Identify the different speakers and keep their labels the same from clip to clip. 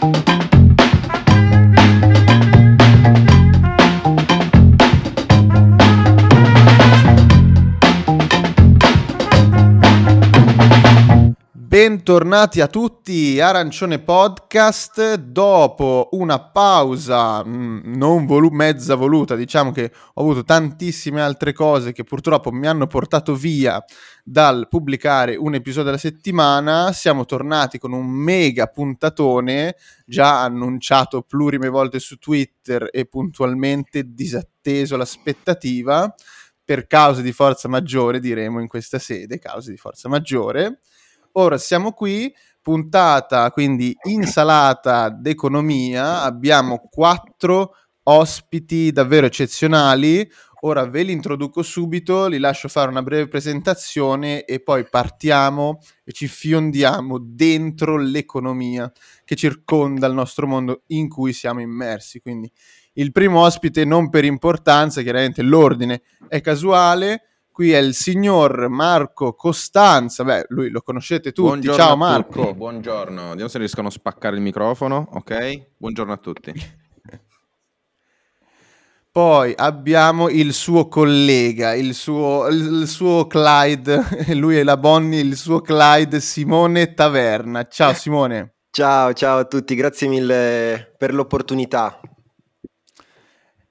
Speaker 1: Thank you. Bentornati a tutti, Arancione Podcast. Dopo una pausa mm, non volu- mezza voluta, diciamo che ho avuto tantissime altre cose che purtroppo mi hanno portato via dal pubblicare un episodio alla settimana, siamo tornati con un mega puntatone già annunciato plurime volte su Twitter e puntualmente disatteso l'aspettativa per cause di forza maggiore, diremo in questa sede, cause di forza maggiore. Ora siamo qui, puntata, quindi insalata d'economia, abbiamo quattro ospiti davvero eccezionali. Ora ve li introduco subito, li lascio fare una breve presentazione e poi partiamo e ci fiondiamo dentro l'economia che circonda il nostro mondo in cui siamo immersi. Quindi il primo ospite, non per importanza, chiaramente l'ordine è casuale, Qui è il signor Marco Costanza. Beh, lui lo conoscete tutti. Buongiorno Ciao Marco.
Speaker 2: Buongiorno. Vediamo se riescono a spaccare il microfono. Ok. Buongiorno a tutti.
Speaker 1: Poi abbiamo il suo collega, il suo, il suo Clyde, lui è la Bonnie, il suo Clyde Simone Taverna. Ciao Simone.
Speaker 3: Ciao, ciao a tutti, grazie mille per l'opportunità.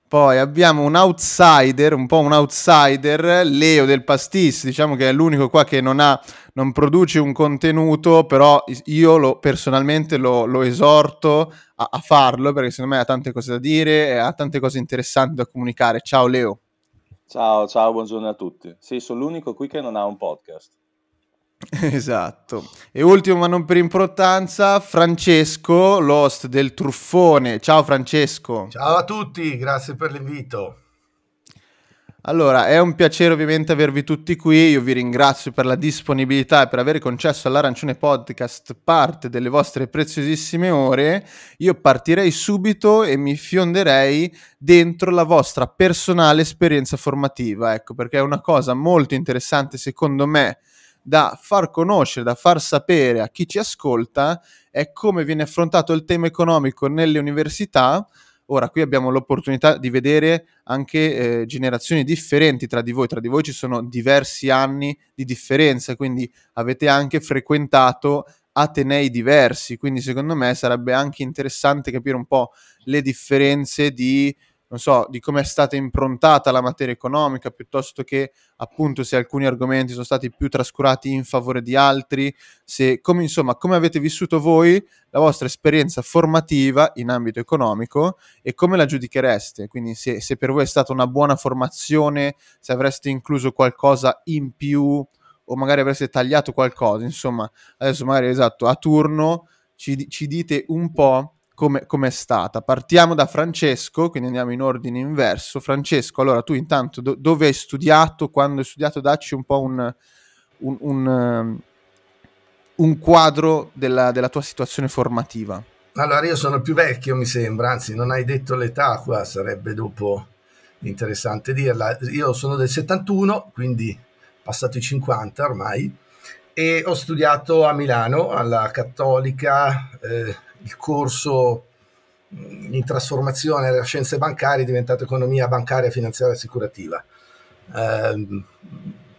Speaker 1: Poi abbiamo un outsider, un po' un outsider, Leo del Pastis, diciamo che è l'unico qua che non, ha, non produce un contenuto, però io lo, personalmente lo, lo esorto a, a, farlo perché secondo me ha tante cose da dire e ha tante cose interessanti da comunicare. Ciao Leo.
Speaker 4: Ciao, ciao, buongiorno a tutti. Sì, sono l'unico qui che non ha un podcast.
Speaker 1: Esatto. E ultimo ma non per importanza, Francesco, l'host del Truffone. Ciao Francesco.
Speaker 5: Ciao a tutti, grazie per l'invito.
Speaker 1: Allora, è un piacere ovviamente avervi tutti qui, io vi ringrazio per la disponibilità e per aver concesso all'Arancione Podcast parte delle vostre preziosissime ore. Io partirei subito e mi fionderei dentro la vostra personale esperienza formativa, ecco, perché è una cosa molto interessante secondo me da far conoscere, da far sapere a chi ci ascolta è come viene affrontato il tema economico nelle università. Ora qui abbiamo l'opportunità di vedere anche eh, generazioni differenti tra di voi, tra di voi ci sono diversi anni di differenza, quindi avete anche frequentato atenei diversi, quindi secondo me sarebbe anche interessante capire un po' le differenze di non so, di come è stata improntata la materia economica, piuttosto che appunto se alcuni argomenti sono stati più trascurati in favore di altri, se come insomma, come avete vissuto voi la vostra esperienza formativa in ambito economico e come la giudichereste? Quindi se, se per voi è stata una buona formazione, se avreste incluso qualcosa in più o magari avreste tagliato qualcosa, insomma, adesso magari esatto, a turno ci, ci dite un po' come, come è stata. Partiamo da Francesco, quindi andiamo in ordine inverso. Francesco, allora tu intanto do, dove hai studiato, quando hai studiato, dacci un po' un, un, un, um, un quadro della, della tua situazione formativa.
Speaker 5: Allora, io sono più vecchio, mi sembra, anzi, non hai detto l'età qua, sarebbe dopo interessante dirla. Io sono del 71, quindi passato i 50 ormai, e ho studiato a Milano, alla Cattolica, eh, il corso mm, in trasformazione da scienze bancarie è diventato economia bancaria, finanziaria e assicurativa. Eh,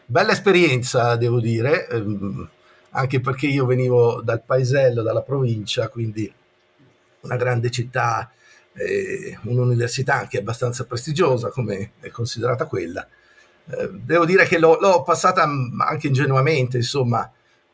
Speaker 5: bella esperienza, devo dire, ehm, anche perché io venivo dal paesello, dalla provincia, quindi una grande città, eh, un'università anche abbastanza prestigiosa come è considerata quella. Ehm, devo dire che l'ho, l'ho passata mm, anche ingenuamente, insomma,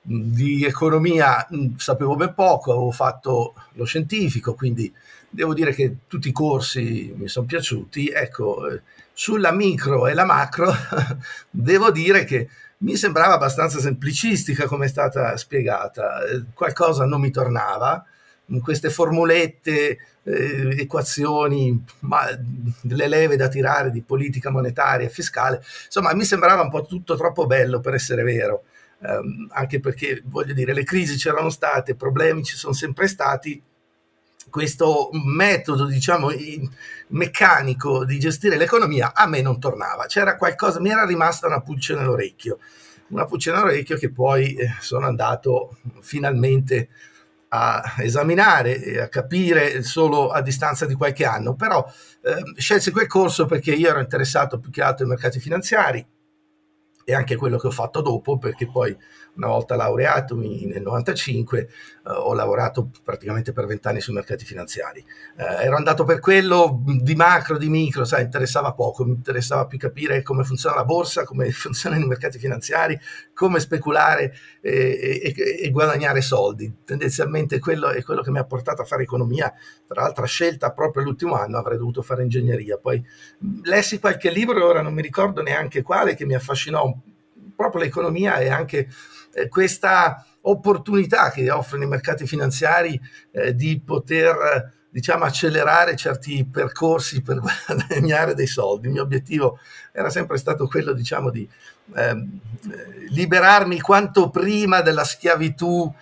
Speaker 5: di economia mh, mm, sapevo ben poco, avevo fatto lo scientifico, quindi devo dire che tutti i corsi mi sono piaciuti. Ecco, eh, sulla micro e la macro devo dire che mi sembrava abbastanza semplicistica come è stata spiegata, eh, qualcosa non mi tornava, mm, queste formulette, eh, equazioni, ma, le leve da tirare di politica monetaria e fiscale, insomma mi sembrava un po' tutto troppo bello per essere vero ehm, anche perché voglio dire le crisi c'erano state, i problemi ci sono sempre stati, questo metodo diciamo meccanico di gestire l'economia a me non tornava, c'era qualcosa, mi era rimasta una pulce nell'orecchio, una pulce nell'orecchio che poi eh, sono andato finalmente a esaminare e a capire solo a distanza di qualche anno, però eh, scelse quel corso perché io ero interessato più che altro ai mercati finanziari, e anche quello che ho fatto dopo, perché poi una volta laureatomi nel 95 eh, ho lavorato praticamente per vent'anni sui mercati finanziari. Eh, ero andato per quello di macro, di micro, sai, interessava poco, mi interessava più capire come funziona la borsa, come funzionano i mercati finanziari, come speculare eh, e, e, e guadagnare soldi. Tendenzialmente quello è quello che mi ha portato a fare economia, tra l'altra scelta proprio l'ultimo anno avrei dovuto fare ingegneria. Poi lessi qualche libro, ora non mi ricordo neanche quale, che mi affascinò proprio l'economia e anche eh, questa opportunità che offrono i mercati finanziari eh, di poter eh, diciamo, accelerare certi percorsi per guadagnare dei soldi. Il mio obiettivo era sempre stato quello diciamo, di ehm, eh, liberarmi quanto prima dalla schiavitù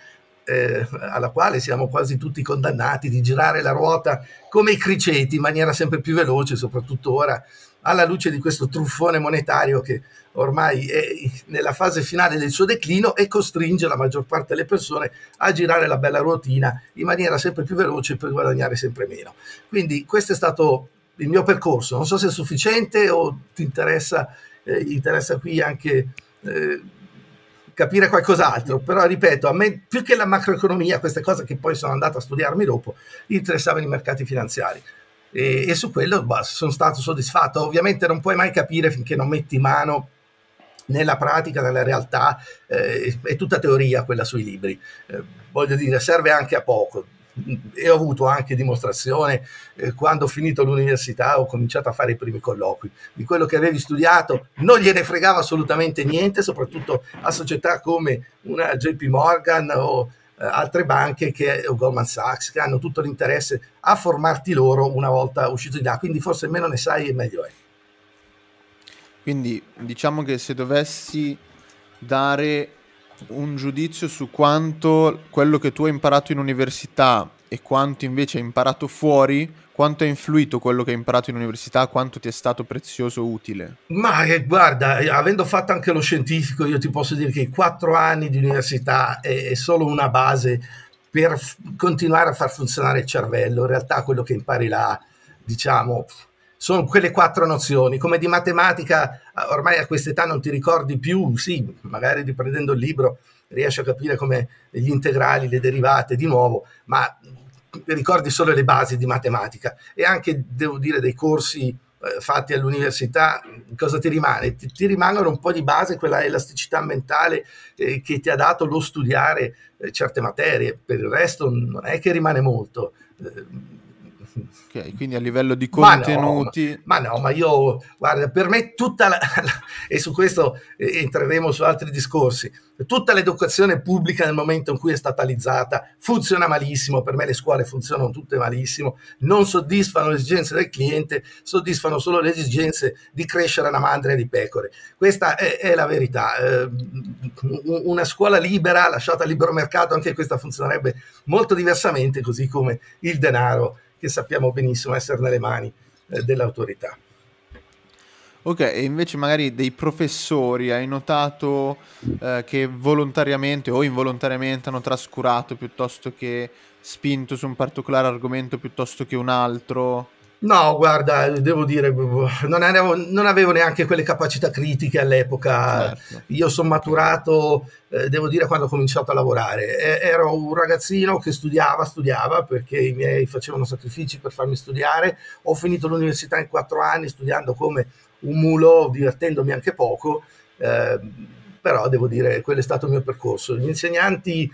Speaker 5: eh, alla quale siamo quasi tutti condannati, di girare la ruota come i criceti in maniera sempre più veloce, soprattutto ora alla luce di questo truffone monetario che ormai è nella fase finale del suo declino e costringe la maggior parte delle persone a girare la bella ruotina in maniera sempre più veloce per guadagnare sempre meno. Quindi questo è stato il mio percorso, non so se è sufficiente o ti interessa, eh, interessa qui anche... Eh, capire qualcos'altro, però ripeto, a me più che la macroeconomia, queste cose che poi sono andato a studiarmi dopo, interessavano i mercati finanziari e, e su quello bah, sono stato soddisfatto. Ovviamente non puoi mai capire finché non metti mano nella pratica, nella realtà, eh, è tutta teoria quella sui libri. Eh, voglio dire, serve anche a poco. E ho avuto anche dimostrazione eh, quando ho finito l'università, ho cominciato a fare i primi colloqui di quello che avevi studiato, non gliene fregava assolutamente niente, soprattutto a società come una JP Morgan o eh, altre banche che, o eh, Goldman Sachs che hanno tutto l'interesse a formarti loro una volta uscito di là, quindi forse meno ne sai e meglio è.
Speaker 1: Quindi diciamo che se dovessi dare un giudizio su quanto quello che tu hai imparato in università e quanto invece hai imparato fuori, quanto ha influito quello che hai imparato in università, quanto ti è stato prezioso o utile?
Speaker 5: Ma eh, guarda, eh, avendo fatto anche lo scientifico, io ti posso dire che i quattro anni di università è, è solo una base per f- continuare a far funzionare il cervello. In realtà quello che impari là, diciamo, sono quelle quattro nozioni. Come di matematica, ormai a quest'età non ti ricordi più, sì, magari riprendendo il libro, riesci a capire come gli integrali, le derivate di nuovo, ma ricordi solo le basi di matematica e anche, devo dire, dei corsi eh, fatti all'università, cosa ti rimane? Ti, ti, rimangono un po' di base quella elasticità mentale eh, che ti ha dato lo studiare eh, certe materie, per il resto non è che rimane molto Eh,
Speaker 1: Ok, quindi a livello
Speaker 5: di contenuti... Ma no, ma, no, ma io, guarda, per me tutta la, la, e su questo eh, entreremo su altri discorsi, tutta l'educazione pubblica nel momento in cui è statalizzata funziona malissimo, per me le scuole funzionano tutte malissimo, non soddisfano le esigenze del cliente, soddisfano solo le esigenze di crescere una mandria di pecore. Questa è, è la verità. Eh, una scuola libera, lasciata al libero mercato, anche questa funzionerebbe molto diversamente, così come il denaro che sappiamo benissimo essere nelle mani eh, dell'autorità.
Speaker 1: Ok, e invece magari dei professori hai notato eh, che volontariamente o involontariamente hanno trascurato piuttosto che spinto su un particolare argomento piuttosto che un
Speaker 5: altro? No, guarda, devo dire, non avevo, non avevo, neanche quelle capacità critiche all'epoca. Certo. Io sono maturato, eh, devo dire, quando ho cominciato a lavorare. E, ero un ragazzino che studiava, studiava perché i miei facevano sacrifici per farmi studiare. Ho finito l'università in quattro anni studiando come un mulo, divertendomi anche poco. Eh, però devo dire, quello è stato il mio percorso. Gli insegnanti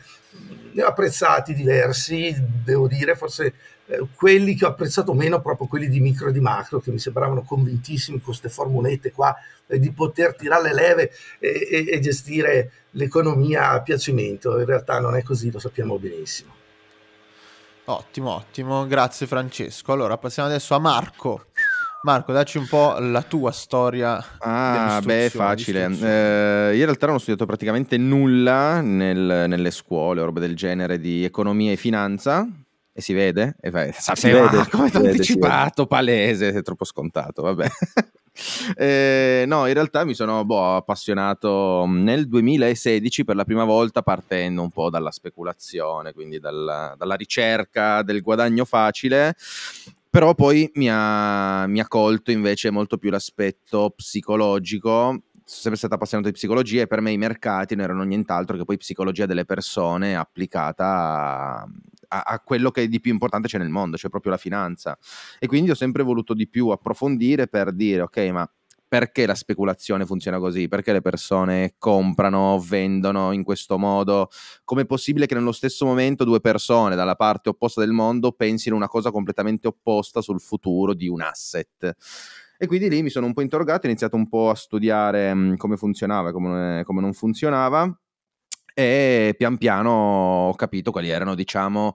Speaker 5: ne eh, ho apprezzati diversi, devo dire, forse eh, quelli che ho apprezzato meno, proprio quelli di micro e di macro, che mi sembravano convintissimi con queste formulette qua, eh, di poter tirare le leve e, e, e gestire l'economia a piacimento. In realtà non è così, lo sappiamo benissimo.
Speaker 1: Ottimo, ottimo, grazie Francesco. Allora passiamo adesso a Marco. Marco, dacci un po' la tua storia. Ah, beh, è facile.
Speaker 2: Eh, io in realtà non ho studiato praticamente nulla nel, nelle scuole o roba del genere di economia e finanza. E si vede? E vai, Sapeva, si vede, come ti ho anticipato, palese, è troppo scontato, vabbè. eh, no, in realtà mi sono boh, appassionato mm, nel 2016 per la prima volta partendo un po' dalla speculazione, quindi dalla, dalla ricerca del guadagno facile però poi mi ha, mi ha, colto invece molto più l'aspetto psicologico. Sono sempre stato appassionato di psicologia e per me i mercati non erano nient'altro che poi psicologia delle persone applicata a, a, quello che di più importante c'è nel mondo, cioè proprio la finanza. E quindi ho sempre voluto di più approfondire per dire, ok, ma perché la speculazione funziona così? Perché le persone comprano, vendono in questo modo? Com'è possibile che nello stesso momento due persone dalla parte opposta del mondo pensino una cosa completamente opposta sul futuro di un asset? E quindi lì mi sono un po' interrogato, ho iniziato un po' a studiare mh, mm, come funzionava e come, come non funzionava e pian piano ho capito quali erano, diciamo,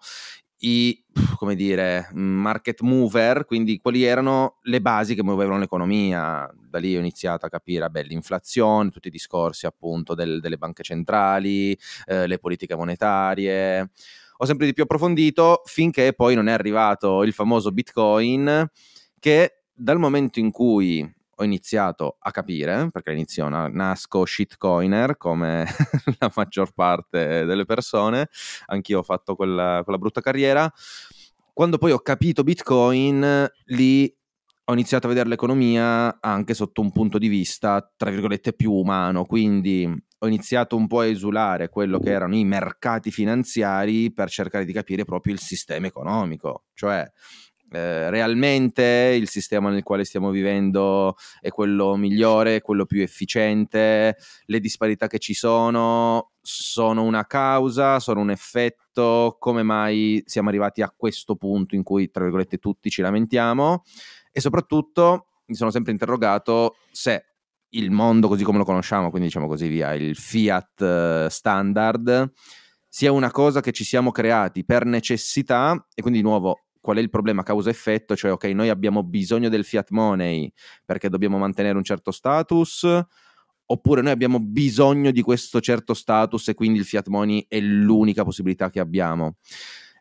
Speaker 2: i come dire, market mover, quindi quali erano le basi che muovevano l'economia. Da lì ho iniziato a capire beh, l'inflazione, tutti i discorsi appunto del, delle banche centrali, eh, le politiche monetarie. Ho sempre di più approfondito finché poi non è arrivato il famoso Bitcoin che dal momento in cui ho iniziato a capire, perché all'inizio nasco shitcoiner come la maggior parte delle persone, anch'io ho fatto quella, quella brutta carriera, quando poi ho capito Bitcoin, lì ho iniziato a vedere l'economia anche sotto un punto di vista, tra virgolette, più umano, quindi ho iniziato un po' a esulare quello che erano i mercati finanziari per cercare di capire proprio il sistema economico, cioè eh, realmente il sistema nel quale stiamo vivendo è quello migliore, quello più efficiente, le disparità che ci sono sono una causa, sono un effetto, come mai siamo arrivati a questo punto in cui, tra virgolette, tutti ci lamentiamo e soprattutto mi sono sempre interrogato se il mondo così come lo conosciamo, quindi diciamo così via, il fiat eh, standard, sia una cosa che ci siamo creati per necessità e quindi di nuovo qual è il problema causa-effetto, cioè ok, noi abbiamo bisogno del fiat money perché dobbiamo mantenere un certo status, oppure noi abbiamo bisogno di questo certo status e quindi il fiat money è l'unica possibilità che abbiamo.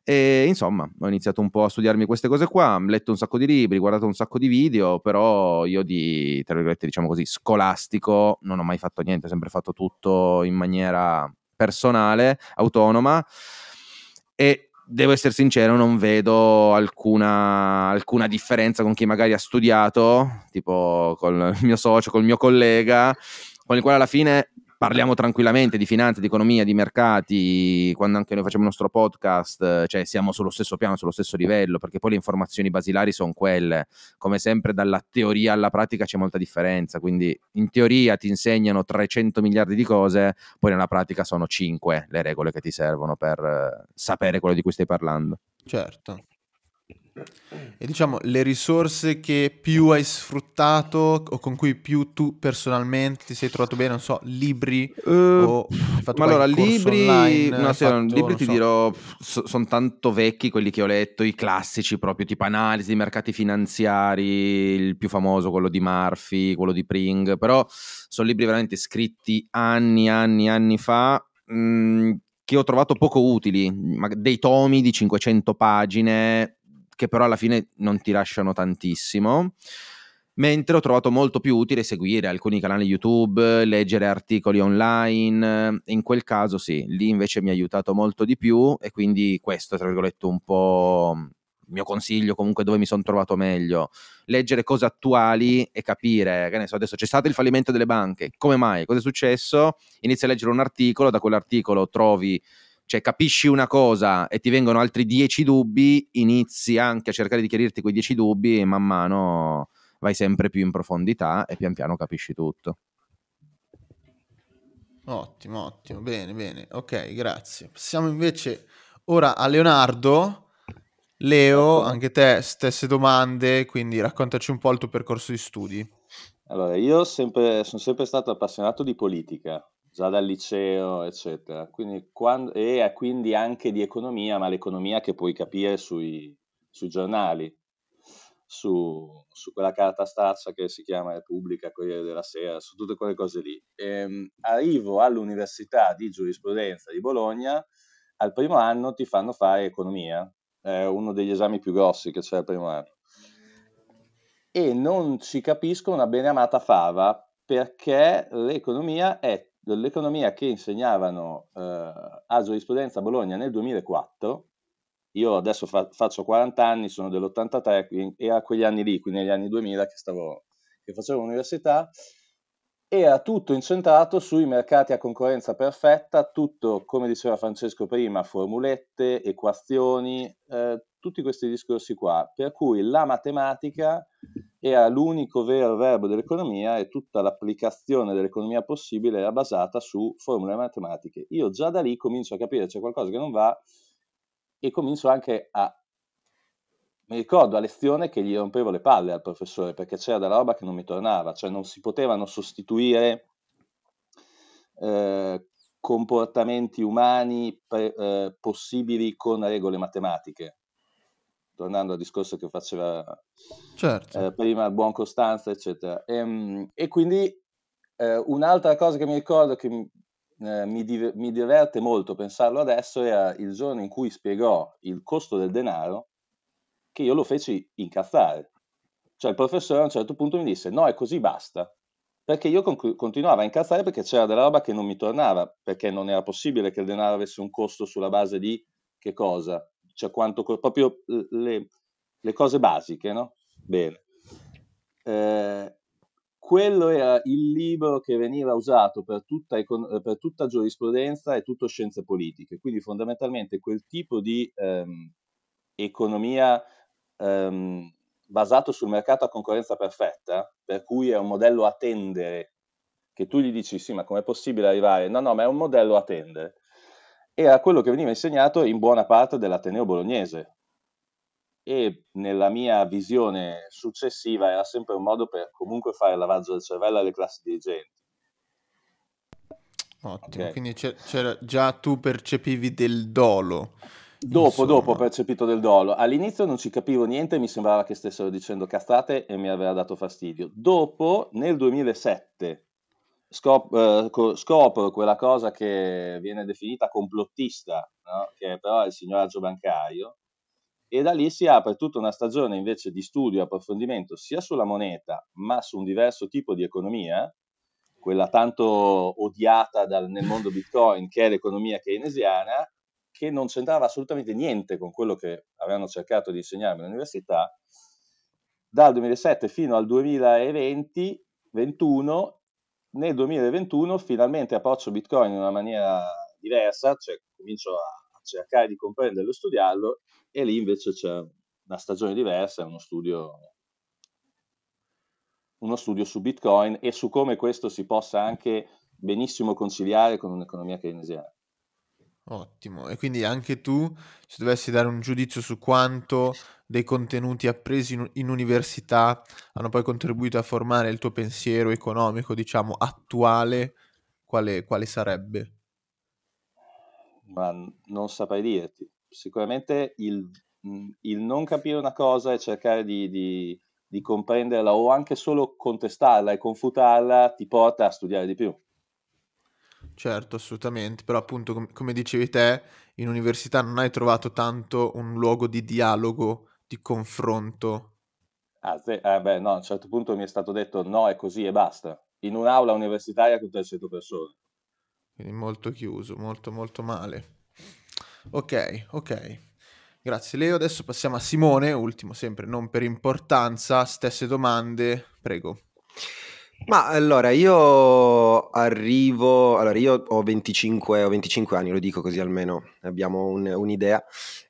Speaker 2: E insomma, ho iniziato un po' a studiarmi queste cose qua, ho letto un sacco di libri, guardato un sacco di video, però io di, tra virgolette, diciamo così, scolastico non ho mai fatto niente, ho sempre fatto tutto in maniera personale, autonoma e devo essere sincero, non vedo alcuna, alcuna, differenza con chi magari ha studiato, tipo col mio socio, col mio collega, con il quale alla fine parliamo tranquillamente di finanza, di economia, di mercati, quando anche noi facciamo il nostro podcast, eh, cioè siamo sullo stesso piano, sullo stesso livello, perché poi le informazioni basilari sono quelle. Come sempre dalla teoria alla pratica c'è molta differenza, quindi in teoria ti insegnano 300 miliardi di cose, poi nella pratica sono 5 le regole che ti servono per eh, sapere quello di cui stai parlando.
Speaker 1: Certo. E diciamo le risorse che più hai sfruttato o con cui più tu personalmente ti sei trovato bene, non so, libri uh, o Ma allora, libri, online, no, sì, fatto, libri ti so.
Speaker 2: dirò, so, sono tanto vecchi quelli che ho letto, i classici proprio, tipo analisi dei mercati finanziari, il più famoso quello di Murphy, quello di Pring, però sono libri veramente scritti anni, anni, anni fa. Mh, mm, che ho trovato poco utili, ma dei tomi di 500 pagine, che però alla fine non ti lasciano tantissimo. Mentre ho trovato molto più utile seguire alcuni canali YouTube, leggere articoli online, in quel caso sì, lì invece mi ha aiutato molto di più e quindi questo, tra virgolette, un po' il mio consiglio comunque dove mi sono trovato meglio, leggere cose attuali e capire, che ne so, adesso c'è stato il fallimento delle banche, come mai, cosa è successo, inizia a leggere un articolo, da quell'articolo trovi cioè capisci una cosa e ti vengono altri dieci dubbi, inizi anche a cercare di chiarirti quei dieci dubbi e man mano vai sempre più in profondità e pian piano capisci tutto.
Speaker 1: Ottimo, ottimo, bene, bene, ok, grazie. Passiamo invece ora a Leonardo. Leo, anche te stesse domande, quindi raccontaci un po' il tuo percorso di studi.
Speaker 4: Allora, io sempre, sono sempre stato appassionato di politica, già dal liceo, eccetera. Quindi, quando, e quindi anche di economia, ma l'economia che puoi capire sui, sui giornali, su, su, quella carta straccia che si chiama Repubblica, Corriere della Sera, su tutte quelle cose lì. E, ehm, arrivo all'Università di Giurisprudenza di Bologna, al primo anno ti fanno fare economia, è uno degli esami più grossi che c'è al primo anno. E non ci capisco una bene amata fava perché l'economia è dell'economia che insegnavano eh, a giurisprudenza a Bologna nel 2004. Io adesso fa- faccio 40 anni, sono dell'83 e a quegli anni lì, qui negli anni 2000 che, stavo, che facevo l'università, era tutto incentrato sui mercati a concorrenza perfetta, tutto, come diceva Francesco prima, formulette, equazioni, eh, tutti questi discorsi qua, per cui la matematica era l'unico vero verbo dell'economia e tutta l'applicazione dell'economia possibile era basata su formule matematiche. Io già da lì comincio a capire c'è qualcosa che non va e comincio anche a... Mi ricordo a lezione che gli rompevo le palle al professore perché c'era della roba che non mi tornava, cioè non si potevano sostituire eh, comportamenti umani pre, eh, possibili con regole matematiche tornando al discorso che faceva certo. eh, prima, Buon Costanza, eccetera. E, ehm, e quindi eh, un'altra cosa che mi ricordo che eh, mi, div- mi, diverte molto pensarlo adesso era il giorno in cui spiegò il costo del denaro che io lo feci incazzare. Cioè il professore a un certo punto mi disse no, è così, basta. Perché io con- continuavo a incazzare perché c'era della roba che non mi tornava, perché non era possibile che il denaro avesse un costo sulla base di che cosa? cioè quanto proprio le, le cose basiche, no? Bene. Eh, quello era il libro che veniva usato per tutta, per tutta, giurisprudenza e tutto scienze politiche, quindi fondamentalmente quel tipo di ehm, economia ehm, basato sul mercato a concorrenza perfetta, per cui è un modello a tendere, che tu gli dici sì ma com'è possibile arrivare? No, no, ma è un modello a tendere era quello che veniva insegnato in buona parte dell'Ateneo bolognese e nella mia visione successiva era sempre un modo per comunque fare il lavaggio del cervello alle classi dirigenti.
Speaker 1: Ottimo, okay. quindi c'era già tu percepivi del dolo. Dopo, insomma. dopo ho percepito del dolo. All'inizio non ci capivo niente, mi sembrava
Speaker 4: che stessero dicendo cazzate e mi aveva dato fastidio. Dopo, nel 2007, scop- eh, co- scopro quella cosa che viene definita complottista, no? che però è il signoraggio bancario, e da lì si apre tutta una stagione invece di studio e approfondimento sia sulla moneta, ma su un diverso tipo di economia, quella tanto odiata dal, nel mondo Bitcoin, che è l'economia keynesiana, che non c'entrava assolutamente niente con quello che avevano cercato di insegnarmi all'università, dal 2007 fino al 2020 21 nel 2021 finalmente approccio Bitcoin in una maniera diversa, cioè comincio a cercare di comprenderlo e studiarlo, e lì invece c'è una stagione diversa, uno studio, uno studio su Bitcoin e su come questo si possa anche benissimo conciliare con un'economia keynesiana.
Speaker 1: Ottimo, e quindi anche tu, se dovessi dare un giudizio su quanto dei contenuti appresi in, in, università hanno poi contribuito a formare il tuo pensiero economico, diciamo, attuale, quale, quale sarebbe? Ma
Speaker 4: non saprei dirti. Sicuramente il, mhmm, il, non capire una cosa e cercare di, di, di comprenderla o anche solo contestarla e confutarla ti porta a studiare di più.
Speaker 1: Certo, assolutamente, però appunto com- come dicevi te, in università non hai trovato tanto un luogo di dialogo di confronto.
Speaker 4: Ah, te, eh beh, no, a un certo punto mi è stato detto no, è così e basta, in un'aula
Speaker 1: universitaria con 300 persone. Quindi molto chiuso, molto molto male. Ok, ok. Grazie Leo, adesso passiamo a Simone, ultimo sempre, non per importanza, stesse domande, prego. Ma allora
Speaker 3: io arrivo, allora io ho 25, ho 25 anni, lo dico così almeno abbiamo un, un'idea.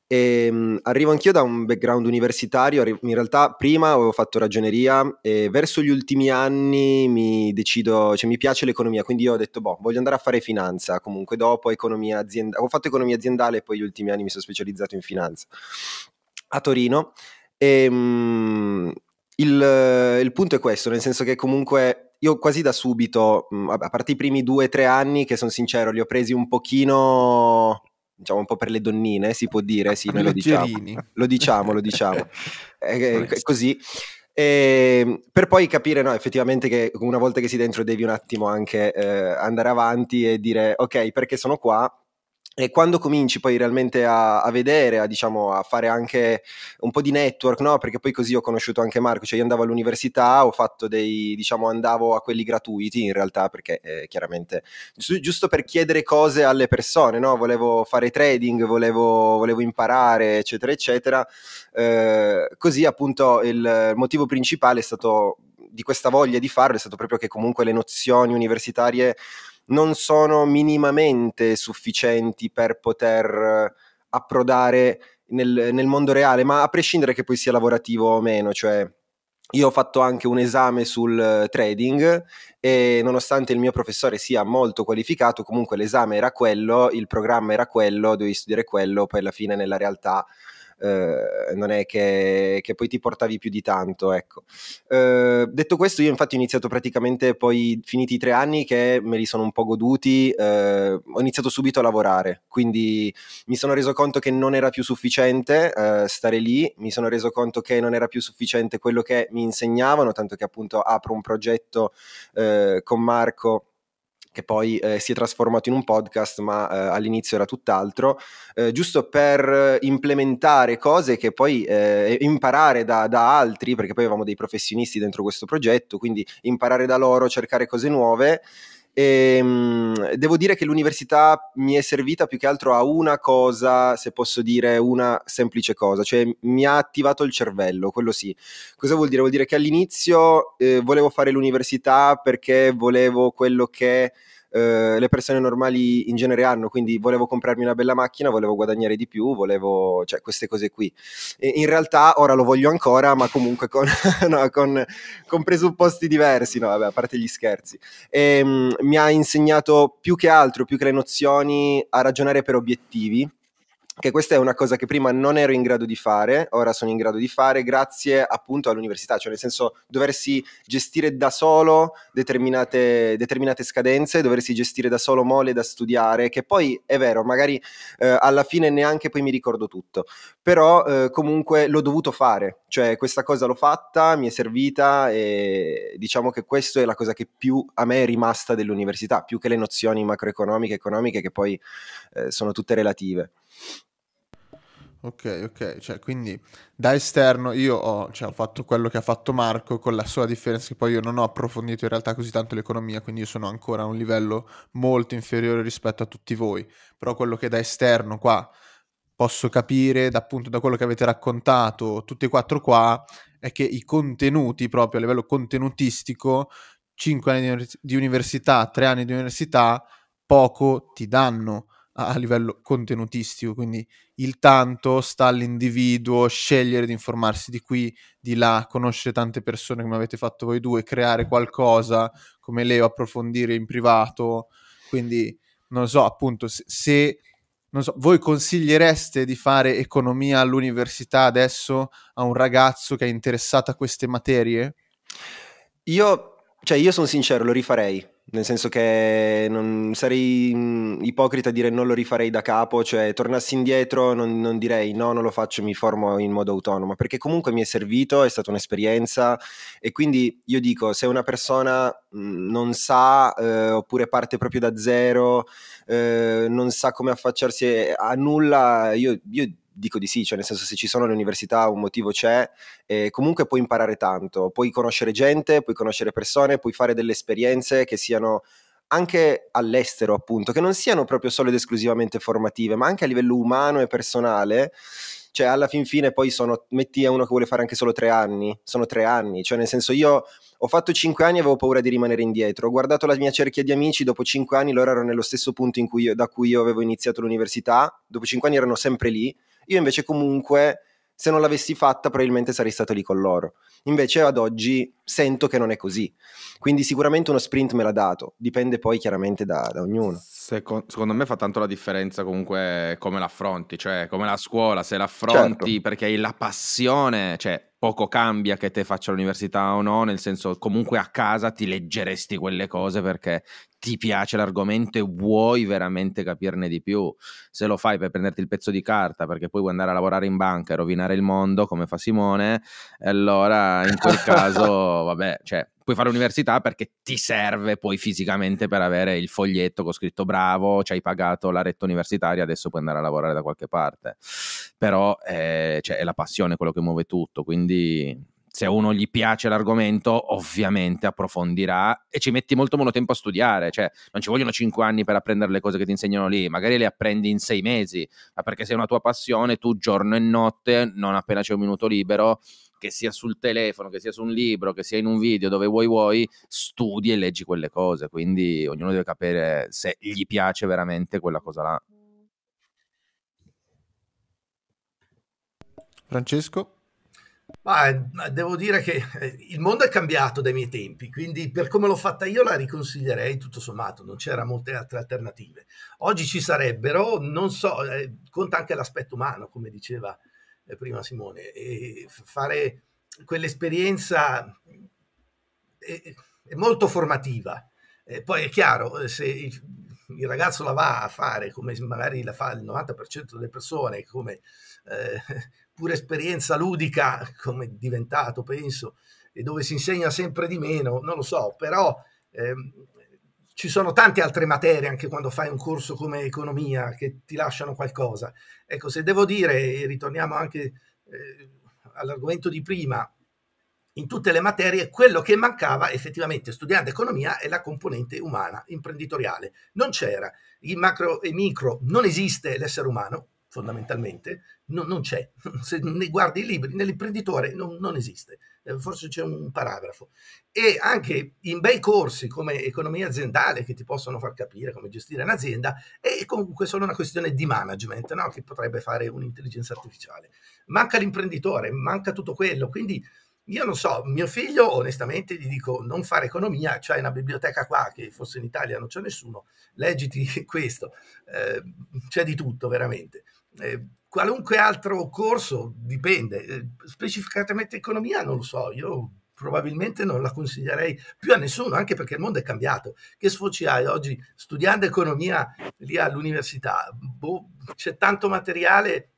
Speaker 3: E, ehm, arrivo anch'io da un background universitario, in realtà prima avevo fatto ragioneria e verso gli ultimi anni mi decido, cioè mi piace l'economia, quindi io ho detto boh, voglio andare a fare finanza, comunque dopo economia aziendale, ho fatto economia aziendale e poi gli ultimi anni mi sono specializzato in finanza a Torino e ehm, mh, il, il punto è questo, nel senso che comunque io quasi da subito, a parte i primi due o tre anni, che sono sincero, li ho presi un pochino diciamo un po' per le donnine, si può dire, sì, noi lo diciamo. Lo diciamo, lo diciamo. eh, eh così. E ehm, per poi capire no, effettivamente che una volta che sei dentro devi un attimo anche eh, andare avanti e dire ok perché sono qua e quando cominci poi realmente a, a vedere, a, diciamo, a, fare anche un po' di network, no? Perché poi così ho conosciuto anche Marco, cioè io andavo all'università, ho fatto dei, diciamo, andavo a quelli gratuiti in realtà, perché eh, chiaramente, giusto per chiedere cose alle persone, no? Volevo fare trading, volevo, volevo imparare, eccetera, eccetera. Eh, così appunto il, il motivo principale è stato di questa voglia di farlo, è stato proprio che comunque le nozioni universitarie non sono minimamente sufficienti per poter eh, approdare nel, nel mondo reale, ma a prescindere che poi sia lavorativo o meno, cioè io ho fatto anche un esame sul eh, trading e nonostante il mio professore sia molto qualificato, comunque l'esame era quello, il programma era quello, dovevi studiare quello, poi alla fine nella realtà eh, non è che, che, poi ti portavi più di tanto. Ecco. Eh, detto questo, io infatti ho iniziato praticamente poi finiti i tre anni che me li sono un po' goduti, eh, ho iniziato subito a lavorare, quindi mi sono reso conto che non era più sufficiente eh, stare lì, mi sono reso conto che non era più sufficiente quello che mi insegnavano, tanto che appunto apro un progetto eh, con Marco che poi eh, si è trasformato in un podcast, ma eh, all'inizio era tutt'altro, eh, giusto per implementare cose che poi eh, imparare da, da, altri, perché poi avevamo dei professionisti dentro questo progetto, quindi imparare da loro, cercare cose nuove e, ehm, mh, devo dire che l'università mi è servita più che altro a una cosa, se posso dire una semplice cosa, cioè mi ha attivato il cervello, quello sì. Cosa vuol dire? Vuol dire che all'inizio eh, volevo fare l'università perché volevo quello che eh, le persone normali in genere hanno, quindi volevo comprarmi una bella macchina, volevo guadagnare di più, volevo, cioè queste cose qui. E in realtà ora lo voglio ancora, ma comunque con, no, con, con presupposti diversi, no, vabbè, a parte gli scherzi. E, ehm, mh, mi ha insegnato più che altro, più che le nozioni, a ragionare per obiettivi che questa è una cosa che prima non ero in grado di fare, ora sono in grado di fare grazie appunto all'università, cioè nel senso doversi gestire da solo determinate, determinate scadenze, doversi gestire da solo mole da studiare, che poi è vero, magari eh, alla fine neanche poi mi ricordo tutto, però eh, comunque l'ho dovuto fare, cioè questa cosa l'ho fatta, mi è servita e diciamo che questa è la cosa che più a me è rimasta dell'università, più che le nozioni macroeconomiche, economiche che poi eh, sono tutte relative.
Speaker 1: Ok, ok, cioè, quindi da esterno io ho, cioè, ho, fatto quello che ha fatto Marco con la sola differenza che poi io non ho approfondito in realtà così tanto l'economia, quindi io sono ancora a un livello molto inferiore rispetto a tutti voi, però quello che da esterno qua posso capire da, appunto da quello che avete raccontato tutti e quattro qua è che i contenuti proprio a livello contenutistico, 5 anni di università, 3 anni di università, poco ti danno a livello contenutistico, quindi il tanto sta all'individuo scegliere di informarsi di qui, di là, conoscere tante persone come avete fatto voi due, creare qualcosa come Leo, approfondire in privato, quindi non so, appunto, se, se so, voi consigliereste di fare economia all'università adesso a un ragazzo che è interessato a queste materie?
Speaker 3: Io, cioè, io sono sincero, lo rifarei nel senso che non sarei mm, ipocrita a dire non lo rifarei da capo, cioè tornassi indietro non, non, direi no, non lo faccio, mi formo in modo autonomo, perché comunque mi è servito, è stata un'esperienza e quindi io dico se una persona mm, non sa eh, oppure parte proprio da zero, eh, non sa come affacciarsi a nulla, io, io dico di sì, cioè nel senso se ci sono le università un motivo c'è, eh, comunque puoi imparare tanto, puoi conoscere gente, puoi conoscere persone, puoi fare delle esperienze che siano anche all'estero appunto, che non siano proprio solo ed esclusivamente formative, ma anche a livello umano e personale cioè alla fin fine poi sono, metti a uno che vuole fare anche solo tre anni, sono tre anni, cioè nel senso io ho fatto cinque anni e avevo paura di rimanere indietro, ho guardato la mia cerchia di amici, dopo cinque anni loro erano nello stesso punto cui io, da cui io avevo iniziato l'università, dopo cinque anni erano sempre lì, io invece comunque, se non l'avessi fatta, probabilmente sarei stato lì con loro. Invece ad oggi sento che non è così. Quindi sicuramente uno sprint me l'ha dato, dipende poi chiaramente da, da ognuno.
Speaker 2: Secondo, secondo me fa tanto la differenza comunque come l'affronti, cioè come la scuola, se l'affronti certo. perché hai la passione, cioè poco cambia che te faccia l'università o no, nel senso comunque a casa ti leggeresti quelle cose perché ti piace l'argomento e vuoi veramente capirne di più. Se lo fai per prenderti il pezzo di carta perché poi vuoi andare a lavorare in banca e rovinare il mondo come fa Simone, allora in quel caso vabbè, cioè, puoi fare università perché ti serve poi fisicamente per avere il foglietto con scritto bravo, ci hai pagato la retta universitaria, adesso puoi andare a lavorare da qualche parte. Però eh, cioè, è la passione quello che muove tutto, quindi se a uno gli piace l'argomento, ovviamente approfondirà e ci metti molto meno tempo a studiare, cioè non ci vogliono cinque anni per apprendere le cose che ti insegnano lì, magari le apprendi in sei mesi, ma perché sei una tua passione, tu giorno e notte, non appena c'è un minuto libero, che sia sul telefono, che sia su un libro, che sia in un video, dove vuoi vuoi, studi e leggi quelle cose, quindi ognuno deve capire se gli piace veramente quella cosa là.
Speaker 1: Francesco?
Speaker 5: Ma eh, devo dire che eh, il mondo è cambiato dai miei tempi, quindi per come l'ho fatta io la riconsiglierei tutto sommato, non c'erano molte altre alternative. Oggi ci sarebbero, non so, eh, conta anche l'aspetto umano, come diceva eh, prima Simone, e fare quell'esperienza è, eh, eh, è molto formativa. E poi è chiaro, se il, il, ragazzo la va a fare come magari la fa il 90% delle persone, come eh, pure esperienza ludica, come è diventato, penso, e dove si insegna sempre di meno, non lo so, però ehm, ci sono tante altre materie anche quando fai un corso come economia che ti lasciano qualcosa. Ecco, se devo dire, e ritorniamo anche eh, all'argomento di prima, in tutte le materie quello che mancava effettivamente studiando economia è la componente umana, imprenditoriale. Non c'era, il macro e micro non esiste l'essere umano, fondamentalmente, no, non c'è. Se ne guardi i libri, nell'imprenditore non, non esiste, eh, forse c'è un paragrafo. E anche in bei corsi come economia aziendale che ti possono far capire come gestire un'azienda, è comunque solo una questione di management no? che potrebbe fare un'intelligenza artificiale. Manca l'imprenditore, manca tutto quello, quindi... Io non so, mio figlio onestamente gli dico non fare economia, c'è una biblioteca qua che forse in Italia non c'è nessuno, leggiti questo, eh, c'è di tutto veramente eh, qualunque altro corso dipende, eh, specificatamente economia non lo so, io probabilmente non la consiglierei più a nessuno, anche perché il mondo è cambiato. Che sfoci hai oggi studiando economia lì all'università? Boh, c'è tanto materiale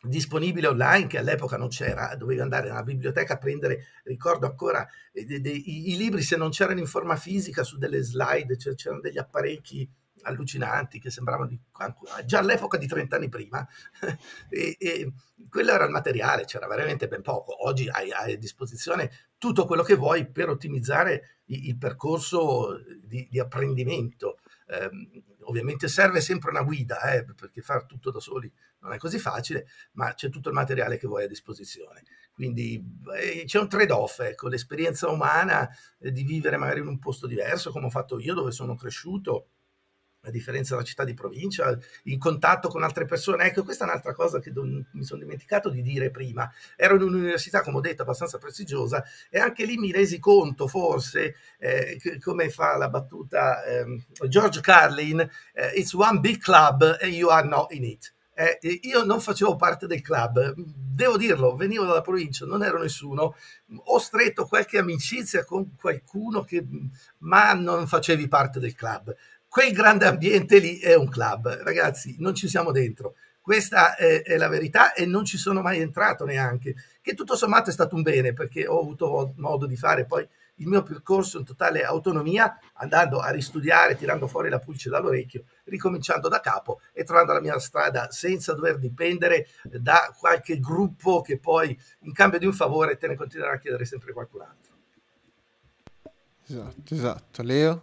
Speaker 5: disponibile online che all'epoca non c'era, dovevi andare alla biblioteca a prendere, ricordo ancora, eh, i, i libri se non c'erano in forma fisica su delle slide, c'erano degli apparecchi allucinanti che sembravano di, già all'epoca di 30 anni prima. e, e, quello era il materiale, c'era veramente ben poco. Oggi hai, hai, a disposizione tutto quello che vuoi per ottimizzare il, il percorso di, di apprendimento. Eh, ovviamente serve sempre una guida, eh, perché fare tutto da soli non è così facile, ma c'è tutto il materiale che vuoi a disposizione. Quindi eh, c'è un trade-off, ecco, l'esperienza umana eh, di vivere magari in un posto diverso, come ho fatto io, dove sono cresciuto, a differenza della città di provincia, in contatto con altre persone. Ecco, questa è un'altra cosa che mi sono dimenticato di dire prima. Ero in un'università, come ho detto, abbastanza prestigiosa e anche lì mi resi conto, forse, eh, come fa la battuta eh, George Carlin, eh, It's one big club and you are not in it. Eh, io non facevo parte del club, devo dirlo, venivo dalla provincia, non ero nessuno, ho stretto qualche amicizia con qualcuno che, ma non facevi parte del club quel grande ambiente lì è un club. Ragazzi, non ci siamo dentro. Questa è, è, la verità e non ci sono mai entrato neanche, che tutto sommato è stato un bene perché ho avuto modo di fare poi il mio percorso in totale autonomia, andando a ristudiare, tirando fuori la pulce dall'orecchio, ricominciando da capo e trovando la mia strada senza dover dipendere da qualche gruppo che poi in cambio di un favore te ne continuerà a chiedere sempre qualcun altro.
Speaker 1: Esatto, esatto. Leo?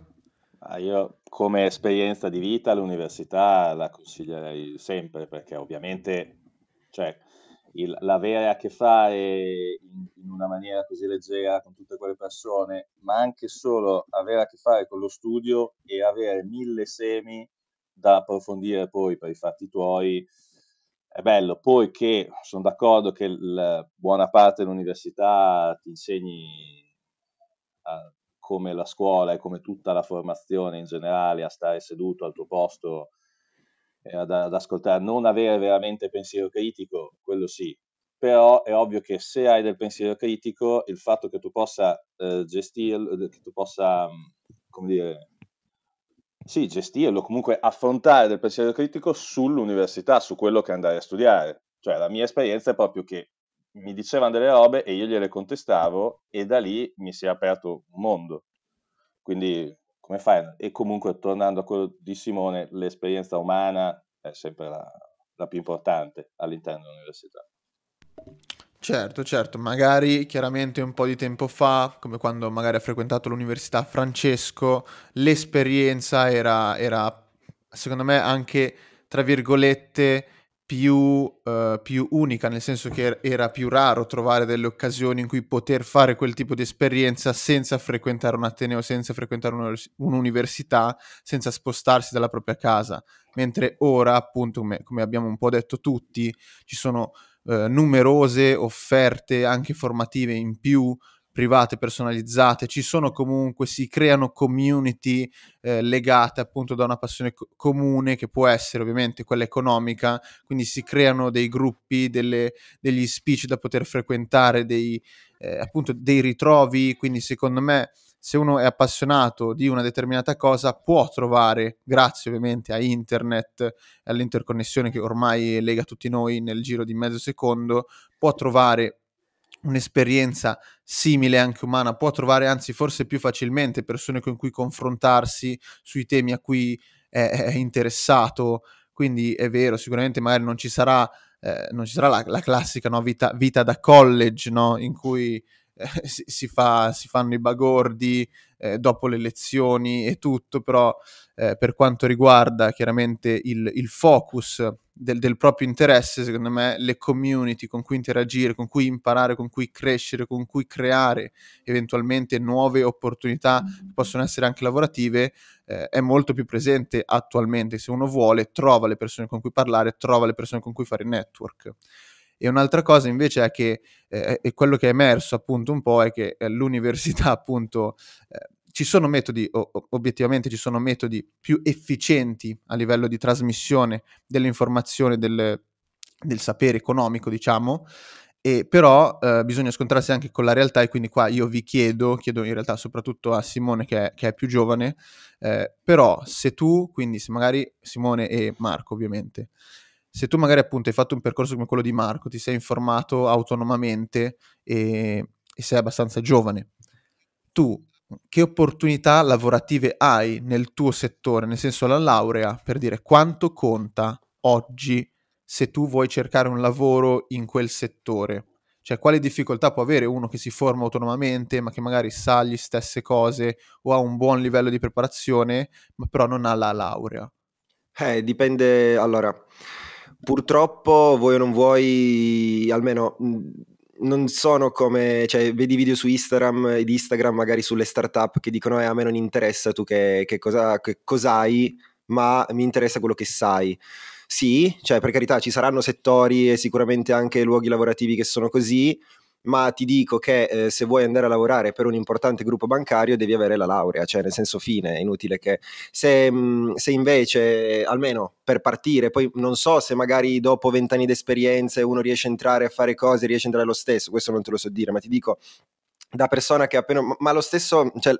Speaker 4: Ah, io come esperienza di vita l'università la consiglierei sempre perché ovviamente cioè, il, l'avere a che fare in, in, una maniera così leggera con tutte quelle persone, ma anche solo avere a che fare con lo studio e avere mille semi da approfondire poi per i fatti tuoi, è bello. Poi che sono d'accordo che il, buona parte dell'università ti insegni... A, come la scuola e come tutta la formazione in generale a stare seduto al tuo posto eh, ad, ad ascoltare, non avere veramente pensiero critico, quello sì, però è ovvio che se hai del pensiero critico, il fatto che tu possa eh, gestirlo, che tu possa, come dire, sì, gestirlo, comunque affrontare del pensiero critico sull'università, su quello che andare a studiare. Cioè la mia esperienza è proprio che mi dicevano delle robe e io gliele contestavo e da lì mi si è aperto un mondo. Quindi come fai? E comunque tornando a quello di Simone, l'esperienza umana è sempre la, la più importante all'interno dell'università.
Speaker 1: Certo, certo, magari chiaramente un po' di tempo fa, come quando magari ha frequentato l'università Francesco, l'esperienza era, era secondo me anche, tra virgolette, più, uh, più, unica, nel senso che er-, era più raro trovare delle occasioni in cui poter fare quel tipo di esperienza senza frequentare un ateneo, senza frequentare un'università, senza spostarsi dalla propria casa. Mentre ora, appunto, come, come abbiamo un po' detto tutti, ci sono uh, numerose offerte anche formative in più private, personalizzate, ci sono comunque, si creano community eh, legate appunto da una passione co- comune che può essere ovviamente quella economica, quindi si creano dei gruppi, delle, degli speech da poter frequentare, dei, eh, appunto dei ritrovi, quindi secondo me se uno è appassionato di una determinata cosa può trovare, grazie ovviamente a internet e all'interconnessione che ormai lega tutti noi nel giro di mezzo secondo, può trovare un'esperienza simile anche umana, può trovare anzi forse più facilmente persone con cui confrontarsi sui temi a cui è, è interessato. Quindi è vero, sicuramente magari non ci sarà, eh, non ci sarà la, la classica no? vita, vita, da college no? in cui eh, si, si, fa, si, fanno i bagordi eh, dopo le lezioni e tutto, però eh, per quanto riguarda chiaramente il, il focus del, del, proprio interesse, secondo me, le community con cui interagire, con cui imparare, con cui crescere, con cui creare eventualmente nuove opportunità che mm-hmm. possono essere anche lavorative, eh, è molto più presente attualmente. Se uno vuole, trova le persone con cui parlare, trova le persone con cui fare network. E un'altra cosa invece è che eh, è quello che è emerso appunto un po' è che eh, l'università appunto eh, ci sono metodi, obiettivamente ci sono metodi più efficienti a livello di trasmissione dell'informazione, del, del sapere economico, diciamo, e però eh, bisogna scontrarsi anche con la realtà e quindi qua io vi chiedo, chiedo in realtà soprattutto a Simone che è, che è più giovane, eh, però se tu, quindi se magari Simone e Marco ovviamente, se tu magari appunto hai fatto un percorso come quello di Marco, ti sei informato autonomamente e, e sei abbastanza giovane, tu che opportunità lavorative hai nel tuo settore, nel senso la laurea, per dire quanto conta oggi se tu vuoi cercare un lavoro in quel settore. Cioè, quale difficoltà può avere uno che si forma autonomamente, ma che magari sa le stesse cose o ha un buon livello di preparazione, ma però non ha la laurea?
Speaker 3: Eh, dipende. Allora, purtroppo, vuoi o non vuoi, almeno mhmm, non sono come, cioè, vedi video su Instagram ed Instagram magari sulle startup che dicono eh, a me non interessa tu che, che, cosa, che cos'hai, ma mi interessa quello che sai. Sì, cioè per carità ci saranno settori e sicuramente anche luoghi lavorativi che sono così, ma ti dico che eh, se vuoi andare a lavorare per un importante gruppo bancario devi avere la laurea, cioè nel senso fine, è inutile che... Se, mh, mm, se invece, almeno per partire, poi non so se magari dopo vent'anni di esperienze uno riesce a entrare a fare cose, riesce a entrare lo stesso, questo non te lo so dire, ma ti dico da persona che appena. Ma lo stesso, cioè,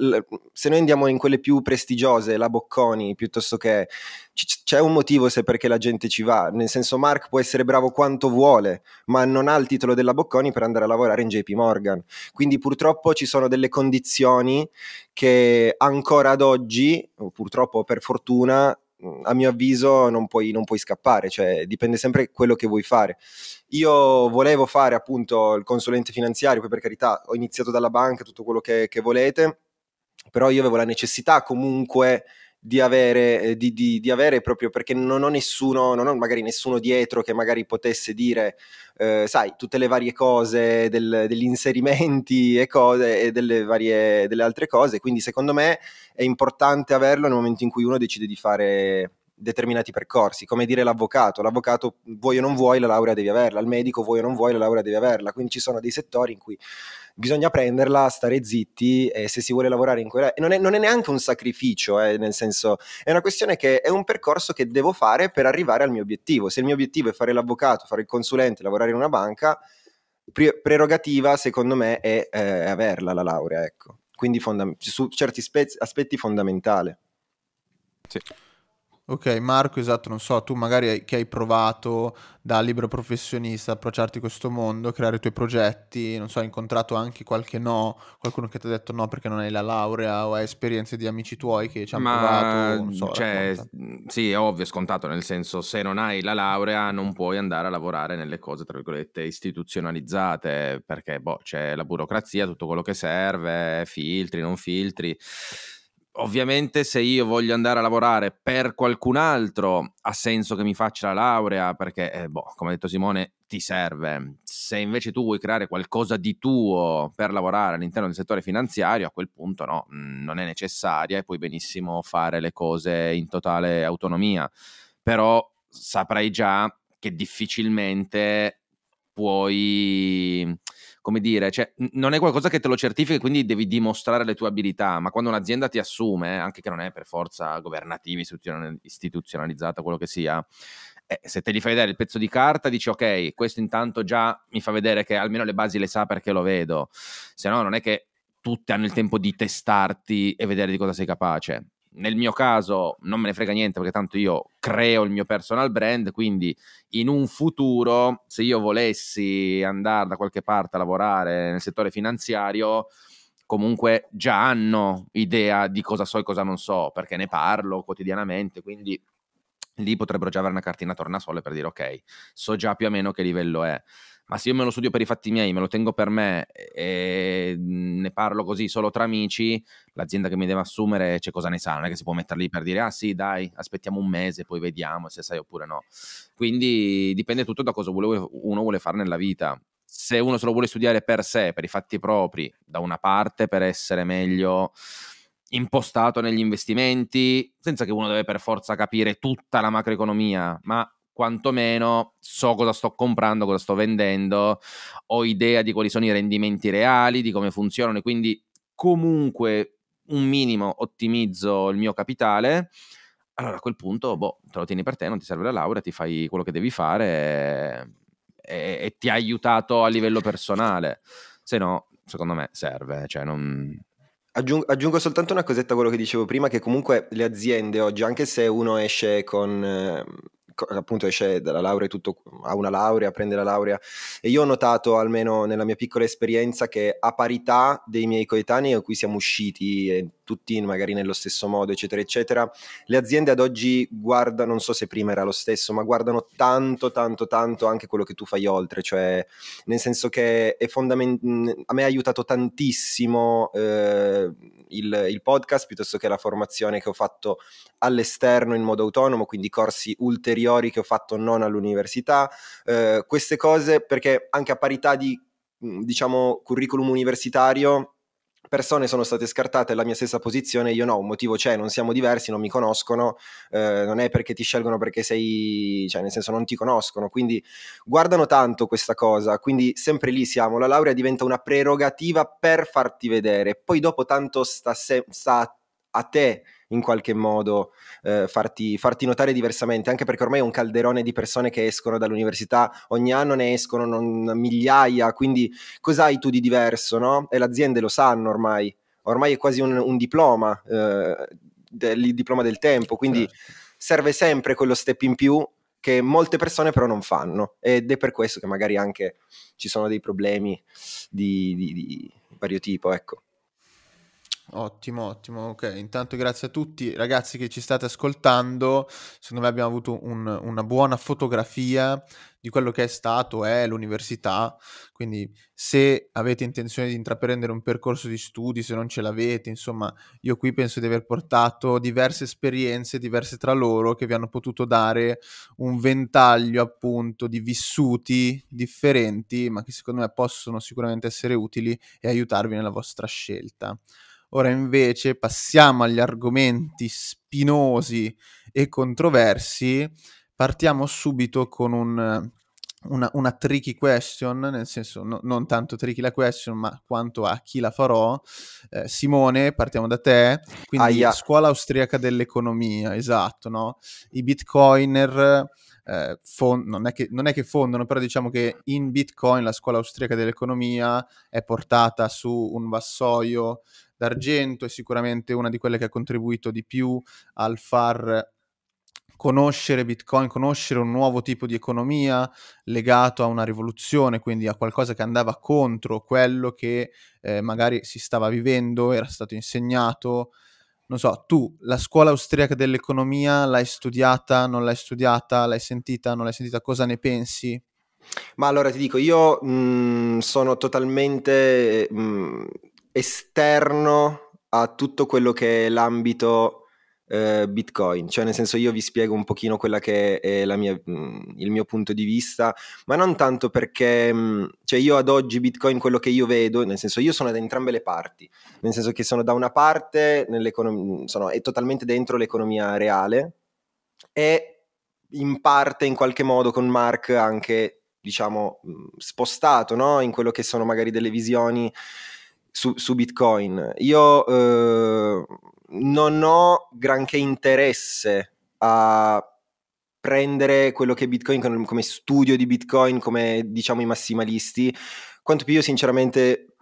Speaker 3: se noi andiamo in quelle più prestigiose, la Bocconi piuttosto che. C- c'è un motivo se perché la gente ci va. Nel senso, Mark può essere bravo quanto vuole, ma non ha il titolo della Bocconi per andare a lavorare in JP Morgan. Quindi, purtroppo, ci sono delle condizioni che ancora ad oggi, o purtroppo per fortuna, a mio avviso non puoi, non puoi scappare, cioè dipende sempre quello che vuoi fare. Io volevo fare appunto il consulente finanziario, poi per carità ho iniziato dalla banca, tutto quello che, che volete, però io avevo la necessità comunque di avere, eh, di, di, di avere, proprio perché non ho nessuno, non ho magari nessuno dietro che magari potesse dire, eh, sai, tutte le varie cose del, degli inserimenti e cose e delle, varie, delle altre cose. Quindi secondo me è importante averlo nel momento in cui uno decide di fare determinati percorsi, come dire l'avvocato, l'avvocato vuoi o non vuoi la laurea devi averla, il medico vuoi o non vuoi la laurea devi averla, quindi ci sono dei settori in cui bisogna prenderla, stare zitti e se si vuole lavorare in quella... non è, non è neanche un sacrificio, eh, nel senso è una questione che è un percorso che devo fare per arrivare al mio obiettivo. Se il mio obiettivo è fare l'avvocato, fare il consulente, lavorare in una banca, prerogativa secondo me è eh, averla la laurea, ecco. Quindi fondam- su certi spe- aspetti fondamentale.
Speaker 1: Sì. Ok, Marco, esatto, non so, tu magari hai, che hai provato da libero professionista a approcciarti a questo mondo, creare i tuoi progetti, non so, hai incontrato anche qualche no, qualcuno che ti ha detto no perché non hai la laurea o hai esperienze di amici tuoi che ci hanno Ma, provato,
Speaker 2: non so. Cioè, mm, sì, è ovvio, è scontato, nel senso, se non hai la laurea non puoi andare a lavorare nelle cose, tra virgolette, istituzionalizzate, perché, boh, c'è la burocrazia, tutto quello che serve, filtri, non filtri ovviamente se io voglio andare a lavorare per qualcun altro ha senso che mi faccia la laurea perché, eh, boh, come ha detto Simone, ti serve. Se invece tu vuoi creare qualcosa di tuo per lavorare all'interno del settore finanziario, a quel punto no, mm, non è necessaria e puoi benissimo fare le cose in totale autonomia. Però saprai già che difficilmente puoi come dire, cioè, non è qualcosa che te lo certifica, quindi devi dimostrare le tue abilità, ma quando un'azienda ti assume, anche che non è per forza governativa, istituzionalizzata, quello che sia, eh, se te gli fai vedere il pezzo di carta, dici ok, questo intanto già mi fa vedere che almeno le basi le sa perché lo vedo, se no non è che tutti hanno il tempo di testarti e vedere di cosa sei capace nel mio caso non me ne frega niente perché tanto io creo il mio personal brand, quindi in un futuro se io volessi andare da qualche parte a lavorare nel settore finanziario, comunque già hanno idea di cosa so e cosa non so, perché ne parlo quotidianamente, quindi lì potrebbero già avere una cartina tornasole per dire ok, so già più o meno che livello è ma se io me lo studio per i fatti miei, me lo tengo per me e ne parlo così solo tra amici, l'azienda che mi deve assumere c'è cioè, cosa ne sa, non è che si può mettere lì per dire ah sì dai aspettiamo un mese poi vediamo se sai oppure no. Quindi dipende tutto da cosa uno vuole fare nella vita. Se uno se lo vuole studiare per sé, per i fatti propri, da una parte per essere meglio impostato negli investimenti, senza che uno deve per forza capire tutta la macroeconomia, ma quantomeno so cosa sto comprando, cosa sto vendendo, ho idea di quali sono i rendimenti reali, di come funzionano e quindi comunque un minimo ottimizzo il mio capitale. Allora a quel punto, boh, te lo tieni per te, non ti serve la laurea, ti fai quello che devi fare e, e ti ha aiutato a livello personale. Se no, secondo me serve, cioè non,
Speaker 3: Aggiungo, soltanto una cosetta a quello che dicevo prima, che comunque le aziende oggi, anche se uno esce con ehm, appunto esce dalla laurea tutto, ha una laurea, prende la laurea e io ho notato almeno nella mia piccola esperienza che a parità dei miei coetanei a cui siamo usciti tutti magari nello stesso modo, eccetera, eccetera. Le aziende ad oggi guardano, non so se prima era lo stesso, ma guardano tanto, tanto, tanto anche quello che tu fai oltre, cioè nel senso che è fondamentale, a me ha aiutato tantissimo eh, il, il podcast piuttosto che la formazione che ho fatto all'esterno in modo autonomo, quindi corsi ulteriori che ho fatto non all'università, eh, queste cose perché anche a parità di diciamo curriculum universitario persone sono state scartate alla mia stessa posizione, io no, un motivo c'è, non siamo diversi, non mi conoscono, eh, non è perché ti scelgono perché sei, cioè nel senso non ti conoscono, quindi guardano tanto questa cosa, quindi sempre lì siamo, la laurea diventa una prerogativa per farti vedere, poi dopo tanto sta, se- sta a te in qualche modo eh, farti, farti, notare diversamente, anche perché ormai è un calderone di persone che escono dall'università, ogni anno ne escono non, migliaia, quindi cos'hai tu di diverso, no? E le aziende lo sanno ormai, ormai è quasi un, un diploma, eh, il diploma del tempo, quindi certo. serve sempre quello step in più che molte persone però non fanno ed è per questo che magari anche ci sono dei problemi di, di, di vario tipo, ecco.
Speaker 1: Ottimo, ottimo. Ok, intanto grazie a tutti ragazzi che ci state ascoltando. Secondo me abbiamo avuto un, una buona fotografia di quello che è stato, è eh, l'università. Quindi se avete intenzione di intraprendere un percorso di studi, se non ce l'avete, insomma, io qui penso di aver portato diverse esperienze, diverse tra loro, che vi hanno potuto dare un ventaglio appunto di vissuti differenti, ma che secondo me possono sicuramente essere utili e aiutarvi nella vostra scelta. Ora invece passiamo agli argomenti spinosi e controversi. Partiamo subito con un, una, una, tricky question, nel senso no, non tanto tricky la question, ma quanto a chi la farò. Eh, Simone, partiamo da te. Quindi Aia. scuola austriaca dell'economia, esatto, no? I bitcoiner... Eh, fond- non, è che, non, è che, fondono, però diciamo che in Bitcoin la scuola austriaca dell'economia è portata su un vassoio d'argento, è sicuramente una di quelle che ha contribuito di più al far conoscere Bitcoin, conoscere un nuovo tipo di economia legato a una rivoluzione, quindi a qualcosa che andava contro quello che eh, magari si stava vivendo, era stato insegnato. Non so, tu la scuola austriaca dell'economia l'hai studiata, non l'hai studiata, l'hai sentita, non l'hai sentita, cosa ne pensi?
Speaker 3: Ma allora ti dico, io mh, mhmm, sono totalmente mh, mhmm, esterno a tutto quello che è l'ambito eh, Bitcoin, cioè nel senso io vi spiego un pochino quella che è mia, mm, il mio punto di vista, ma non tanto perché mm, cioè io ad oggi Bitcoin quello che io vedo, nel senso io sono da entrambe le parti, nel senso che sono da una parte sono, è totalmente dentro l'economia reale e in parte in qualche modo con Mark anche diciamo mm, spostato no? in quello che sono magari delle visioni su, su Bitcoin. Io eh, non ho granché interesse a prendere quello che è Bitcoin come studio di Bitcoin, come diciamo i massimalisti, quanto più io sinceramente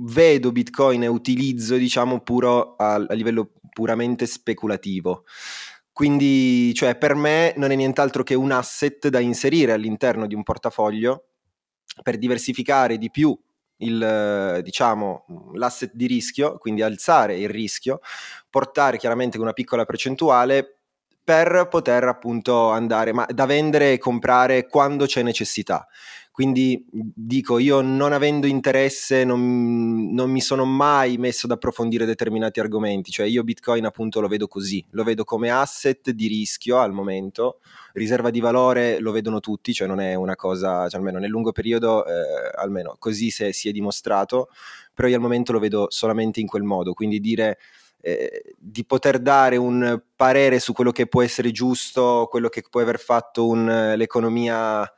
Speaker 3: vedo Bitcoin e utilizzo, diciamo, puro a, a, livello puramente speculativo. Quindi, cioè, per me non è nient'altro che un asset da inserire all'interno di un portafoglio per diversificare di più il, diciamo, l'asset di rischio, quindi alzare il rischio, portare chiaramente una piccola percentuale per poter appunto andare ma, da vendere e comprare quando c'è necessità. Quindi dico, io non avendo interesse non, non mi sono mai messo ad approfondire determinati argomenti, cioè io Bitcoin appunto lo vedo così, lo vedo come asset di rischio al momento, riserva di valore lo vedono tutti, cioè non è una cosa, cioè almeno nel lungo periodo, eh, almeno così se, si è dimostrato, però io al momento lo vedo solamente in quel modo, quindi dire... Eh, di poter dare un parere su quello che può essere giusto, quello che può aver fatto un, l'economia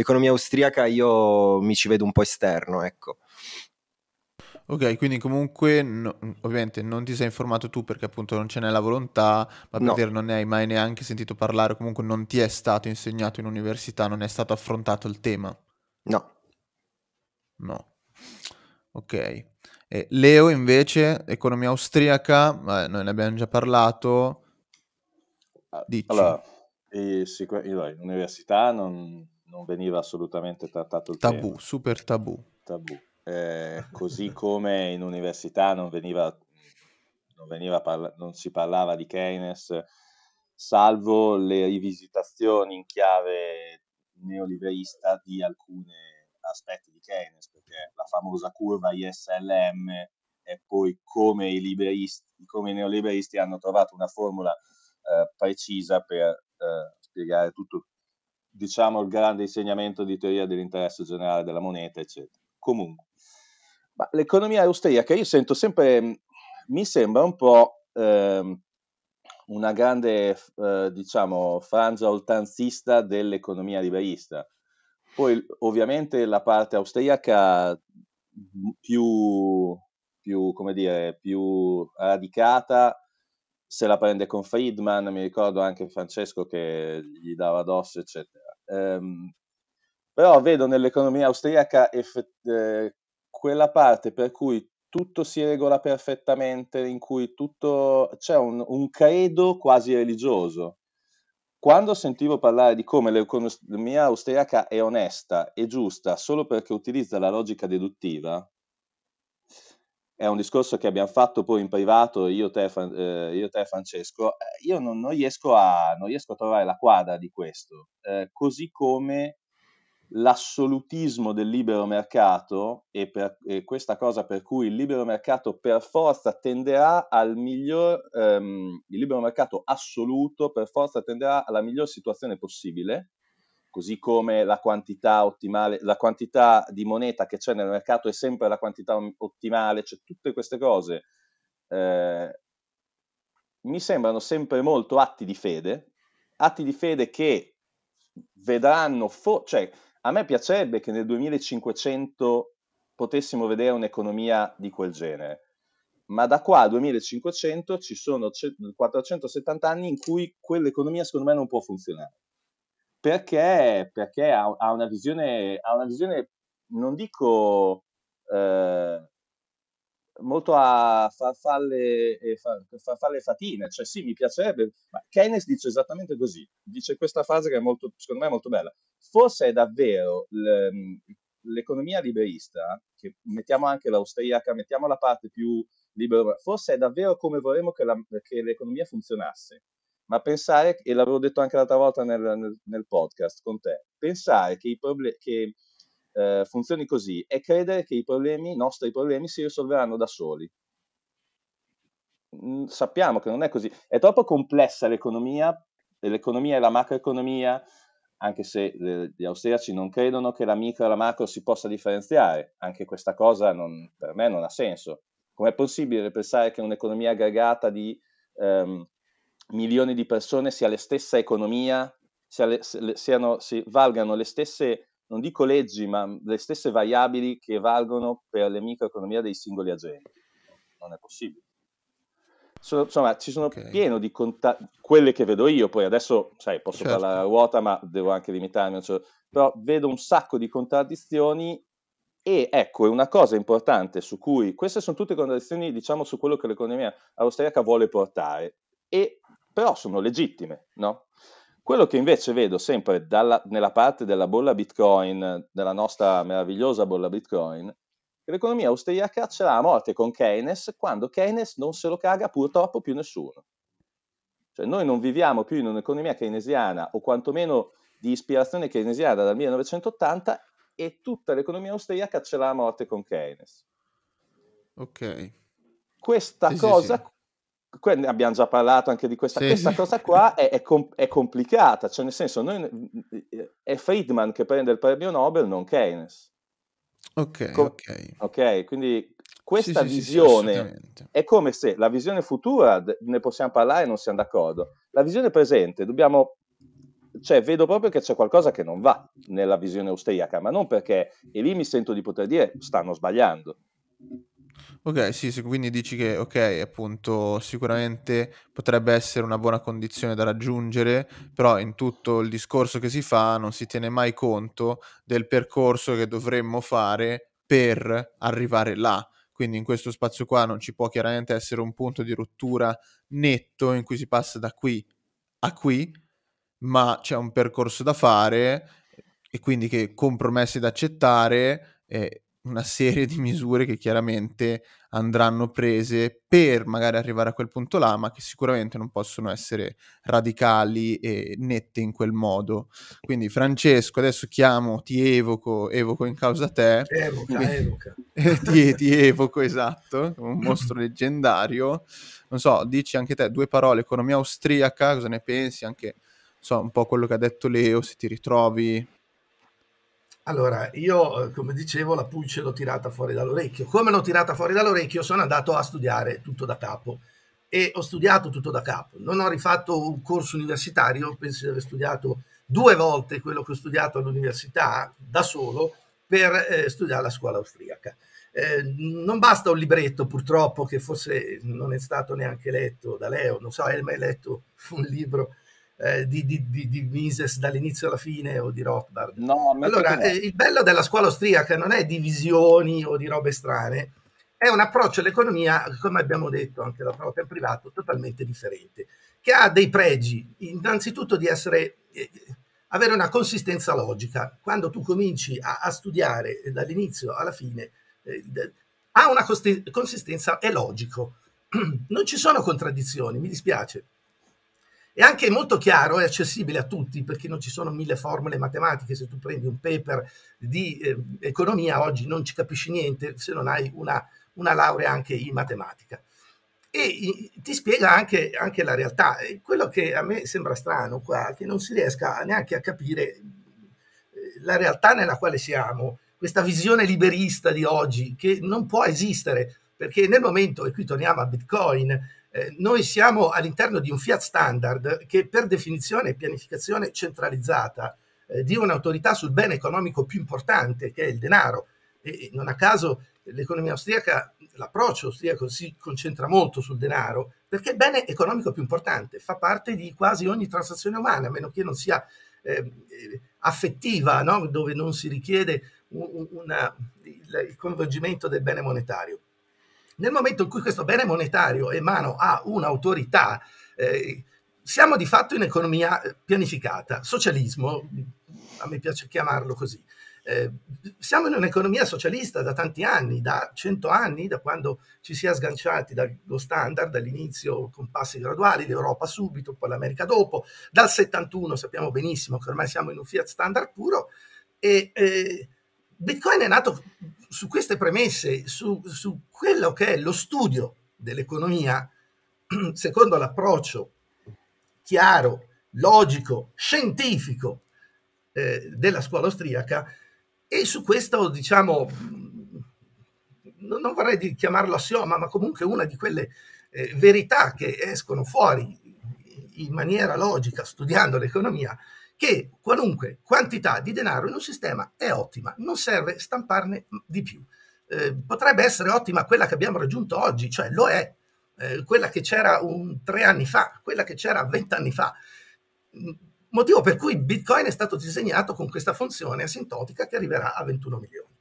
Speaker 3: l'economia austriaca io mi ci vedo un po' esterno, ecco.
Speaker 1: Ok, quindi comunque no, ovviamente non ti sei informato tu perché appunto non ce n'è la volontà, ma per no. dire non ne hai mai neanche sentito parlare, comunque non ti è stato insegnato in università, non è stato affrontato il tema. No. No. Ok. E Leo invece, economia austriaca, noi ne abbiamo già parlato.
Speaker 4: Ah, Dici. Allora, eh, l'università non, non veniva assolutamente trattato il tabù, tema.
Speaker 1: super tabù.
Speaker 4: tabù. Eh, così come in università non, veniva, non, veniva parla- non si parlava di Keynes, salvo le rivisitazioni in chiave neoliberista di alcuni aspetti di Keynes, perché la famosa curva ISLM e poi come i, liberisti, come i neoliberisti hanno trovato una formula eh, precisa per eh, spiegare tutto diciamo, il grande insegnamento di teoria dell'interesse generale della moneta, eccetera. Comunque, ma l'economia austriaca io sento sempre, mm, mi sembra un po' ehm, una grande, eh, diciamo, frangia oltanzista dell'economia liberista. Poi ovviamente la parte austriaca mm, più, più, come dire, più radicata se la prende con Friedman, mi ricordo anche Francesco che gli dava addosso, eccetera. Ehm, però vedo nell'economia austriaca eff- eh, quella parte per cui tutto si regola perfettamente, in cui tutto c'è un, un credo quasi religioso. Quando sentivo parlare di come l'economia austriaca è onesta e giusta solo perché utilizza la logica deduttiva, è un discorso che abbiamo fatto poi in privato io te, eh, io te Francesco, eh, io non, non, riesco a, non, riesco a, trovare la quadra di questo, eh, così come l'assolutismo del libero mercato e, per, e, questa cosa per cui il libero mercato per forza tenderà al miglior, ehm, il libero mercato assoluto per forza tenderà alla miglior situazione possibile, così come la quantità ottimale, la quantità di moneta che c'è nel mercato è sempre la quantità ottimale, cioè tutte queste cose eh, mi sembrano sempre molto atti di fede, atti di fede che vedranno, fo- cioè a me piacerebbe che nel 2500 potessimo vedere un'economia di quel genere, ma da qua al 2500 ci sono 470 anni in cui quell'economia secondo me non può funzionare perché, perché ha, ha, una visione, ha, una visione, non dico eh, molto a farfalle e fatine, cioè sì, mi piacerebbe, ma Keynes dice esattamente così, dice questa frase che è molto, secondo me è molto bella, forse è davvero l'economia liberista, che mettiamo anche l'austriaca, mettiamo la parte più libera, forse è davvero come vorremmo che, la, che l'economia funzionasse, ma pensare, e l'avevo detto anche l'altra volta nel, nel, nel podcast con te, pensare che, proble- che eh, funzioni così è credere che i problemi, nostri problemi si risolveranno da soli. sappiamo che non è così, è troppo complessa l'economia, l'economia e la macroeconomia, anche se le, gli austriaci non credono che la micro e la macro si possa differenziare, anche questa cosa non, per me non ha senso. Com'è possibile pensare che un'economia aggregata di... Ehm, milioni di persone sia la stessa economia, sia le, se, siano, se valgano le stesse, non dico leggi, ma le stesse variabili che valgono per le microeconomie dei singoli agenti. Non è possibile. So, insomma, ci sono okay. pieno di contatti, quelle che vedo io, poi adesso, sai, posso certo. parlare a ruota, ma devo anche limitarmi, cioè, però vedo un sacco di contraddizioni e ecco, è una cosa importante su cui, queste sono tutte contraddizioni, diciamo, su quello che l'economia austriaca vuole portare e però sono legittime, no? Quello che invece vedo sempre dalla, nella parte della bolla Bitcoin, della nostra meravigliosa bolla Bitcoin, che l'economia austriaca ce l'ha a morte con Keynes quando Keynes non se lo caga purtroppo più nessuno. Cioè noi non viviamo più in un'economia keynesiana o quantomeno di ispirazione keynesiana dal 1980 e tutta l'economia austriaca ce l'ha a morte con Keynes. Ok. Questa sì, cosa sì, sì ne abbiamo già parlato anche di questa, sì. questa cosa qua è, è, com- è, complicata, cioè nel senso noi, è Friedman che prende il premio Nobel, non Keynes.
Speaker 1: Ok, Com- okay.
Speaker 4: ok. quindi questa sì, visione sì, è come se la visione futura, ne possiamo parlare e non siamo d'accordo, la visione presente dobbiamo cioè vedo proprio che c'è qualcosa che non va nella visione austriaca, ma non perché, e lì mi sento di poter dire, stanno sbagliando.
Speaker 1: Ok, sì, quindi dici che, ok, appunto, sicuramente potrebbe essere una buona condizione da raggiungere, però in tutto il discorso che si fa non si tiene mai conto del percorso che dovremmo fare per arrivare là. Quindi in questo spazio qua non ci può chiaramente essere un punto di rottura netto in cui si passa da qui a qui, ma c'è un percorso da fare e quindi che compromessi da accettare. Eh, una serie di misure che chiaramente andranno prese per magari arrivare a quel punto là, ma che sicuramente non possono essere radicali e nette in quel modo. Quindi Francesco, adesso chiamo, ti evoco, evoco in causa te. Evoca, evoca. ti, ti evoco, esatto, un mostro leggendario. Non so, dici anche te due parole, economia austriaca, cosa ne pensi? Anche so, un po' quello che ha detto Leo, se ti ritrovi.
Speaker 5: Allora, io, eh, come dicevo, la pulce l'ho tirata fuori dall'orecchio. Come l'ho tirata fuori dall'orecchio, sono andato a studiare tutto da capo e ho studiato tutto da capo. Non ho rifatto un corso universitario, penso di aver studiato due volte quello che ho studiato all'università da solo per eh, studiare la scuola austriaca. Eh, non basta un libretto, purtroppo, che forse non è stato neanche letto da Leo, non so, hai mai letto un libro eh, di, di, di, di, Mises dall'inizio alla fine o di Rothbard. No, allora, eh, il bello della scuola austriaca non è divisioni o di robe strane, è un approccio all'economia, come abbiamo detto anche la in privato, totalmente differente, che ha dei pregi, innanzitutto di essere, eh, avere una consistenza logica. Quando tu cominci a, a studiare dall'inizio alla fine, eh, ha una consistenza, è logico. Non ci sono contraddizioni, mi dispiace è anche molto chiaro, è accessibile a tutti perché non ci sono mille formule matematiche, se tu prendi un paper di eh, economia oggi non ci capisci niente se non hai una, una laurea anche in matematica. E ti spiega anche, anche, la realtà. E quello che a me sembra strano qua, che non si riesca neanche a capire eh, la realtà nella quale siamo, questa visione liberista di oggi che non può esistere, perché nel momento, e qui torniamo a Bitcoin, eh, noi siamo all'interno di un fiat standard che per definizione è pianificazione centralizzata eh, di un'autorità sul bene economico più importante che è il denaro. E non a caso l'economia austriaca, l'approccio austriaco si concentra molto sul denaro perché è il bene economico più importante, fa parte di quasi ogni transazione umana, a meno che non sia ehm, eh, affettiva, no? dove non si richiede una, il coinvolgimento del bene monetario. Nel momento in cui questo bene monetario è mano a un'autorità, eh, siamo di fatto in economia eh, pianificata, socialismo, a me piace chiamarlo così. Eh, siamo in un'economia socialista da tanti anni, da cento anni, da quando ci si è sganciati dallo standard, dall'inizio con passi graduali, l'Europa subito, poi l'America dopo, dal 71 sappiamo benissimo che ormai siamo in un fiat standard puro e eh, Bitcoin è nato su queste premesse, su, su quello che è lo studio dell'economia, secondo l'approccio chiaro, logico, scientifico eh, della scuola austriaca, e su questo, diciamo, non vorrei chiamarlo assioma, ma comunque una di quelle eh, verità che escono fuori in maniera logica studiando l'economia che qualunque quantità di denaro in un sistema è ottima, non serve stamparne di più. Eh, potrebbe essere ottima quella che abbiamo raggiunto oggi, cioè lo è, eh, quella che c'era un, tre anni fa, quella che c'era vent'anni fa. Mm, motivo per cui Bitcoin è stato disegnato con questa funzione asintotica che arriverà a 21 milioni.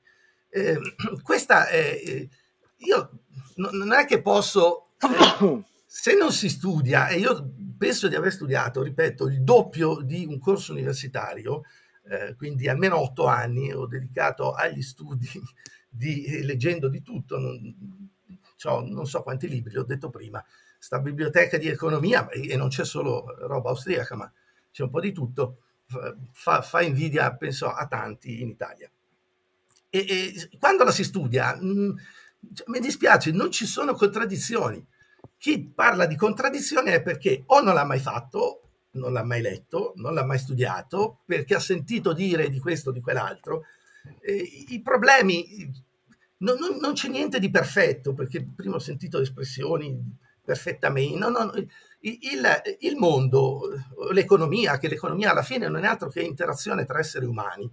Speaker 5: Eh, questa è, eh, io non è che posso, eh, se non si studia, e io penso di aver studiato, ripeto, il doppio di un corso universitario, eh, quindi almeno otto anni ho dedicato agli studi, di, eh, leggendo di tutto, non, cioè, non so quanti libri, ho detto prima, sta biblioteca di economia, e non c'è solo roba austriaca, ma c'è un po' di tutto, fa, fa invidia, penso, a tanti in Italia. E, e quando la si studia, mh, mm, cioè, mi dispiace, non ci sono contraddizioni. Chi parla di contraddizione è perché o non l'ha mai fatto, non l'ha mai letto, non l'ha mai studiato, perché ha sentito dire di questo o di quell'altro. Eh, I problemi, non, non, non c'è niente di perfetto, perché prima ho sentito espressioni perfettamente. No, no, il, il mondo, l'economia, che l'economia alla fine non è altro che interazione tra esseri umani,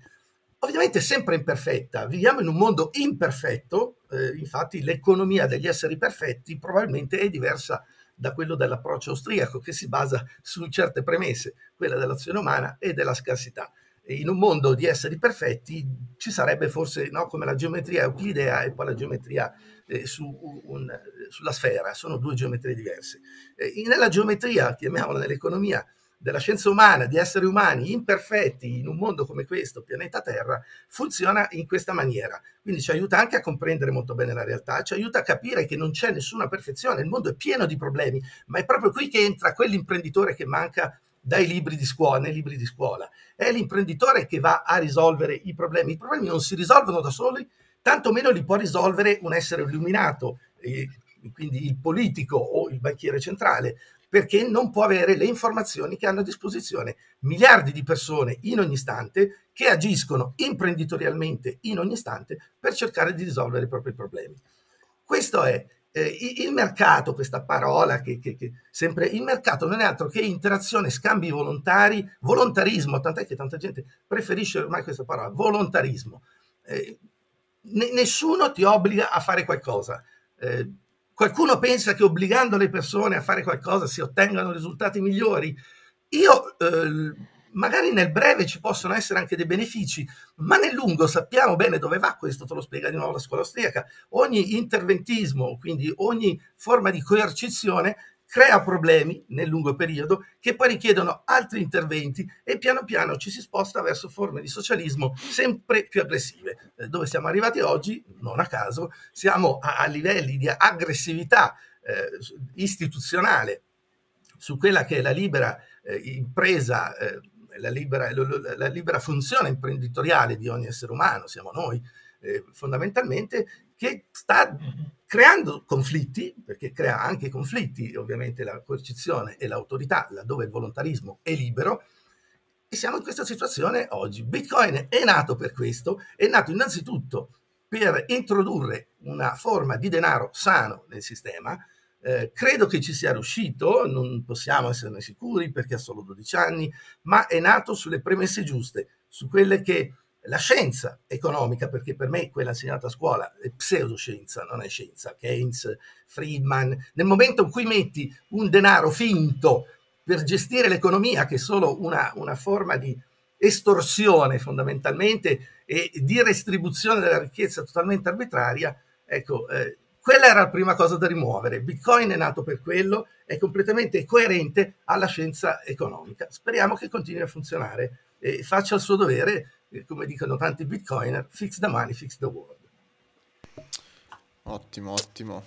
Speaker 5: ovviamente sempre imperfetta. Viviamo in un mondo imperfetto, eh, infatti l'economia degli esseri perfetti probabilmente è diversa da quello dell'approccio austriaco che si basa su certe premesse, quella dell'azione umana e della scarsità. in un mondo di esseri perfetti ci sarebbe forse no, come la geometria euclidea e poi la geometria eh, su un, sulla sfera, sono due geometrie diverse. Eh, nella geometria, chiamiamola nell'economia, della scienza umana, di esseri umani imperfetti in un mondo come questo, pianeta Terra, funziona in questa maniera. Quindi ci aiuta anche a comprendere molto bene la realtà, ci aiuta a capire che non c'è nessuna perfezione, il mondo è pieno di problemi, ma è proprio qui che entra quell'imprenditore che manca dai libri di scuola, nei libri di scuola. È l'imprenditore che va a risolvere i problemi. I problemi non si risolvono da soli, tantomeno li può risolvere un essere illuminato, quindi il politico o il banchiere centrale, perché non può avere le informazioni che hanno a disposizione miliardi di persone in ogni istante che agiscono imprenditorialmente in ogni istante per cercare di risolvere i propri problemi. Questo è eh, il mercato, questa parola che, che, che, sempre il mercato non è altro che interazione, scambi volontari, volontarismo, tant'è che tanta gente preferisce ormai questa parola, volontarismo. Eh, nessuno ti obbliga a fare qualcosa. Eh, Qualcuno pensa che obbligando le persone a fare qualcosa si ottengano risultati migliori? Io, eh, magari nel breve ci possono essere anche dei benefici, ma nel lungo sappiamo bene dove va questo, te lo spiega di nuovo la scuola austriaca. Ogni interventismo, quindi ogni forma di coercizione, crea problemi nel lungo periodo che poi richiedono altri interventi e piano piano ci si sposta verso forme di socialismo sempre più aggressive, eh, dove siamo arrivati oggi, non a caso, siamo a, a livelli di aggressività eh, istituzionale su quella che è la libera eh, impresa. Eh, la libera, la libera, funzione imprenditoriale di ogni essere umano, siamo noi, eh, fondamentalmente, che sta mm-hmm creando conflitti, perché crea anche conflitti ovviamente la coercizione e l'autorità, laddove il volontarismo è libero, e siamo in questa situazione oggi. Bitcoin è nato per questo, è nato innanzitutto per introdurre una forma di denaro sano nel sistema. Eh, credo che ci sia riuscito, non possiamo esserne sicuri perché ha solo 12 anni, ma è nato sulle premesse giuste, su quelle che la scienza economica, perché per me quella insegnata a scuola è pseudoscienza, non è scienza. Keynes, Friedman, nel momento in cui metti un denaro finto per gestire l'economia, che è solo una, una forma di estorsione fondamentalmente e di restribuzione della ricchezza totalmente arbitraria, ecco, eh, quella era la prima cosa da rimuovere. Bitcoin è nato per quello, è completamente coerente alla scienza economica. Speriamo che continui a funzionare e faccia il suo dovere eh, come dicono tanti bitcoiner, fix the money, fix the world.
Speaker 1: Ottimo, ottimo.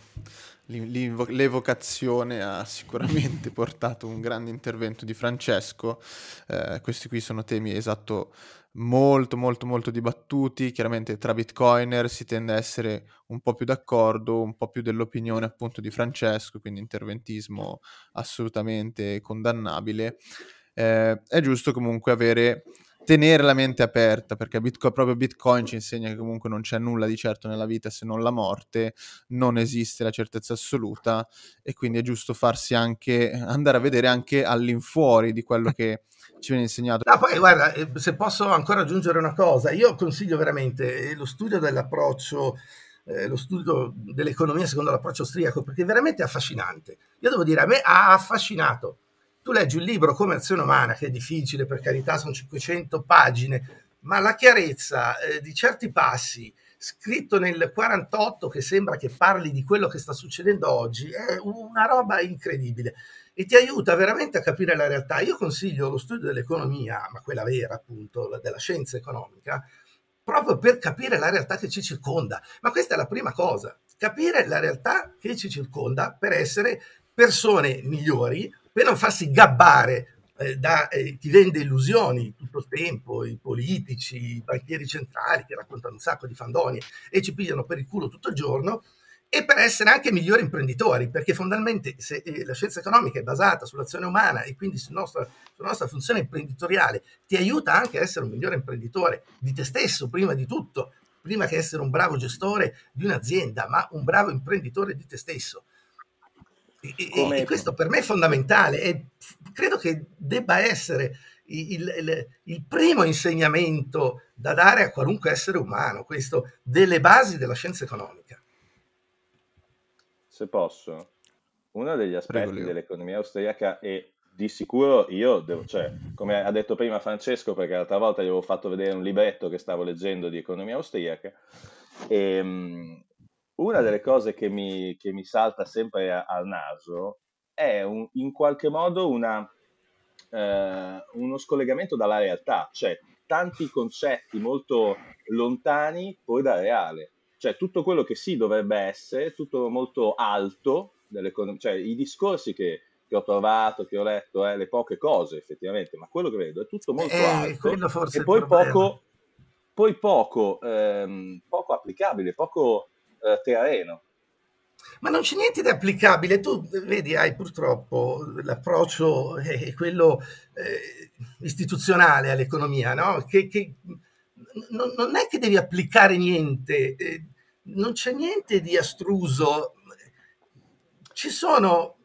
Speaker 1: L'evocazione ha sicuramente portato un grande intervento di Francesco. Eh, questi qui sono temi esatto molto molto molto dibattuti. Chiaramente tra bitcoiner si tende a essere un po' più d'accordo, un po' più dell'opinione appunto di Francesco, quindi interventismo assolutamente condannabile. Eh, è giusto comunque avere tenere la mente aperta, perché Bitcoin, proprio Bitcoin ci insegna che comunque non c'è nulla di certo nella vita se non la morte, non esiste la certezza assoluta e quindi è giusto farsi anche andare a vedere anche all'infuori di quello che ci viene insegnato.
Speaker 5: No, poi guarda, eh, se posso ancora aggiungere una cosa, io consiglio veramente eh, lo studio dell'approccio eh, lo studio dell'economia secondo l'approccio austriaco perché è veramente affascinante. Io devo dire, a me ha affascinato tu leggi un libro come Azione Umana, che è difficile per carità, sono 500 pagine, ma la chiarezza eh, di certi passi, scritto nel 48 che sembra che parli di quello che sta succedendo oggi, è una roba incredibile e ti aiuta veramente a capire la realtà. Io consiglio lo studio dell'economia, ma quella vera appunto, della scienza economica, proprio per capire la realtà che ci circonda. Ma questa è la prima cosa, capire la realtà che ci circonda per essere persone migliori per non farsi gabbare eh, da eh, chi vende illusioni tutto il tempo, i politici, i banchieri centrali che raccontano un sacco di fandonie e ci pigliano per il culo tutto il giorno, e per essere anche migliori imprenditori, perché fondamentalmente se eh, la scienza economica è basata sull'azione umana e quindi sulla nostra, sulla nostra, funzione imprenditoriale, ti aiuta anche a essere un migliore imprenditore di te stesso, prima di tutto, prima che essere un bravo gestore di un'azienda, ma un bravo imprenditore di te stesso. E, e, questo per me è fondamentale e credo che debba essere il, il, il, primo insegnamento da dare a qualunque essere umano, questo delle basi della scienza economica.
Speaker 4: Se posso, uno degli aspetti dell'economia austriaca è di sicuro io devo, cioè, come ha detto prima Francesco, perché l'altra volta gli avevo fatto vedere un libretto che stavo leggendo di economia austriaca, e, ehm, una delle cose che mi, che mi salta sempre a, al naso è un, in qualche modo una, eh, uno scollegamento dalla realtà, cioè tanti concetti molto lontani poi dal reale, cioè tutto quello che sì dovrebbe essere, tutto molto alto, cioè i discorsi che, che ho trovato, che ho letto, eh, le poche cose effettivamente, ma quello che vedo è tutto molto eh, alto e poi poco, poi poco, ehm, poco applicabile, poco eh, terreno.
Speaker 5: Ma non c'è niente di applicabile, tu vedi, hai purtroppo l'approccio eh, è quello eh, istituzionale all'economia, no? che, che non, non, è che devi applicare niente, eh, non c'è niente di astruso, ci sono,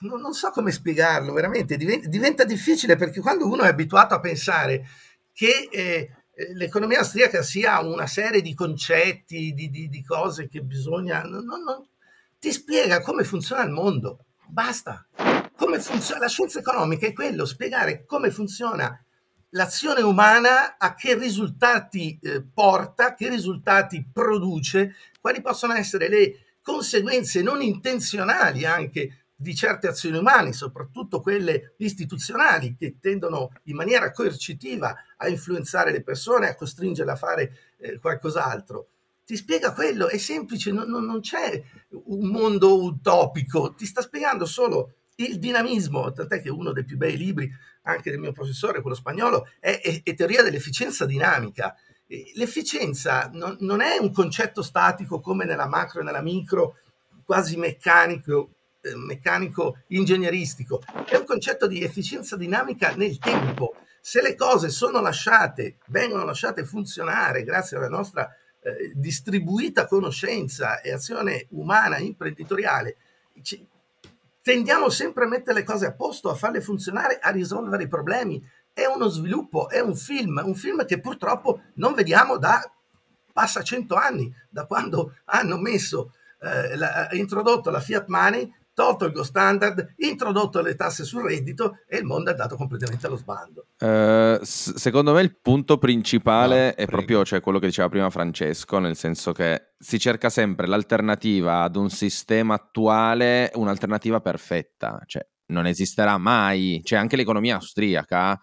Speaker 5: non, non so come spiegarlo, veramente diventa, diventa, difficile perché quando uno è abituato a pensare che... Eh, eh, l'economia austriaca sia una serie di concetti, di, di, di cose che bisogna... Non, non, ti spiega come funziona il mondo, basta. Funziona, la scienza economica è quello, spiegare come funziona l'azione umana, a che risultati eh, porta, che risultati produce, quali possono essere le conseguenze non intenzionali anche di certe azioni umane, soprattutto quelle istituzionali che tendono in maniera coercitiva a a influenzare le persone, a costringerle a fare eh, qualcos'altro. Ti spiega quello, è semplice, non, non, non c'è un mondo utopico, ti sta spiegando solo il dinamismo, tant'è che uno dei più bei libri anche del mio professore, quello spagnolo, è, è, è teoria dell'efficienza dinamica. L'efficienza non, non, è un concetto statico come nella macro e nella micro, quasi meccanico, eh, meccanico ingegneristico, è un concetto di efficienza dinamica nel tempo se le cose sono lasciate, vengono lasciate funzionare grazie alla nostra eh, distribuita conoscenza e azione umana imprenditoriale, ci, tendiamo sempre a mettere le cose a posto, a farle funzionare, a risolvere i problemi. È uno sviluppo, è un film, un film che purtroppo non vediamo da passa cento anni, da quando hanno messo, eh, la, introdotto la Fiat Money tolto lo standard, introdotto le tasse sul reddito e il mondo è andato completamente allo sbando.
Speaker 2: Uh, secondo me il punto principale no, è prego. proprio cioè, quello che diceva prima Francesco, nel senso che si cerca sempre l'alternativa ad un sistema attuale, un'alternativa perfetta, cioè non esisterà mai, cioè anche l'economia austriaca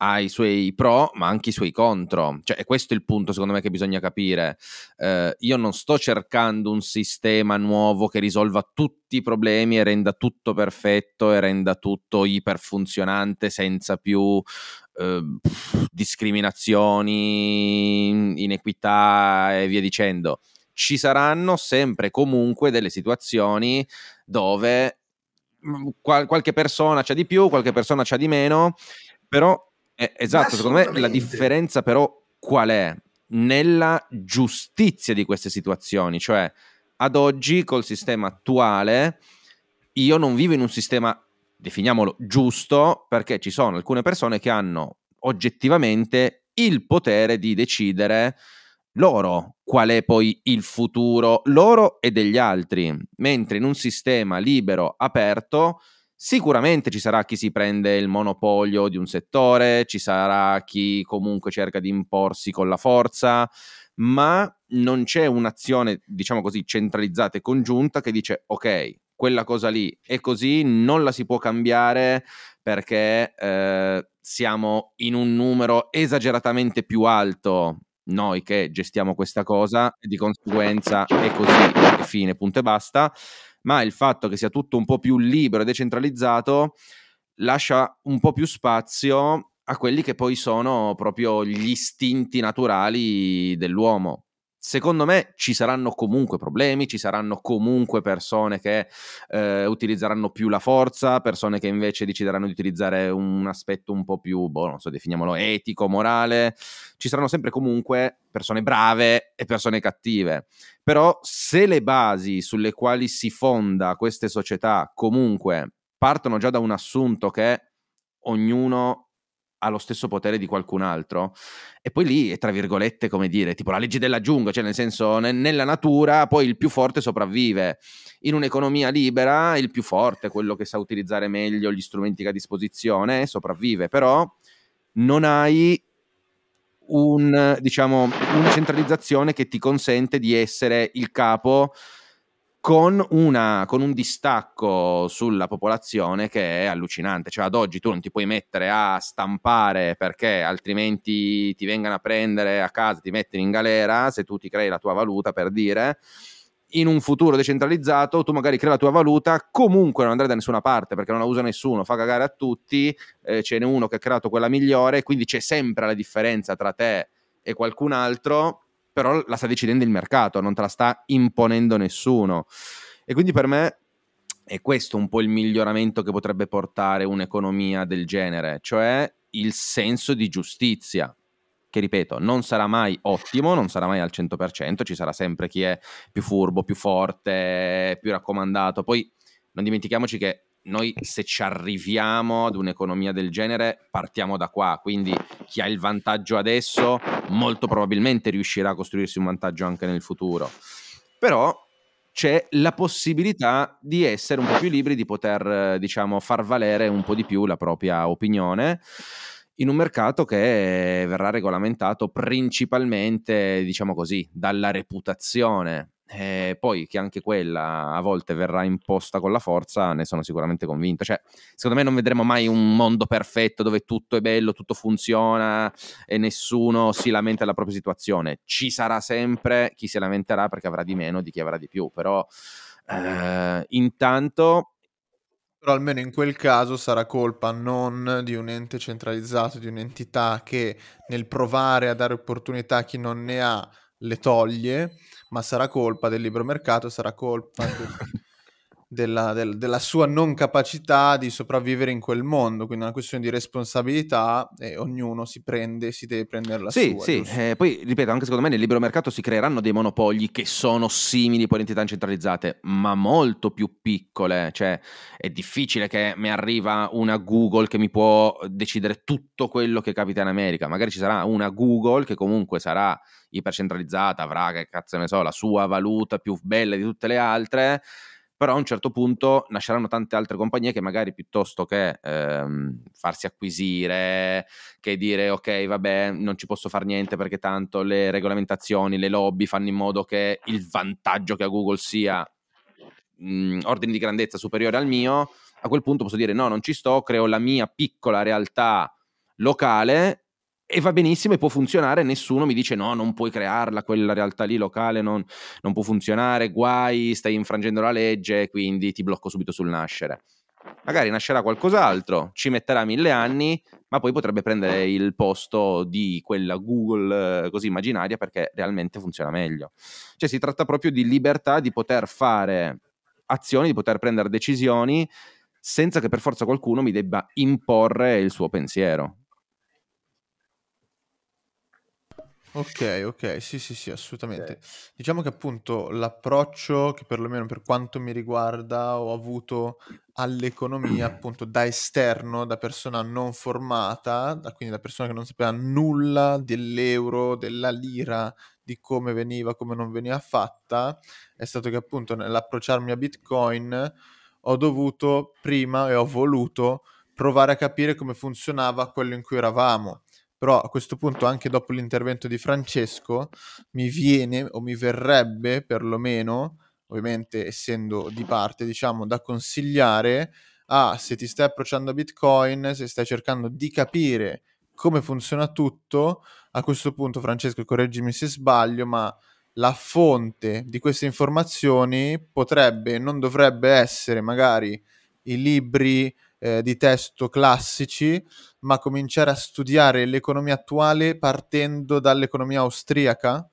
Speaker 2: ha i suoi pro ma anche i suoi contro, cioè è questo il punto secondo me che bisogna capire. Eh, io non sto cercando un sistema nuovo che risolva tutti i problemi e renda tutto perfetto e renda tutto iperfunzionante senza più eh, discriminazioni, inequità e via dicendo. Ci saranno sempre comunque delle situazioni dove mm, qual- qualche persona c'è di più, qualche persona c'è di meno, però eh, esatto, secondo me la differenza però qual è? Nella giustizia di queste situazioni, cioè ad oggi col sistema attuale io non vivo in un sistema, definiamolo giusto, perché ci sono alcune persone che hanno oggettivamente il potere di decidere loro qual è poi il futuro loro e degli altri, mentre in un sistema libero, aperto, Sicuramente ci sarà chi si prende il monopolio di un settore, ci sarà chi comunque cerca di imporsi con la forza, ma non c'è un'azione, diciamo così, centralizzata e congiunta che dice ok, quella cosa lì è così, non la si può cambiare perché eh, siamo in un numero esageratamente più alto noi che gestiamo questa cosa e di conseguenza è così, fine, punto e basta ma il fatto che sia tutto un po' più libero e decentralizzato lascia un po' più spazio a quelli che poi sono proprio gli istinti naturali dell'uomo secondo me ci saranno comunque problemi, ci saranno comunque persone che eh, utilizzeranno più la forza, persone che invece decideranno di utilizzare un aspetto un po' più, boh, non so, definiamolo etico, morale. Ci saranno sempre comunque persone brave e persone cattive. Però se le basi sulle quali si fonda queste società comunque partono già da un assunto che ognuno ha lo stesso potere di qualcun altro. E poi lì è tra virgolette, come dire, tipo la legge della giungla, cioè nel senso ne- nella natura poi il più forte sopravvive. In un'economia libera il più forte, quello che sa utilizzare meglio gli strumenti che ha a disposizione, sopravvive, però non hai un, diciamo, una centralizzazione che ti consente di essere il capo con, una, con, un distacco sulla popolazione che è allucinante. Cioè, ad oggi tu non ti puoi mettere a stampare perché altrimenti ti vengano a prendere a casa, ti mettono in galera se tu ti crei la tua valuta per dire. In un futuro decentralizzato, tu magari crei la tua valuta, comunque non andrai da nessuna parte perché non la usa nessuno, fa cagare a tutti. Eh, ce n'è uno che ha creato quella migliore, quindi c'è sempre la differenza tra te e qualcun altro però la sta decidendo il mercato, non te la sta imponendo nessuno. E quindi per me è questo un po' il miglioramento che potrebbe portare un'economia del genere, cioè il senso di giustizia che ripeto, non sarà mai ottimo, non sarà mai al 100%, ci sarà sempre chi è più furbo, più forte, più raccomandato. Poi non dimentichiamoci che noi se ci arriviamo ad un'economia del genere partiamo da qua, quindi chi ha il vantaggio adesso molto probabilmente riuscirà a costruirsi un vantaggio anche nel futuro. Però c'è la possibilità di essere un po' più liberi, di poter diciamo far valere un po' di più la propria opinione in un mercato che verrà regolamentato principalmente, diciamo così, dalla reputazione eh, poi che anche quella a volte verrà imposta con la forza, ne sono sicuramente convinto. Cioè, secondo me non vedremo mai un mondo perfetto dove tutto è bello, tutto funziona e nessuno si lamenta della propria situazione. Ci sarà sempre chi si lamenterà perché avrà di meno di chi avrà di più, però eh,
Speaker 1: intanto... Però almeno in quel caso sarà colpa non di un ente centralizzato, di un'entità che nel provare a dare opportunità a chi non ne ha le toglie, ma sarà colpa del libero mercato, sarà colpa... Del della, del, della, sua non capacità di sopravvivere in quel mondo, quindi è una questione di responsabilità e ognuno si prende, si deve prendere la sì, sua. Sì, sì,
Speaker 2: eh, poi ripeto, anche secondo me nel libero mercato si creeranno dei monopoli che sono simili poi a entità centralizzate, ma molto più piccole, cioè è difficile che mi arriva una Google che mi può decidere tutto quello che capita in America, magari ci sarà una Google che comunque sarà ipercentralizzata, avrà che cazzo ne so, la sua valuta più bella di tutte le altre, però a un certo punto nasceranno tante altre compagnie che magari piuttosto che ehm, farsi acquisire, che dire ok vabbè non ci posso fare niente perché tanto le regolamentazioni, le lobby fanno in modo che il vantaggio che ha Google sia mh, mhmm, ordine di grandezza superiore al mio, a quel punto posso dire no, non ci sto, creo la mia piccola realtà locale e va benissimo e può funzionare, nessuno mi dice no, non puoi crearla, quella realtà lì locale non, non può funzionare, guai, stai infrangendo la legge, quindi ti blocco subito sul nascere. Magari nascerà qualcos'altro, ci metterà mille anni, ma poi potrebbe prendere il posto di quella Google eh, così immaginaria perché realmente funziona meglio. Cioè si tratta proprio di libertà di poter fare azioni, di poter prendere decisioni senza che per forza qualcuno mi debba imporre il suo pensiero
Speaker 1: Ok, ok, sì, sì, sì, assolutamente. Okay. Diciamo che appunto l'approccio che perlomeno per quanto mi riguarda ho avuto all'economia appunto da esterno, da persona non formata, da, quindi da persona che non sapeva nulla dell'euro, della lira, di come veniva, come non veniva fatta, è stato che appunto nell'approcciarmi a Bitcoin ho dovuto prima e ho voluto provare a capire come funzionava quello in cui eravamo però a questo punto anche dopo l'intervento di Francesco mi viene o mi verrebbe perlomeno, ovviamente essendo di parte, diciamo, da consigliare a ah, se ti stai approcciando a Bitcoin, se stai cercando di capire come funziona tutto, a questo punto Francesco correggimi se sbaglio, ma la fonte di queste informazioni potrebbe, non dovrebbe essere magari i libri eh, di testo classici, ma cominciare a studiare l'economia attuale partendo dall'economia austriaca?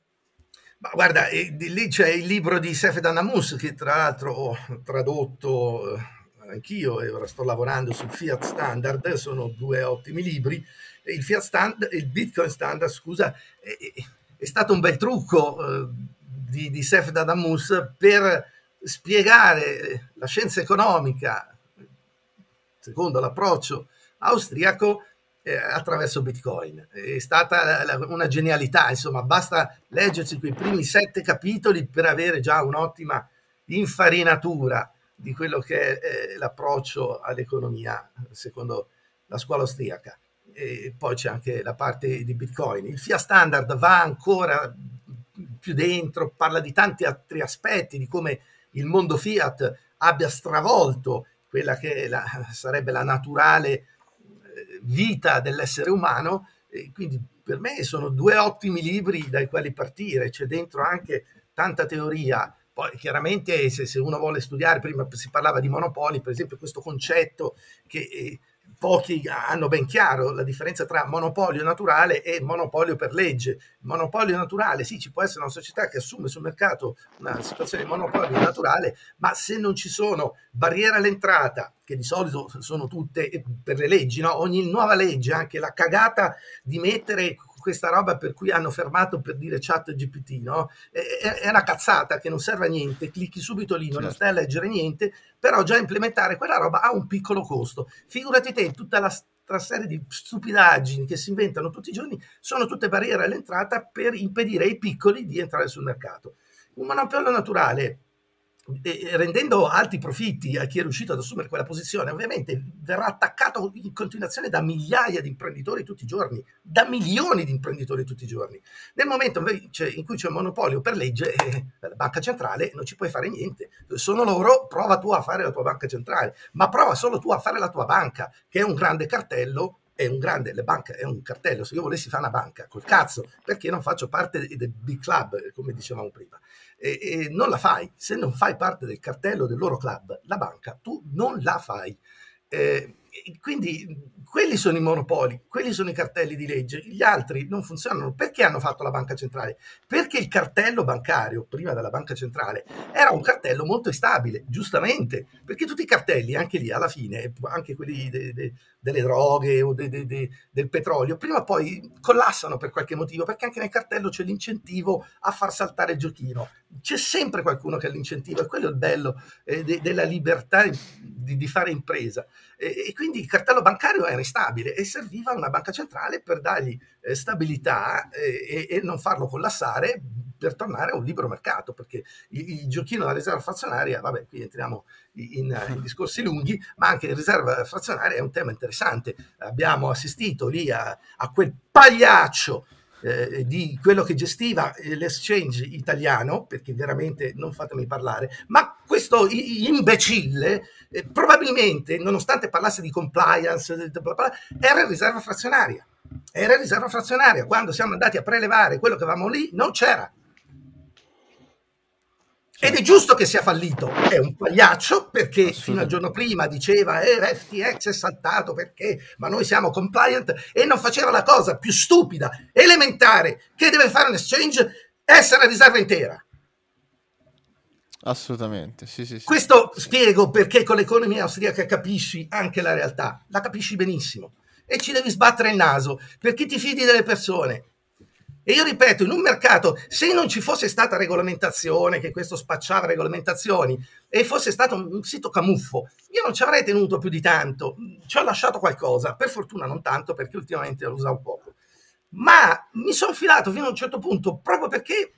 Speaker 5: Ma guarda, eh, lì c'è il libro di Sefedan Amus, che tra l'altro ho tradotto eh, anch'io e ora sto lavorando sul Fiat Standard, sono due ottimi libri. Il Fiat Standard, il Bitcoin Standard, scusa, è, è stato un bel trucco eh, di, di Sefedan Amus per spiegare la scienza economica secondo l'approccio austriaco eh, attraverso Bitcoin. È stata una genialità, insomma, basta leggersi quei primi sette capitoli per avere già un'ottima infarinatura di quello che è eh, l'approccio all'economia secondo la scuola austriaca. E poi c'è anche la parte di Bitcoin. Il Fiat standard va ancora più dentro, parla di tanti altri aspetti, di come il mondo fiat abbia stravolto quella che la, sarebbe la naturale eh, vita dell'essere umano. E quindi per me sono due ottimi libri dai quali partire, c'è dentro anche tanta teoria. Poi chiaramente se, se uno vuole studiare, prima si parlava di monopoli, per esempio questo concetto che eh, pochi hanno ben chiaro la differenza tra monopolio naturale e monopolio per legge. Monopolio naturale, sì, ci può essere una società che assume sul mercato una situazione di monopolio naturale, ma se non ci sono barriere all'entrata, che di solito sono tutte per le leggi, no? ogni nuova legge, anche la cagata di mettere questa roba per cui hanno fermato per dire chat GPT, no? È, è una cazzata che non serve a niente, clicchi subito lì, non certo. stai a leggere niente, però già implementare quella roba ha un piccolo costo. Figurati te, tutta la tra serie di stupidaggini che si inventano tutti i giorni sono tutte barriere all'entrata per impedire ai piccoli di entrare sul mercato. Un monopolio naturale rendendo alti profitti a chi è riuscito ad assumere quella posizione, ovviamente verrà attaccato in continuazione da migliaia di imprenditori tutti i giorni, da milioni di imprenditori tutti i giorni. Nel momento in cui c'è un monopolio per legge, eh, la banca centrale non ci puoi fare niente. Sono loro, prova tu a fare la tua banca centrale, ma prova solo tu a fare la tua banca, che è un grande cartello è un grande, le banche è un cartello, se io volessi fare una banca, col cazzo, perché non faccio parte del big club, come dicevamo prima, e, e non la fai, se non fai parte del cartello del loro club, la banca, tu non la fai. Eh, quindi quelli sono i monopoli, quelli sono i cartelli di legge, gli altri non funzionano. Perché hanno fatto la banca centrale? Perché il cartello bancario, prima della banca centrale, era un cartello molto instabile, giustamente, perché tutti i cartelli, anche lì, alla fine, anche quelli de, de, delle droghe o de, de, de, del petrolio, prima o poi collassano per qualche motivo, perché anche nel cartello c'è l'incentivo a far saltare il giochino. C'è sempre qualcuno che ha l'incentivo, e quello è il bello eh, della libertà di, di fare impresa. E, e, quindi il cartello bancario era instabile e serviva una banca centrale per dargli eh, stabilità eh, e, e non farlo collassare per tornare a un libero mercato, perché il, giochino della riserva frazionaria, vabbè, qui entriamo in, eh, in discorsi lunghi, ma anche la riserva frazionaria è un tema interessante. Abbiamo assistito lì a, a quel pagliaccio eh, di quello che gestiva l'exchange italiano, perché veramente non fatemi parlare, ma questo imbecille eh, probabilmente, nonostante parlasse di compliance, eh, era in riserva frazionaria. Era riserva frazionaria. Quando siamo andati a prelevare quello che avevamo lì, non c'era. Ed è certo. giusto che sia fallito, è un pagliaccio perché fino al giorno prima diceva eh, FTX eh, è saltato perché, ma noi siamo compliant e non faceva la cosa più stupida, elementare, che deve fare un exchange, essere a riserva intera.
Speaker 1: Assolutamente, sì, sì. sì.
Speaker 5: Questo spiego perché con l'economia austriaca capisci anche la realtà, la capisci benissimo e ci devi sbattere il naso perché ti fidi delle persone, e io ripeto, in un mercato, se non ci fosse stata regolamentazione, che questo spacciava regolamentazioni, e fosse stato un sito camuffo, io non ci avrei tenuto più di tanto, ci ho lasciato qualcosa, per fortuna non tanto, perché ultimamente lo usavo poco. Ma mi sono filato fino a un certo punto proprio perché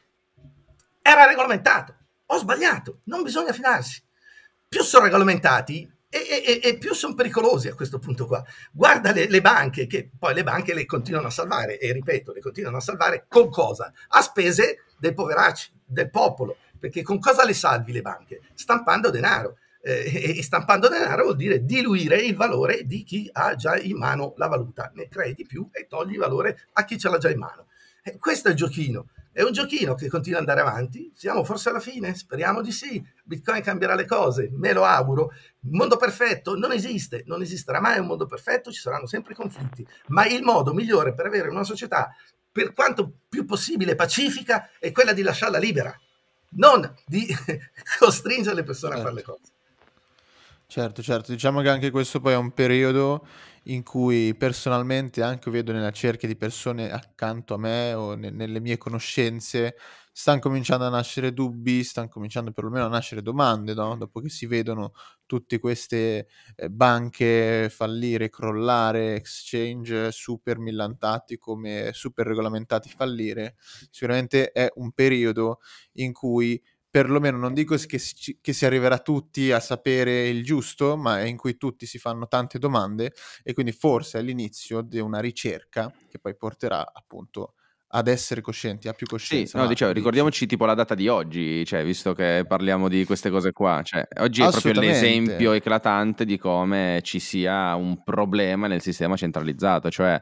Speaker 5: era regolamentato. Ho sbagliato, non bisogna fidarsi. Più sono regolamentati, e, e, e, più sono pericolosi a questo punto qua. Guarda le, le, banche, che poi le banche le continuano a salvare, e ripeto, le continuano a salvare con cosa? A spese dei poveracci, del popolo, perché con cosa le salvi le banche? Stampando denaro. Eh, e stampando denaro vuol dire diluire il valore di chi ha già in mano la valuta, ne crei di più e togli valore a chi ce l'ha già in mano. Eh, questo è il giochino. È un giochino che continua ad andare avanti, siamo forse alla fine, speriamo di sì, Bitcoin cambierà le cose, me lo auguro. Il mondo perfetto non esiste, non esisterà mai un mondo perfetto, ci saranno sempre conflitti, ma il modo migliore per avere una società per quanto più possibile pacifica è quella di lasciarla libera, non di costringere le persone certo. a fare le certo. cose.
Speaker 1: Certo, certo, diciamo che anche questo poi è un periodo in cui personalmente anche vedo nella cerchia di persone accanto a me o ne- nelle mie conoscenze, stanno cominciando a nascere dubbi, stanno cominciando perlomeno a nascere domande, no? dopo che si vedono tutte queste eh, banche fallire, crollare, exchange super millantati come super regolamentati fallire, sicuramente è un periodo in cui perlomeno non dico che si, che si, arriverà tutti a sapere il giusto, ma è in cui tutti si fanno tante domande e quindi forse è l'inizio di una ricerca che poi porterà appunto ad essere coscienti, a più coscienza. Sì, no, dicevo,
Speaker 2: ricordiamoci tipo la data di oggi, cioè, visto che parliamo di queste cose qua, cioè, oggi è proprio l'esempio eclatante di come ci sia un problema nel sistema centralizzato, cioè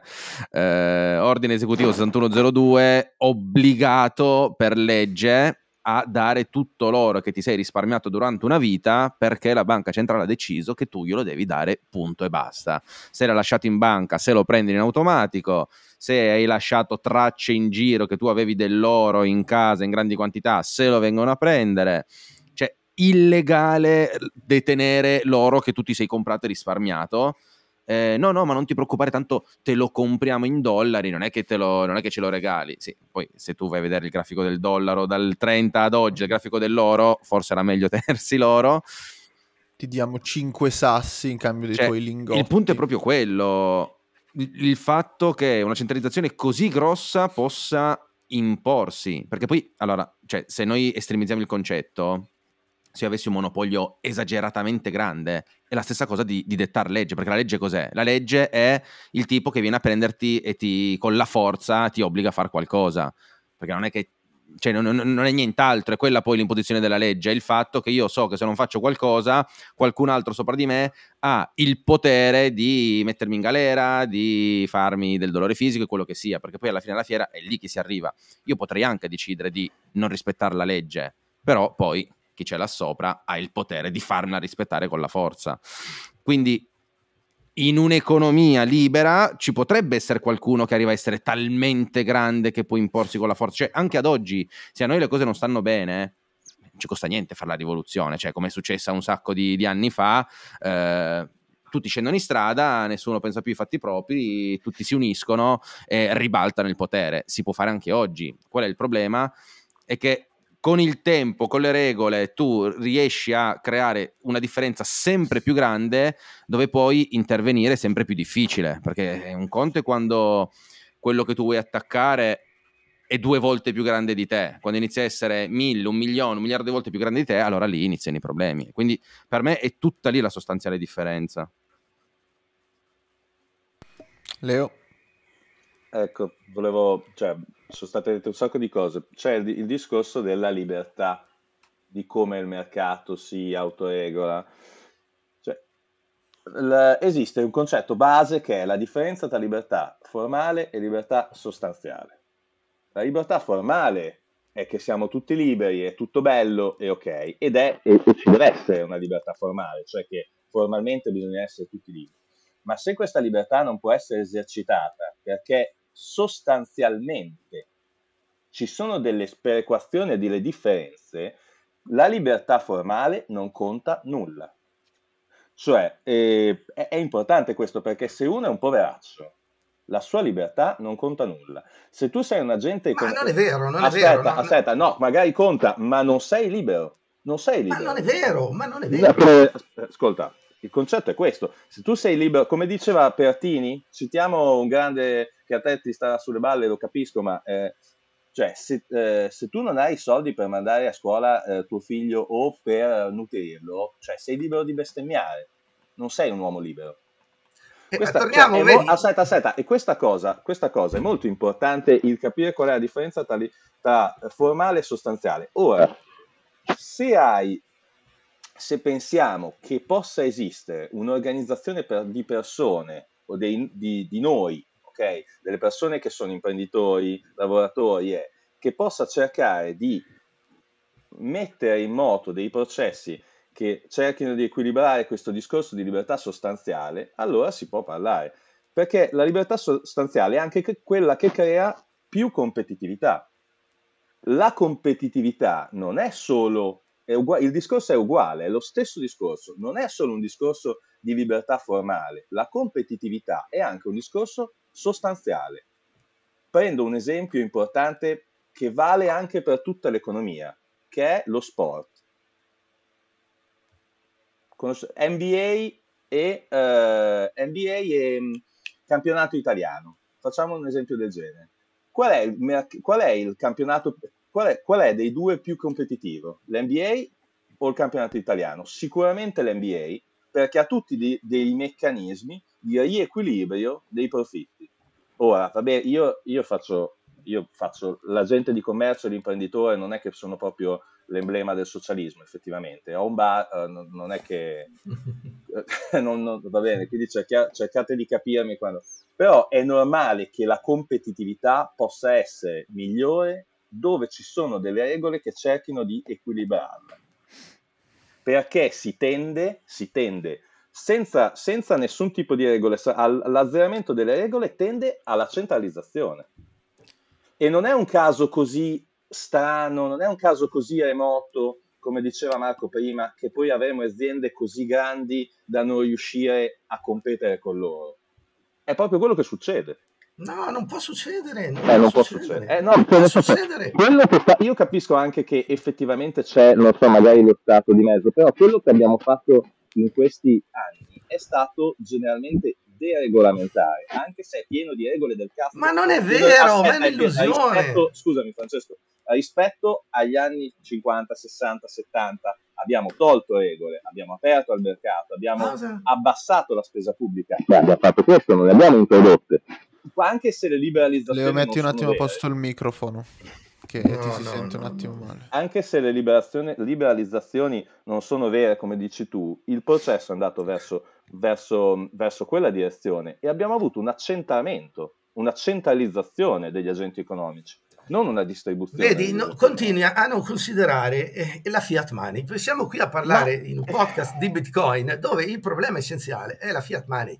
Speaker 2: eh, ordine esecutivo 6102 obbligato per legge a dare tutto l'oro che ti sei risparmiato durante una vita perché la banca centrale ha deciso che tu glielo devi dare punto e basta. Se l'hai lasciato in banca, se lo prendi in automatico, se hai lasciato tracce in giro che tu avevi dell'oro in casa in grandi quantità, se lo vengono a prendere. Cioè, illegale detenere l'oro che tu ti sei comprato e risparmiato eh, no, no, ma non ti preoccupare, tanto te lo compriamo in dollari, non è che, lo, non è che ce lo regali. Sì, poi se tu vai a vedere il grafico del dollaro dal 30 ad oggi, il grafico dell'oro, forse era meglio tenersi l'oro.
Speaker 1: Ti diamo 5 sassi in cambio dei cioè, tuoi lingotti. Il
Speaker 2: punto è proprio quello, il fatto che una centralizzazione così grossa possa imporsi, perché poi, allora, cioè, se noi estremizziamo il concetto, se io avessi un monopolio esageratamente grande. È la stessa cosa di, di dettare legge, perché la legge cos'è? La legge è il tipo che viene a prenderti e ti, con la forza ti obbliga a fare qualcosa, perché non è che cioè non, non, è nient'altro, è quella poi l'imposizione della legge, è il fatto che io so che se non faccio qualcosa, qualcun altro sopra di me ha il potere di mettermi in galera, di farmi del dolore fisico e quello che sia, perché poi alla fine della fiera è lì che si arriva. Io potrei anche decidere di non rispettare la legge, però poi chi c'è là sopra ha il potere di farla rispettare con la forza. Quindi in un'economia libera ci potrebbe essere qualcuno che arriva a essere talmente grande che può imporsi con la forza. Cioè, anche ad oggi, se a noi le cose non stanno bene, eh, non ci costa niente fare la rivoluzione, cioè come è successa un sacco di, di anni fa. Eh, tutti scendono in strada, nessuno pensa più ai fatti propri, tutti si uniscono e ribaltano il potere. Si può fare anche oggi. Qual è il problema? È che con il tempo, con le regole, tu riesci a creare una differenza sempre più grande dove poi intervenire è sempre più difficile, perché è un conto è quando quello che tu vuoi attaccare è due volte più grande di te, quando inizia a essere mille, un milione, un miliardo di volte più grande di te, allora lì iniziano i problemi. Quindi per me è tutta
Speaker 4: lì la sostanziale
Speaker 2: differenza.
Speaker 1: Leo.
Speaker 4: Ecco, volevo, cioè, sono state dette un sacco di cose. C'è il, il discorso della libertà, di come il mercato si autoregola. Cioè, l- esiste un concetto base che è la differenza tra libertà formale e libertà sostanziale. La libertà formale è che siamo tutti liberi, è tutto bello e ok, ed è, e, e ci deve essere una libertà formale, cioè che formalmente bisogna essere tutti liberi. Ma se questa libertà non può essere esercitata perché sostanzialmente ci sono delle sperequazioni e delle differenze, la libertà formale non conta nulla. Cioè, eh, è, importante questo perché se uno è un poveraccio, la sua libertà non conta nulla. Se tu sei un agente... Ma con... non è vero, non aspetta, è vero. Non... Aspetta, no, magari conta, ma non sei libero. Non sei libero. Ma non
Speaker 5: è vero, ma non è vero.
Speaker 4: Ascolta, il concetto è questo, se tu sei libero, come diceva Pertini, citiamo un grande che a te ti sta sulle balle, lo capisco, ma eh, cioè, se, eh, se, tu non hai i soldi per mandare a scuola eh, tuo figlio o per nutrirlo, cioè sei libero di bestemmiare, non sei un uomo libero. Eh, questa, torniamo, cioè, mo- aspetta, aspetta, e questa cosa, questa cosa, è molto importante il capire qual è la differenza tra, tra formale e sostanziale. Ora, se hai se pensiamo che possa esistere un'organizzazione per, di persone o dei, di, di, noi, okay? delle persone che sono imprenditori, lavoratori, eh, che possa cercare di mettere in moto dei processi che cerchino di equilibrare questo discorso di libertà sostanziale, allora si può parlare. Perché la libertà sostanziale è anche quella che crea più competitività. La competitività non è solo ugu- il discorso è uguale, è lo stesso discorso, non è solo un discorso di libertà formale, la competitività è anche un discorso sostanziale. Prendo un esempio importante che vale anche per tutta l'economia, che è lo sport. NBA e, uh, eh, NBA e um, campionato italiano. Facciamo un esempio del genere. Qual è, il, qual è il campionato qual è, qual è dei due più competitivo? L'NBA o il campionato italiano? Sicuramente l'NBA, perché ha tutti dei, dei meccanismi di riequilibrio dei profitti. Ora, vabbè, io, io, faccio, io faccio l'agente di commercio, l'imprenditore, non è che sono proprio l'emblema del socialismo, effettivamente. Ho un bar, uh, non è che... non, non, va bene, quindi cerchia, cercate di capirmi quando... Però è normale che la competitività possa essere migliore dove ci sono delle regole che cerchino di equilibrarla. Perché si tende, si tende senza, senza nessun tipo di regole, all'azzeramento delle regole tende alla centralizzazione. E non è un caso così strano, non è un caso così remoto, come diceva Marco prima, che poi avremo aziende così grandi da non riuscire a competere con loro. È proprio quello che
Speaker 5: succede. No, non può succedere. Non, eh, non può succedere. succedere. Eh, no, può succedere. Che
Speaker 4: sta... Io capisco anche che effettivamente c'è, non so, magari lo stato di mezzo, però quello che abbiamo fatto in questi anni è stato generalmente deregolamentare, anche se è pieno di regole del cazzo. Ma non è vero, ma è un'illusione. Rispetto, scusami Francesco, rispetto agli anni 50, 60, 70 abbiamo tolto regole, abbiamo aperto al mercato, abbiamo Cosa? abbassato la spesa pubblica. Beh, abbiamo fatto questo, non le abbiamo introdotte anche se le
Speaker 1: liberalizzazioni... Leo, metti un attimo a posto il microfono, che no, ti si no, sente no, un attimo male.
Speaker 4: Anche se le liberalizzazioni non sono vere, come dici tu, il processo è andato verso, verso, verso quella direzione e abbiamo avuto un accentamento, una centralizzazione degli agenti economici non una distribuzione. Vedi, no,
Speaker 5: continui a non considerare eh, la fiat money. Siamo qui a parlare Ma... in un podcast di Bitcoin dove il problema essenziale è la fiat money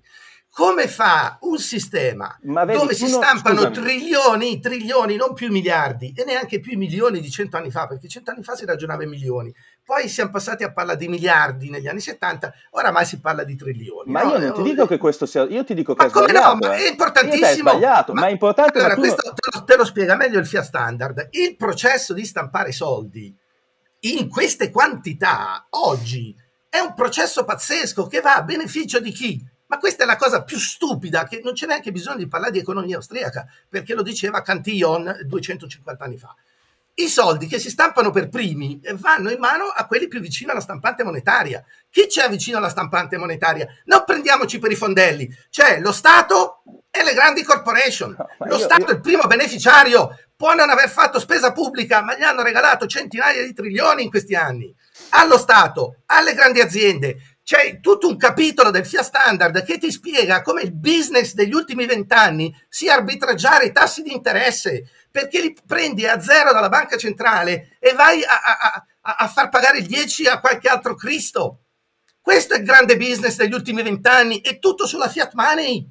Speaker 5: come fa un sistema vedi, dove si uno, stampano scusami. trilioni, trilioni, non più miliardi e neanche più milioni di cento anni fa, perché cento anni fa si ragionava in milioni, poi siamo passati a parlare di miliardi negli anni 70, oramai si parla di trilioni. Ma no? io non ti eh,
Speaker 4: dico oh, che questo sia, io ti dico che ma è sbagliato. No, ma è importantissimo. Sbagliato, ma, ma, è importante. Allora, questo
Speaker 5: te, lo, te lo spiega meglio il Fiat Standard. Il processo di stampare soldi in queste quantità oggi è un processo pazzesco che va a beneficio di chi? Ma questa è la cosa più stupida, che non c'è neanche bisogno di parlare di economia austriaca, perché lo diceva Cantillon 250 anni fa. I soldi che si stampano per primi eh, vanno in mano a quelli più vicini alla stampante monetaria. Chi c'è vicino alla stampante monetaria? Non prendiamoci per i fondelli. C'è cioè, lo Stato e le grandi corporation. No, lo io, Stato io... è il primo beneficiario. Può non aver fatto spesa pubblica, ma gli hanno regalato centinaia di trilioni in questi anni. Allo Stato, alle grandi aziende c'è tutto un capitolo del Fiat Standard che ti spiega come il business degli ultimi vent'anni sia arbitraggiare i tassi di interesse perché li prendi a zero dalla banca centrale e vai a, a, a, a far pagare il 10 a qualche altro Cristo. Questo è il grande business degli ultimi vent'anni, e tutto sulla Fiat Money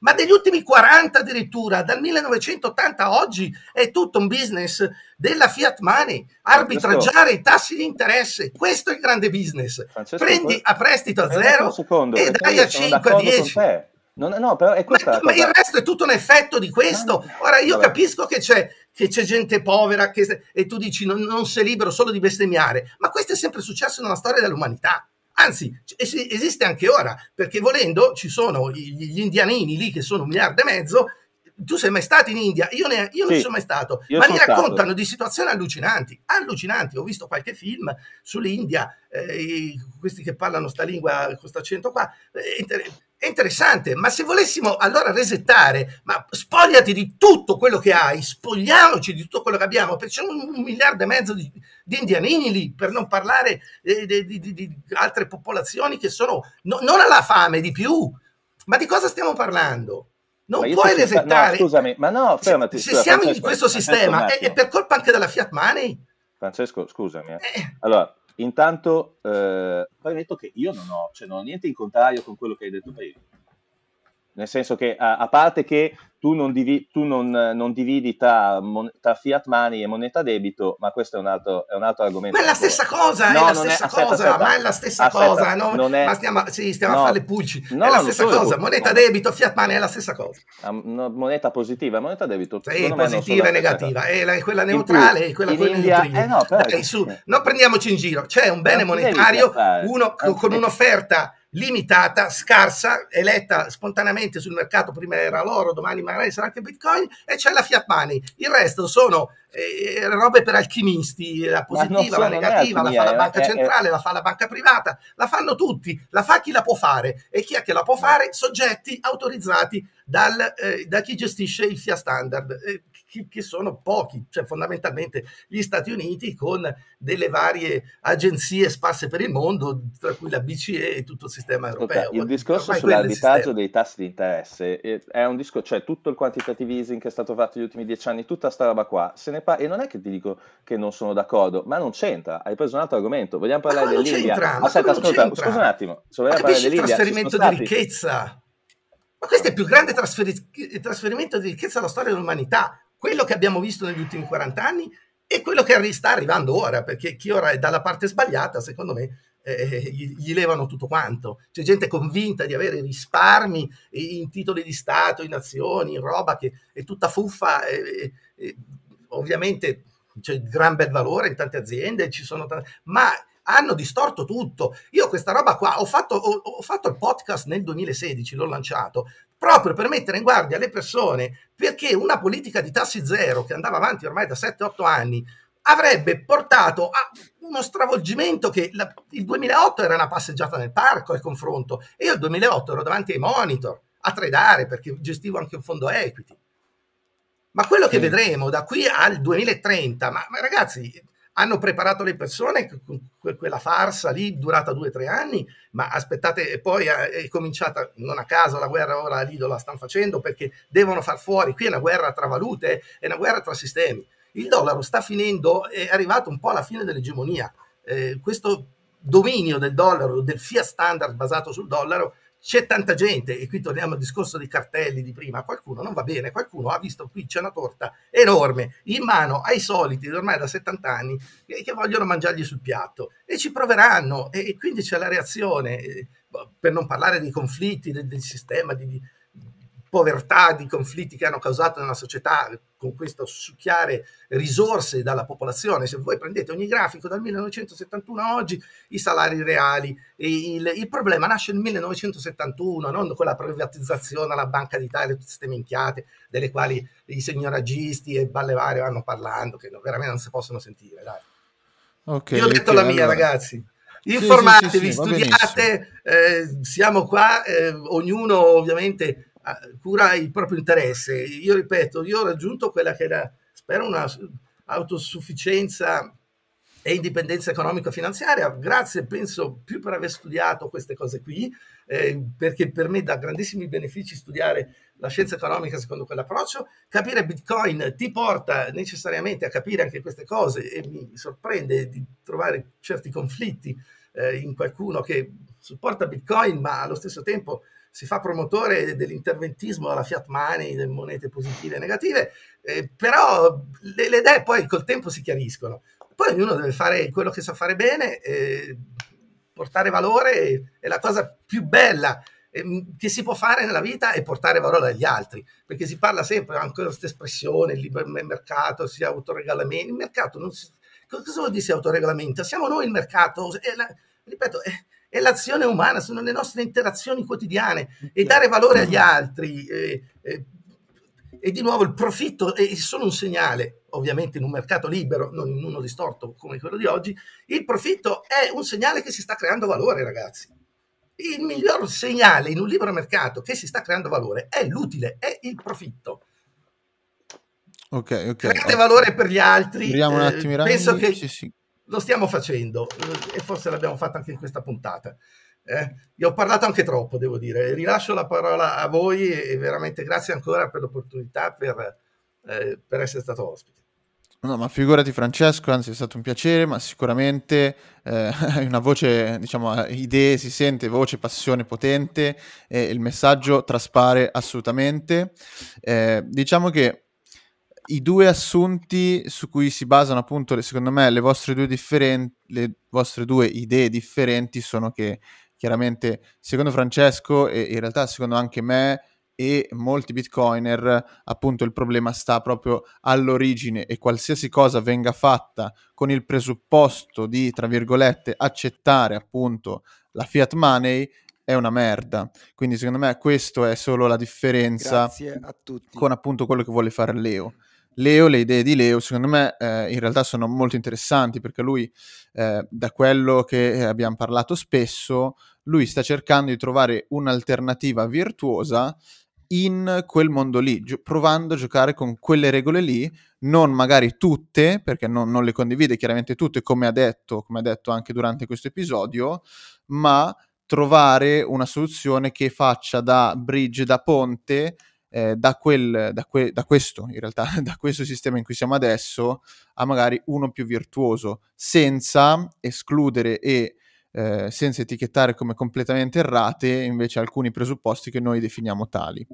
Speaker 5: ma degli ultimi 40 addirittura, dal 1980 a oggi, è tutto un business della fiat money, arbitraggiare i tassi di interesse, questo è il grande business. Francesco, Prendi a prestito a zero secondo, e dai a 5 a 10.
Speaker 4: Non, no, però è questa ma, ma il resto
Speaker 5: è tutto un effetto di questo. Ora io Vabbè. capisco che c'è, che c'è, gente povera che, e tu dici non, non sei libero solo di bestemmiare, ma questo è sempre successo nella storia dell'umanità anzi esiste anche ora, perché volendo ci sono gli indianini lì che sono un miliardo e mezzo, tu sei mai stato in India? Io, ne, io sì, non sono mai stato, ma mi raccontano stato. di situazioni allucinanti, allucinanti. Ho visto qualche film sull'India, eh, questi che parlano sta lingua, con questo accento qua. Eh, è, inter- è interessante, ma se volessimo allora resettare, ma spogliati di tutto quello che hai, spogliamoci di tutto quello che abbiamo, perché c'è un, un miliardo e mezzo di, di indianini lì, per non parlare eh, di, di, di, altre popolazioni che sono no, non alla fame di più. Ma di cosa stiamo parlando? Non puoi resettare. No, scusami,
Speaker 4: ma no, fermati. Se, scusa, siamo Francesco, in questo sistema, è, è,
Speaker 5: per colpa anche della Fiat Money.
Speaker 4: Francesco, scusami. Eh. Eh. Allora, intanto, eh, detto che io non ho, cioè, non ho niente in contrario con quello che hai detto prima nel senso che a, a parte che tu, non, divi, tu non, non dividi tra, mon, tra, fiat money e moneta debito, ma questo è un altro, è un altro argomento. Ma è la stessa cosa, no, è la stessa è, cosa, aspetta, ma è la stessa aspetta, cosa, no? non è, ma stiamo, sì, stiamo no, a fare le
Speaker 5: pulci, no, è la stessa cosa, moneta debito, fiat money è la stessa cosa.
Speaker 4: Ah, moneta positiva e moneta debito. Sì, positiva e negativa, è la, quella neutrale e quella, in quella India, eh no, Dai, su,
Speaker 5: non prendiamoci in giro, c'è un bene monetario uno, con un'offerta limitata, scarsa, eletta spontaneamente sul mercato, prima era l'oro, domani magari sarà anche Bitcoin, e c'è la fiat money. Il resto sono eh, robe per alchimisti, la positiva, la negativa, la fa la banca eh, eh, eh. centrale, la fa la banca privata, la fanno tutti, la fa chi la può fare. E chi è che la può fare? Soggetti autorizzati dal, eh, da chi gestisce il fiat standard. Eh, che sono pochi, cioè fondamentalmente gli Stati Uniti con delle varie agenzie sparse per il mondo, tra cui la BCE e tutto il sistema europeo. Ascolta, il discorso sull'arbitraggio
Speaker 4: dei tassi di interesse eh, è un discorso, cioè tutto il quantitative easing che è stato fatto negli ultimi dieci anni, tutta questa roba qua, se ne parla, e non è che ti dico che non sono d'accordo, ma non c'entra, hai preso un altro argomento, vogliamo parlare ma dell'India? C'entra, Aspetta, ascolta, scusa un attimo, se vogliamo parlare dell'India... il trasferimento di
Speaker 5: ricchezza? Ma questo è il più grande trasferi- trasferimento di ricchezza della storia dell'umanità quello che abbiamo visto negli ultimi 40 anni e quello che sta arrivando ora, perché chi ora è dalla parte sbagliata, secondo me, eh, gli, gli, levano tutto quanto. C'è gente convinta di avere risparmi in titoli di Stato, in azioni, in roba che è tutta fuffa. Eh, eh, eh ovviamente c'è gran bel valore in tante aziende, ci sono tante, ma hanno distorto tutto. Io questa roba qua ho fatto, ho, ho fatto il podcast nel 2016, l'ho lanciato, proprio per mettere in guardia le persone perché una politica di tassi zero che andava avanti ormai da 7-8 anni avrebbe portato a uno stravolgimento che la, il 2008 era una passeggiata nel parco al confronto e io il 2008 ero davanti ai monitor a tradare perché gestivo anche un fondo equity. Ma quello che vedremo da qui al 2030, ma, ma ragazzi, hanno preparato le persone, con quella farsa lì durata due o tre anni, ma aspettate, poi eh, è cominciata non a caso la guerra, ora lì la stanno facendo perché devono far fuori, qui è una guerra tra valute, è una guerra tra sistemi. Il dollaro sta finendo, è arrivato un po' alla fine dell'egemonia. Eh, questo dominio del dollaro, del fiat standard basato sul dollaro, c'è tanta gente, e qui torniamo al discorso dei cartelli di prima, qualcuno non va bene, qualcuno ha visto qui c'è una torta enorme in mano ai soliti ormai da 70 anni che, eh, che vogliono mangiargli sul piatto e ci proveranno e, quindi c'è la reazione, eh, per non parlare dei conflitti del, del sistema di povertà, di conflitti che hanno causato nella società con questo succhiare risorse dalla popolazione. Se voi prendete ogni grafico dal 1971 a oggi, i salari reali, il, il problema nasce nel 1971, non con la privatizzazione alla Banca d'Italia, tutte queste minchiate delle quali i signoraggisti e Ballevario vanno parlando, che veramente non si possono sentire.
Speaker 1: Okay, Io ho detto okay, la mia, allora... ragazzi informatevi, sì, sì, sì, studiate,
Speaker 5: eh, siamo qua, eh, ognuno ovviamente cura il proprio interesse. Io ripeto, io ho raggiunto quella che era, spero, una autosufficienza e indipendenza economica finanziaria grazie penso più per aver studiato queste cose qui, eh, perché per me dà grandissimi benefici studiare la scienza economica secondo quell'approccio, capire Bitcoin ti porta necessariamente a capire anche queste cose e mi sorprende di trovare certi conflitti eh, in qualcuno che supporta Bitcoin ma allo stesso tempo si fa promotore dell'interventismo alla fiat money, delle monete positive e negative, eh, però le, le, idee poi col tempo si chiariscono. Poi ognuno deve fare quello che sa fare bene, eh, portare valore è la cosa più bella eh, che si può fare nella vita e portare valore agli altri, perché si parla sempre anche questa espressione, il libero mercato, si autoregolamenta, il mercato non si... Cosa vuol dire si autoregolamenta? Siamo noi il mercato, la, ripeto, è, è l'azione umana, sono le nostre interazioni quotidiane e dare valore agli altri. E, eh, e, eh, e di nuovo il profitto è solo un segnale, ovviamente in un mercato libero, non in uno distorto come quello di oggi, il profitto è un segnale che si sta creando valore, ragazzi. Il miglior segnale in un libero mercato che si sta creando valore è l'utile, è il profitto.
Speaker 1: Ok, ok. Create valore per gli altri. Eh, penso che
Speaker 5: sì, sì. Lo stiamo facendo eh, e forse l'abbiamo fatto anche in questa puntata. Eh, io ho parlato anche troppo, devo dire. Rilascio la parola a voi e veramente grazie ancora per l'opportunità, per, eh, per essere stato ospite.
Speaker 1: No, ma figurati Francesco, anzi è stato un piacere, ma sicuramente eh, una voce, diciamo, eh, idee, si sente, voce, passione potente e il messaggio traspare assolutamente. Eh, diciamo che i due assunti su cui si basano appunto, secondo me, le vostre, due differen- le vostre due idee differenti sono che chiaramente, secondo Francesco e in realtà secondo anche me e molti bitcoiner, appunto il problema sta proprio all'origine e qualsiasi cosa venga fatta con il presupposto di, tra virgolette, accettare appunto la fiat money è una merda. Quindi secondo me questo è solo la differenza con appunto quello che vuole fare Leo. Leo, le idee di Leo, secondo me, eh, in realtà sono molto interessanti perché lui, eh, da quello che eh, abbiamo parlato spesso, lui sta cercando di trovare un'alternativa virtuosa in quel mondo lì, gi- provando a giocare con quelle regole lì, non magari tutte, perché non, non le condivide chiaramente tutte, come ha detto, come ha detto anche durante questo episodio, ma trovare una soluzione che faccia da bridge, da ponte eh, da, quel, da, que- da, questo, in realtà, da questo sistema in cui siamo adesso a magari uno più virtuoso, senza escludere e eh, senza etichettare come completamente errate invece alcuni presupposti che noi definiamo tali.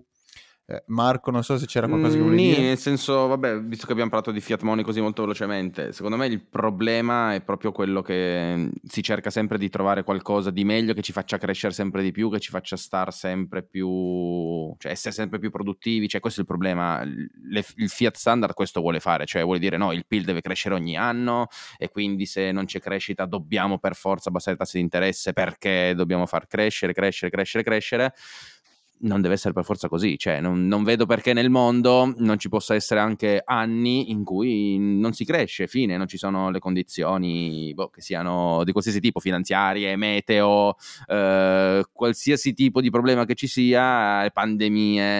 Speaker 1: Eh, Marco, non so se c'era qualcosa che mm, volevi Nì, dire. Nel
Speaker 2: senso, vabbè, visto che abbiamo parlato di Fiat Money così molto velocemente, secondo me il problema è proprio quello che mm, si cerca sempre di trovare qualcosa di meglio che ci faccia crescere sempre di più, che ci faccia stare sempre più, cioè essere sempre più produttivi, cioè questo è il problema. Le, il Fiat standard questo vuole fare, cioè vuol dire no, il PIL deve crescere ogni anno e quindi se non c'è crescita dobbiamo per forza abbassare i tassi di interesse perché dobbiamo far crescere, crescere, crescere, crescere. crescere non deve essere per forza così, cioè non, non, vedo perché nel mondo non ci possa essere anche anni in cui non si cresce, fine, non ci sono le condizioni boh, che siano di qualsiasi tipo, finanziarie, meteo, eh, qualsiasi tipo di problema che ci sia, eh, pandemie.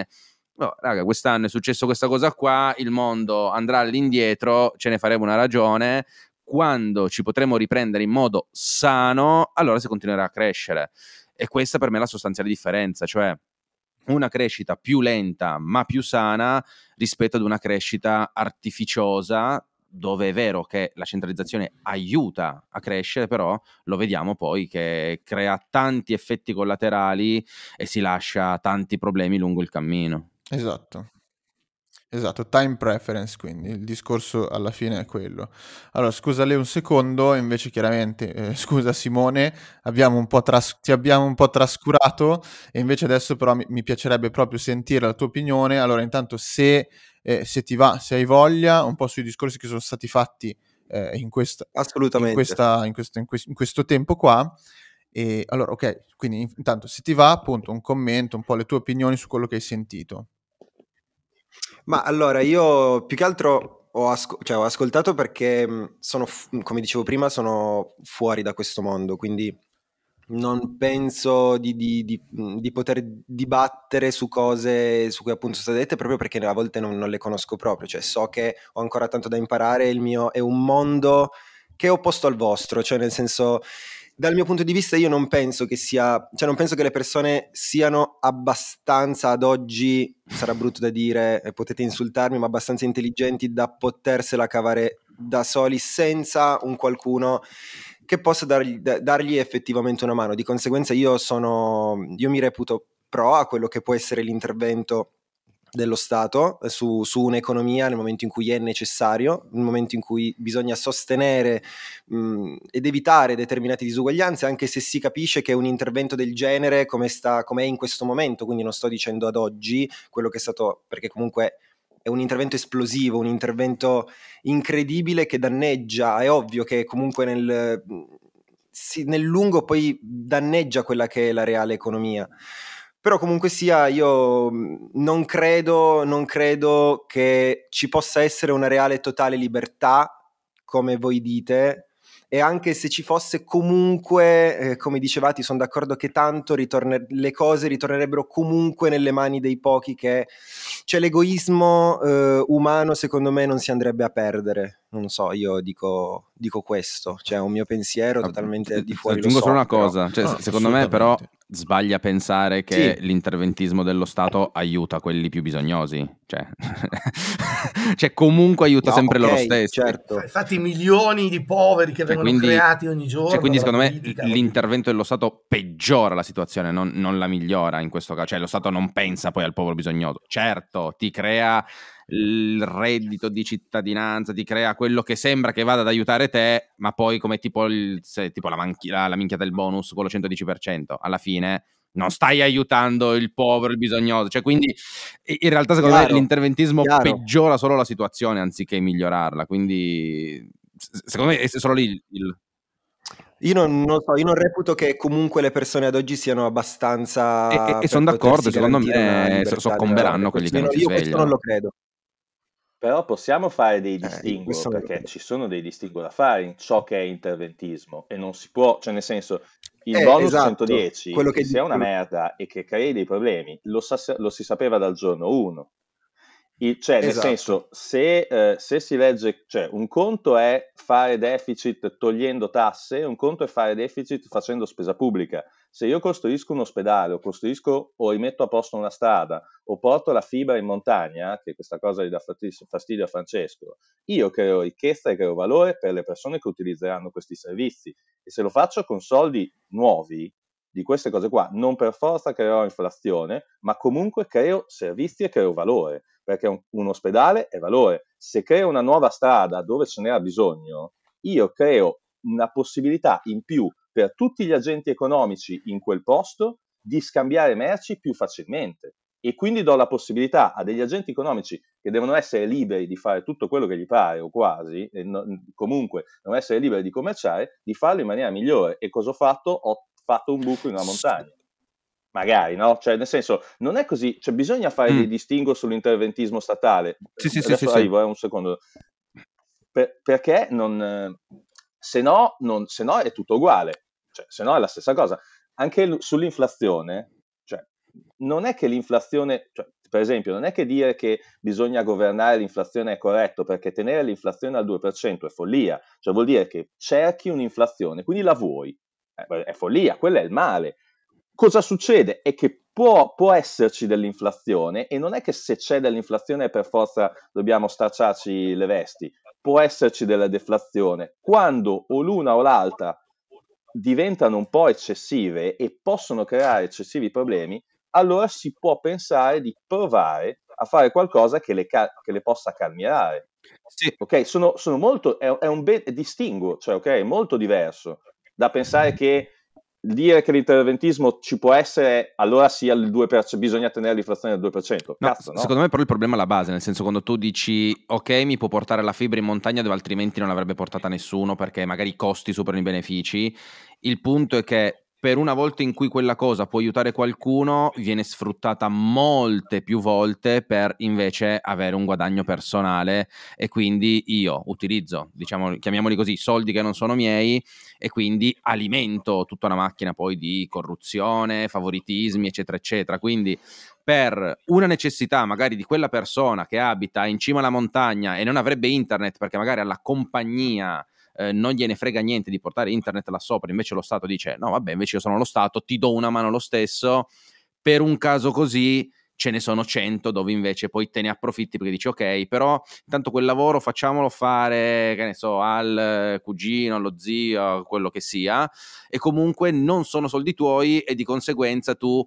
Speaker 2: No, boh, raga, quest'anno è successo questa cosa qua, il mondo andrà all'indietro, ce ne faremo una ragione, quando ci potremo riprendere in modo sano, allora si continuerà a crescere. E questa per me è la sostanziale differenza, cioè una crescita più lenta ma più sana rispetto ad una crescita artificiosa dove è vero che la centralizzazione aiuta a crescere, però lo vediamo poi che crea tanti effetti collaterali e si lascia tanti problemi lungo il cammino.
Speaker 1: Esatto. Esatto, time preference, quindi il discorso alla fine è quello. Allora, scusa lei un secondo, invece chiaramente, eh, scusa Simone, abbiamo tras- ti abbiamo un po' trascurato e invece adesso però mi, mi piacerebbe proprio sentire la tua opinione. Allora, intanto se, eh, se, ti va, se hai voglia, un po' sui discorsi che sono stati fatti eh, in, questa, in, questa, in, questo, in, questo, in questo tempo qua. E allora, ok, quindi intanto se ti va appunto un commento, un po' le tue opinioni su quello che hai sentito.
Speaker 3: Ma allora io più che altro ho, asco- cioè, ho ascoltato perché mm, sono, fu- mm, come dicevo prima, sono fuori da questo mondo, quindi non penso di, di, di, mm, di, poter dibattere su cose su cui appunto sono state dette proprio perché a volte non, non, le conosco proprio, cioè so che ho ancora tanto da imparare, il mio è un mondo che è opposto al vostro, cioè nel senso dal mio punto di vista io non penso che sia, cioè non penso che le persone siano abbastanza ad oggi, sarà brutto da dire, eh, potete insultarmi, ma abbastanza intelligenti da potersela cavare da soli senza un qualcuno che possa dargli, dargli effettivamente una mano. Di conseguenza io sono, io mi reputo pro a quello che può essere l'intervento dello Stato eh, su, su, un'economia nel momento in cui è necessario, nel momento in cui bisogna sostenere mh, ed evitare determinate disuguaglianze, anche se si capisce che un intervento del genere come, è in questo momento, quindi non sto dicendo ad oggi quello che è stato, perché comunque è un intervento esplosivo, un intervento incredibile che danneggia, è ovvio che comunque nel, nel lungo poi danneggia quella che è la reale economia. Però comunque sia, io mm, non credo, non credo che ci possa essere una reale e totale libertà, come voi dite, e anche se ci fosse comunque, eh, come dicevate, sono d'accordo che tanto ritorne- le cose ritornerebbero comunque nelle mani dei pochi che cioè l'egoismo eh, umano secondo me non si andrebbe a perdere. Non so, io dico, dico questo, cioè un mio pensiero totalmente di fuori. Aggiungo solo una cosa, cioè, secondo me però
Speaker 2: sbaglia a pensare che sì. l'interventismo dello Stato aiuta quelli più bisognosi, cioè, cioè comunque aiuta no, sempre okay, loro stessi. Certo.
Speaker 5: Infatti milioni di poveri che cioè, vengono quindi, creati ogni giorno. Cioè, quindi secondo
Speaker 2: politica, me l'intervento dello Stato peggiora la situazione, non, non la migliora in questo caso, cioè lo Stato non pensa poi al povero bisognoso. Certo, ti crea il reddito di cittadinanza ti crea quello che sembra che vada ad aiutare te, ma poi come tipo, il, se, tipo la, manchi, la, la minchia del bonus con lo 110%, alla fine non stai aiutando il povero, il bisognoso. Cioè, quindi in realtà, secondo chiaro, me,
Speaker 3: l'interventismo chiaro.
Speaker 2: peggiora solo la situazione anziché migliorarla. Quindi, secondo me, è solo lì il.
Speaker 3: Io non, non so, io non reputo che comunque le persone ad oggi
Speaker 4: siano abbastanza. E, e sono d'accordo, secondo me soccomberanno quelli che non si io svegliano. Io questo non lo credo. Però possiamo fare dei eh, distinguo, eh, perché ci sono dei distinguo da fare in ciò che è interventismo e non si può, cioè nel senso, il eh, bonus esatto, 110, quello che sia una merda e che crei dei problemi, lo, sa- lo si sapeva dal giorno 1. Il, cioè, nel esatto. senso, se, eh, se, si legge, cioè, un conto è fare deficit togliendo tasse, un conto è fare deficit facendo spesa pubblica. Se io costruisco un ospedale o costruisco o rimetto a posto una strada o porto la fibra in montagna, che questa cosa gli dà fastidio a Francesco, io creo ricchezza e creo valore per le persone che utilizzeranno questi servizi. E se lo faccio con soldi nuovi, di queste cose qua. Non per forza creerò inflazione, ma comunque creo servizi e creo valore, perché un, un, ospedale è valore. Se creo una nuova strada dove ce n'era bisogno, io creo una possibilità in più per tutti gli agenti economici in quel posto di scambiare merci più facilmente e quindi do la possibilità a degli agenti economici che devono essere liberi di fare tutto quello che gli pare o quasi, no, comunque devono essere liberi di commerciare, di farlo in maniera migliore. E cosa ho fatto? Ho fatto un buco in una montagna. Magari, no? Cioè, nel senso, non è così, cioè, bisogna fare mm. dei distinguo sull'interventismo statale. Sì, sì, Adesso sì, arrivo, sì. Eh, un secondo. Per, perché non, se no, non, se no è tutto uguale cioè, se no è la stessa cosa. Anche l- sull'inflazione, cioè, non è che l'inflazione, cioè, per esempio, non è che dire che bisogna governare l'inflazione è corretto, perché tenere l'inflazione al 2% è follia, cioè vuol dire che cerchi un'inflazione, quindi la vuoi, eh, è follia, quello è il male. Cosa succede? È che può, può, esserci dell'inflazione e non è che se c'è dell'inflazione per forza dobbiamo stracciarci le vesti, può esserci della deflazione quando o l'una o l'altra diventano un po' eccessive e possono creare eccessivi problemi, allora si può pensare di provare a fare qualcosa che le, cal- che le possa calmierare. Sì. Ok, sono, sono molto, è, è un be- distinguo, cioè ok, è molto diverso da pensare che dire che l'interventismo ci può essere, allora sì, al 2%, bisogna tenere l'inflazione al 2%. No, no? Secondo
Speaker 2: me però il problema è la base, nel senso quando tu dici ok mi può portare la fibra in montagna dove altrimenti non l'avrebbe portata nessuno perché magari i costi superano i benefici, il punto è che per una volta in cui quella cosa può aiutare qualcuno, viene sfruttata molte più volte per invece avere un guadagno personale e quindi io utilizzo, diciamo, chiamiamoli così, soldi che non sono miei e quindi alimento tutta una macchina poi di corruzione, favoritismi, eccetera, eccetera. Quindi per una necessità magari di quella persona che abita in cima alla montagna e non avrebbe internet perché magari ha la compagnia eh, non gliene frega niente di portare internet là sopra, invece lo Stato dice no vabbè invece io sono lo Stato, ti do una mano lo stesso, per un caso così ce ne sono 100 dove invece poi te ne approfitti perché dici ok, però intanto quel lavoro facciamolo fare, che ne so, al cugino, allo zio, quello che sia, e comunque non sono soldi tuoi e di conseguenza tu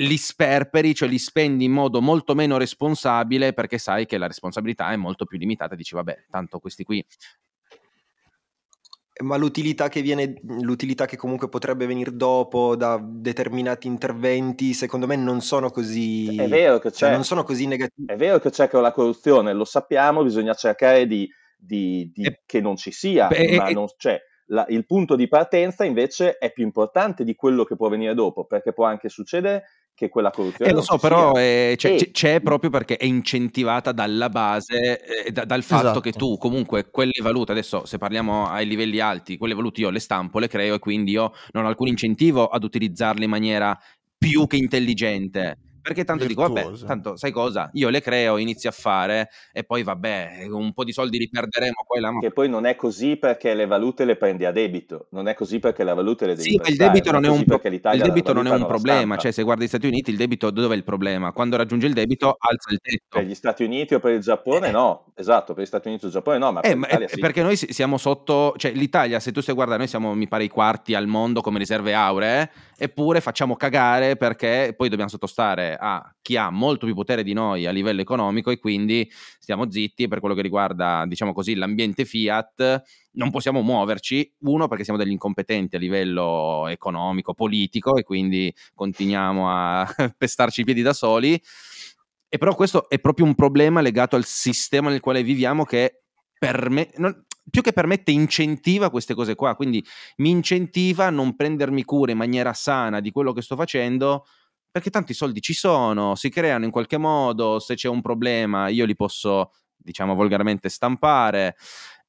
Speaker 2: li sperperi, cioè li spendi in modo molto meno responsabile perché sai che la responsabilità è molto più limitata, dici vabbè, tanto questi qui
Speaker 3: ma l'utilità che, viene, l'utilità che comunque potrebbe venire dopo da determinati interventi, secondo me non sono così... È vero che cioè, c'è... Cioè, non sono così negativi. È vero
Speaker 4: che c'è la corruzione, lo sappiamo, bisogna cercare di, di, di eh, che non ci sia, beh, eh, ma eh. non c'è. Cioè, la, il punto di partenza invece è più importante di quello che può venire dopo, perché può anche succedere che quella corruzione. Eh, lo so, però eh, c'è, cioè, e...
Speaker 2: c'è, proprio perché è incentivata dalla base, eh, da, dal fatto esatto. che tu comunque quelle valute, adesso se parliamo ai livelli alti, quelle valute io le stampo, le creo e quindi io non ho alcun incentivo ad utilizzarle in maniera più che intelligente. Perché tanto virtuoso. dico, vabbè, tanto sai cosa? Io le creo,
Speaker 4: inizio a fare e poi vabbè, un po' di soldi li perderemo poi la... Che poi non è così perché le valute le prendi a debito, non è così perché le valute le devi Sì, ma il debito non è un, pro- il debito non è un problema, cioè
Speaker 2: se guardi gli Stati Uniti il debito dove è il problema? Quando raggiunge il debito alza il tetto. Per gli
Speaker 4: Stati Uniti o per il Giappone eh. no, esatto, per gli Stati Uniti o il Giappone no, ma per eh, eh l'Italia sì. Perché
Speaker 2: noi siamo sotto, cioè l'Italia se tu stai guardando noi siamo mi pare i quarti al mondo come riserve auree eppure facciamo cagare perché poi dobbiamo sottostare a chi ha molto più potere di noi a livello economico e quindi stiamo zitti per quello che riguarda, diciamo così, l'ambiente fiat, non possiamo muoverci, uno perché siamo degli incompetenti a livello economico, politico e quindi continuiamo a pestarci i piedi da soli. E però questo è proprio un problema legato al sistema nel quale viviamo che per me, non, più che permette incentiva queste cose qua, quindi mi incentiva a non prendermi cura in maniera sana di quello che sto facendo, perché tanti soldi ci sono, si creano in qualche modo, se c'è un problema io li posso, diciamo volgarmente, stampare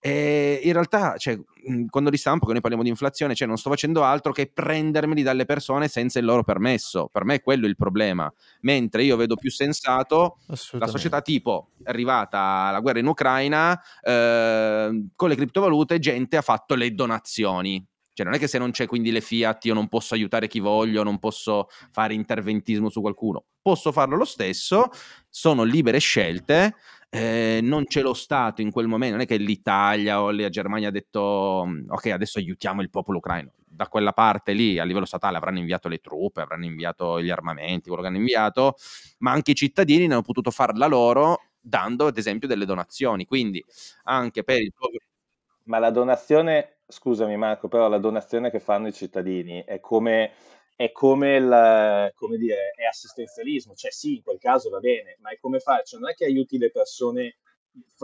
Speaker 2: e ehm, in realtà, cioè, mhmm, quando stampo, che noi parliamo di inflazione, cioè non sto facendo altro che prendermeli dalle persone senza il loro permesso. Per me è quello il problema. Mentre io vedo più sensato la società tipo, è arrivata la guerra in Ucraina, eh, con le criptovalute gente ha fatto le donazioni. Cioè, non è che se non c'è quindi le fiat io non posso aiutare chi voglio, non posso fare interventismo su qualcuno. Posso farlo lo stesso, sono libere scelte eh, non c'è lo Stato in quel momento, non è che l'Italia o la Germania ha detto mhmm, ok adesso aiutiamo il popolo ucraino, da quella parte lì a livello statale avranno inviato le truppe, avranno inviato gli armamenti, quello che hanno inviato, ma anche i cittadini ne hanno potuto fare la loro dando ad esempio delle donazioni, quindi anche per
Speaker 4: il povero... Ma la donazione, scusami Marco, però la donazione che fanno i cittadini è come è come, il, come dire, è assistenzialismo, cioè sì, in quel caso va bene, ma è come faccio? Non è che aiuti le persone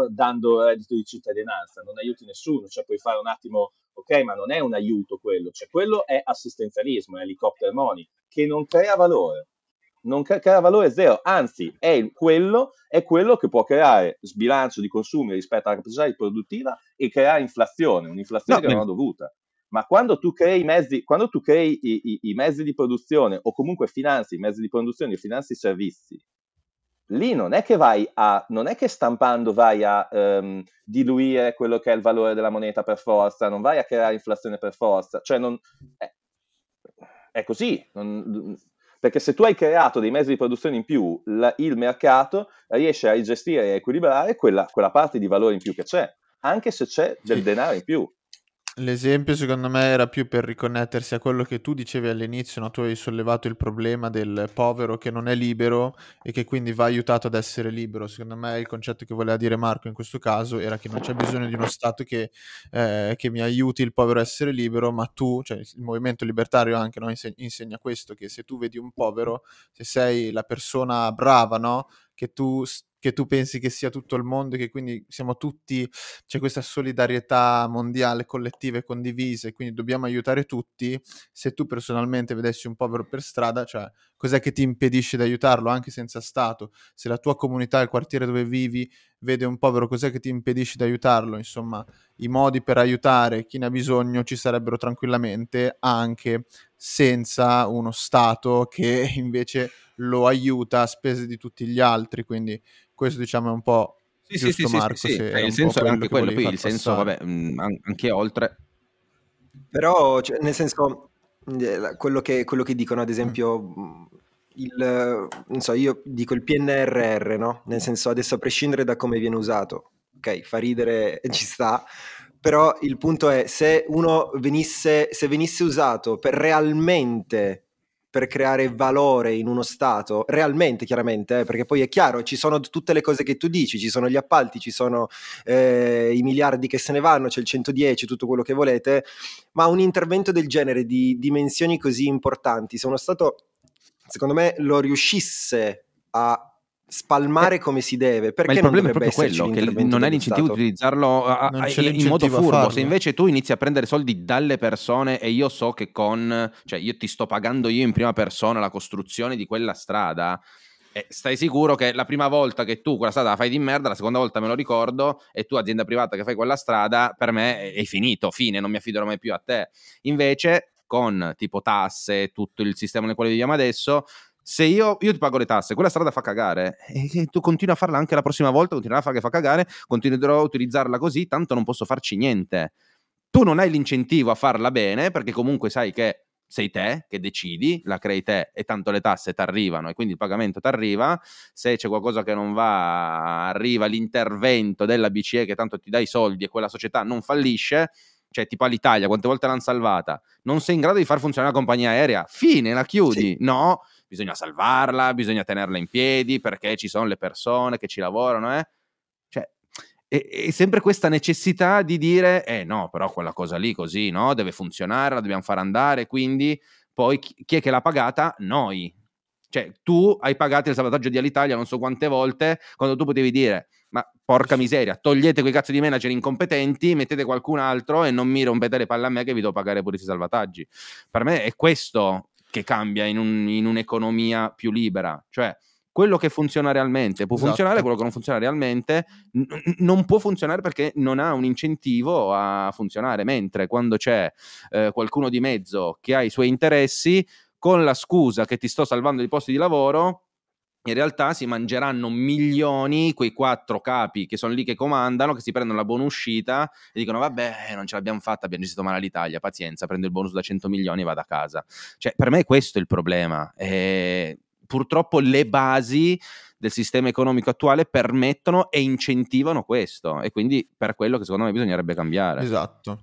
Speaker 4: dando reddito di cittadinanza, non aiuti nessuno, cioè puoi fare un attimo, ok, ma non è un aiuto quello, cioè quello è assistenzialismo, è helicopter money, che non crea valore, non crea valore zero, anzi è quello, è quello che può creare sbilancio di consumi rispetto alla capacità produttiva e creare inflazione, un'inflazione no, che non è dovuta ma quando tu crei, mezzi, quando tu crei i, i, i, mezzi di produzione o comunque finanzi i mezzi di produzione o finanzi i servizi, lì non è che vai a, non è che stampando vai a um, diluire quello che è il valore della moneta per forza, non vai a creare inflazione per forza, cioè non, è, eh, è così, non, perché se tu hai creato dei mezzi di produzione in più, la, il mercato riesce a gestire e a equilibrare quella, quella parte di valore in più che c'è, anche se c'è del denaro in più.
Speaker 1: L'esempio secondo me era più per riconnettersi a quello che tu dicevi all'inizio, no? tu hai sollevato il problema del povero che non è libero e che quindi va aiutato ad essere libero. Secondo me il concetto che voleva dire Marco in questo caso era che non c'è bisogno di uno Stato che, eh, che mi aiuti il povero a essere libero, ma tu, cioè il movimento libertario anche no? Inse- insegna questo, che se tu vedi un povero, se sei la persona brava, no? che tu che tu pensi che sia tutto il mondo e che quindi siamo tutti, c'è questa solidarietà mondiale, collettiva e condivisa e quindi dobbiamo aiutare tutti, se tu personalmente vedessi un povero per strada, cioè cos'è che ti impedisce di aiutarlo anche senza Stato? Se la tua comunità, il quartiere dove vivi vede un povero, cos'è che ti impedisce di aiutarlo? Insomma, i modi per aiutare chi ne ha bisogno ci sarebbero tranquillamente anche senza uno Stato che invece lo aiuta a spese di tutti gli altri, quindi questo diciamo è un po' sì, giusto sì, sì, Marco, sì, sì. Se eh, il senso è anche quello, poi il senso, passare. vabbè, mm, anche oltre.
Speaker 3: Però, cioè, nel senso, eh, quello che, quello che, dicono, ad esempio, mm, il, non so, io dico il PNRR, no? Nel senso, adesso a prescindere da come viene usato, ok, fa ridere, ci sta, però il punto è, se uno venisse, se venisse usato per realmente per creare valore in uno Stato, realmente chiaramente, eh, perché poi è chiaro, ci sono tutte le cose che tu dici, ci sono gli appalti, ci sono eh, i miliardi che se ne vanno, c'è il 110, tutto quello che volete, ma un intervento del genere di dimensioni così importanti, se uno Stato, secondo me, lo riuscisse a spalmare eh, come si deve perché Ma il problema è proprio quello che non hai l'incentivo di utilizzarlo a, a, in modo furbo se invece
Speaker 2: tu inizi a prendere soldi dalle persone e io so che con cioè io ti sto pagando io in prima persona la costruzione di quella strada eh, stai sicuro che la prima volta che tu quella strada la fai di merda, la seconda volta me lo ricordo, e tu azienda privata che fai quella strada, per me è finito, fine, non mi affiderò mai più a te. Invece, con tipo tasse, tutto il sistema nel quale viviamo adesso, se io, io, ti pago le tasse, quella strada fa cagare e tu continui a farla anche la prossima volta, continuerà a farla che fa cagare, continuerò a utilizzarla così, tanto non posso farci niente. Tu non hai l'incentivo a farla bene perché comunque sai che sei te che decidi, la crei te e tanto le tasse ti arrivano e quindi il pagamento ti arriva, se c'è qualcosa che non va arriva l'intervento della BCE che tanto ti dà i soldi e quella società non fallisce, cioè tipo all'Italia, quante volte l'hanno salvata, non sei in grado di far funzionare la compagnia aerea, fine, la chiudi, sì. no? bisogna salvarla, bisogna tenerla in piedi perché ci sono le persone che ci lavorano, eh? Cioè, e, e, sempre questa necessità di dire, eh no, però quella cosa lì così, no? Deve funzionare, la dobbiamo far andare, quindi poi chi è che l'ha pagata? Noi. Cioè, tu hai pagato il salvataggio di Alitalia non so quante volte, quando tu potevi dire, ma porca miseria, togliete quei cazzo di manager incompetenti, mettete qualcun altro e non mi rompete le palle a me che vi devo pagare pure questi salvataggi. Per me è questo che cambia in, un, in un'economia più libera. Cioè, quello che funziona realmente può esatto. funzionare, quello che non funziona realmente n- non può funzionare perché non ha un incentivo a funzionare, mentre quando c'è eh, qualcuno di mezzo che ha i suoi interessi, con la scusa che ti sto salvando i posti di lavoro, in realtà si mangeranno milioni quei quattro capi che sono lì che comandano, che si prendono la buona uscita e dicono vabbè non ce l'abbiamo fatta, abbiamo gestito male l'Italia, pazienza, prendo il bonus da 100 milioni e vado a casa. Cioè per me questo è il problema. E eh, purtroppo le basi del sistema economico attuale permettono e incentivano questo e quindi per quello che secondo me bisognerebbe cambiare.
Speaker 1: Esatto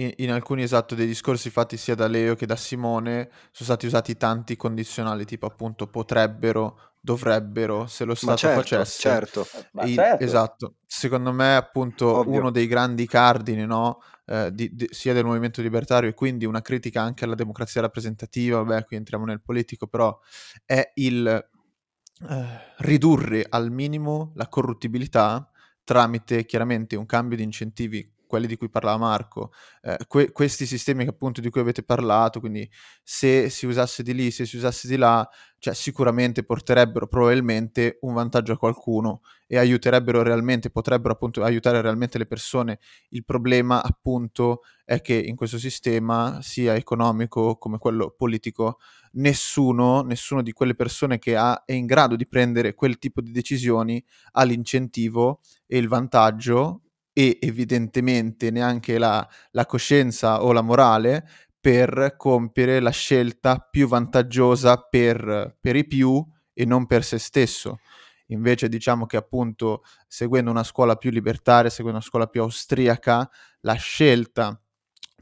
Speaker 1: in, in alcuni esatto dei discorsi fatti sia da Leo che da Simone sono stati usati tanti condizionali, tipo appunto potrebbero, dovrebbero se lo Stato certo, facesse. Certo. Il, certo. Esatto. Secondo me, appunto, Ovvio. uno dei grandi cardini, no? eh, di, di, sia del movimento libertario e quindi una critica anche alla democrazia rappresentativa, vabbè, qui entriamo nel politico, però è il eh, ridurre al minimo la corruttibilità tramite chiaramente un cambio di incentivi quelli di cui parlava Marco, eh, que- questi sistemi appunto di cui avete parlato, quindi se si usasse di lì, se si usasse di là, cioè sicuramente porterebbero probabilmente un vantaggio a qualcuno e aiuterebbero realmente, potrebbero appunto aiutare realmente le persone. Il problema appunto è che in questo sistema, sia economico come quello politico, nessuno, nessuno di quelle persone che ha, è in grado di prendere quel tipo di decisioni ha l'incentivo e il vantaggio e evidentemente neanche la, la coscienza o la morale per compiere la scelta più vantaggiosa per, per i più e non per se stesso. Invece diciamo che appunto seguendo una scuola più libertaria, seguendo una scuola più austriaca, la scelta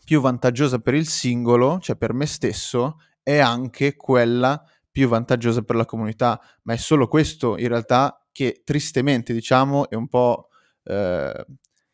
Speaker 1: più vantaggiosa per il singolo, cioè per me stesso, è anche quella più vantaggiosa per la comunità. Ma è solo questo in realtà che tristemente diciamo è un po' eh,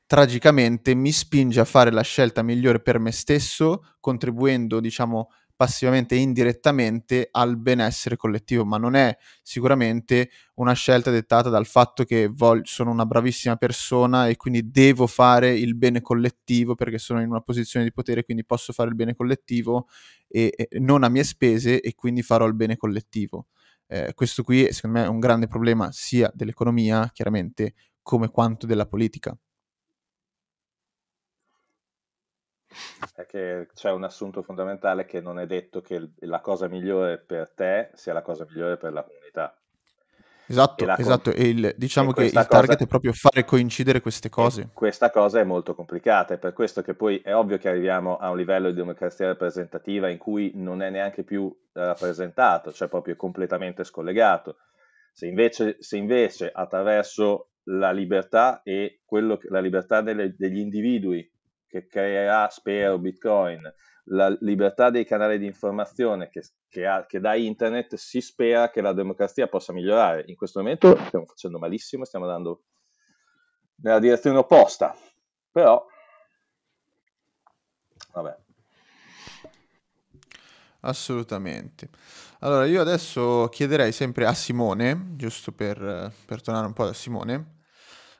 Speaker 1: tragicamente mi spinge a fare la scelta migliore per me stesso, contribuendo, diciamo, passivamente e indirettamente al benessere collettivo, ma non è sicuramente una scelta dettata dal fatto che voglio, sono una bravissima persona e quindi devo fare il bene collettivo perché sono in una posizione di potere, quindi posso fare il bene collettivo e, e non a mie spese e quindi farò il bene collettivo. Eh, questo qui secondo me è un grande problema sia dell'economia, chiaramente, come quanto della politica.
Speaker 4: è che c'è un assunto fondamentale che non è detto che la cosa migliore per te sia la cosa migliore per la comunità.
Speaker 1: Esatto, e esatto. Com- e il, diciamo e che il target cosa... è proprio fare coincidere queste cose.
Speaker 4: questa cosa è molto complicata, è per questo che poi è ovvio che arriviamo a un livello di democrazia rappresentativa in cui non è neanche più eh, rappresentato, cioè proprio completamente scollegato. Se invece, se invece attraverso la libertà e quello, la libertà delle, degli individui che creerà, spero, Bitcoin, la libertà dei canali di informazione che, che, ha, che, da internet si spera che la democrazia possa migliorare. In questo momento stiamo facendo malissimo, stiamo andando nella direzione opposta, però
Speaker 1: vabbè. Assolutamente. Allora, io adesso chiederei sempre a Simone, giusto per, per tornare un po' da Simone,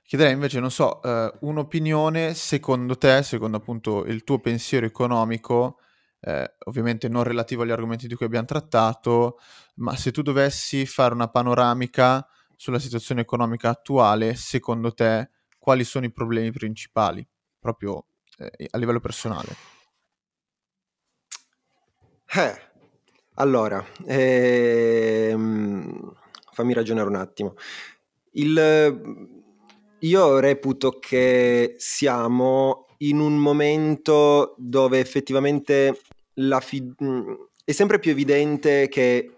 Speaker 1: Chiederei invece, non so, eh, un'opinione secondo te, secondo appunto il tuo pensiero economico, eh, ovviamente non relativo agli argomenti di cui abbiamo trattato, ma se tu dovessi fare una panoramica sulla situazione economica attuale, secondo te quali sono i problemi principali, proprio eh, a livello personale? Eh,
Speaker 3: allora, ehm, fammi ragionare un attimo. Il, io reputo che siamo in un momento dove effettivamente fi- mm, è sempre più evidente che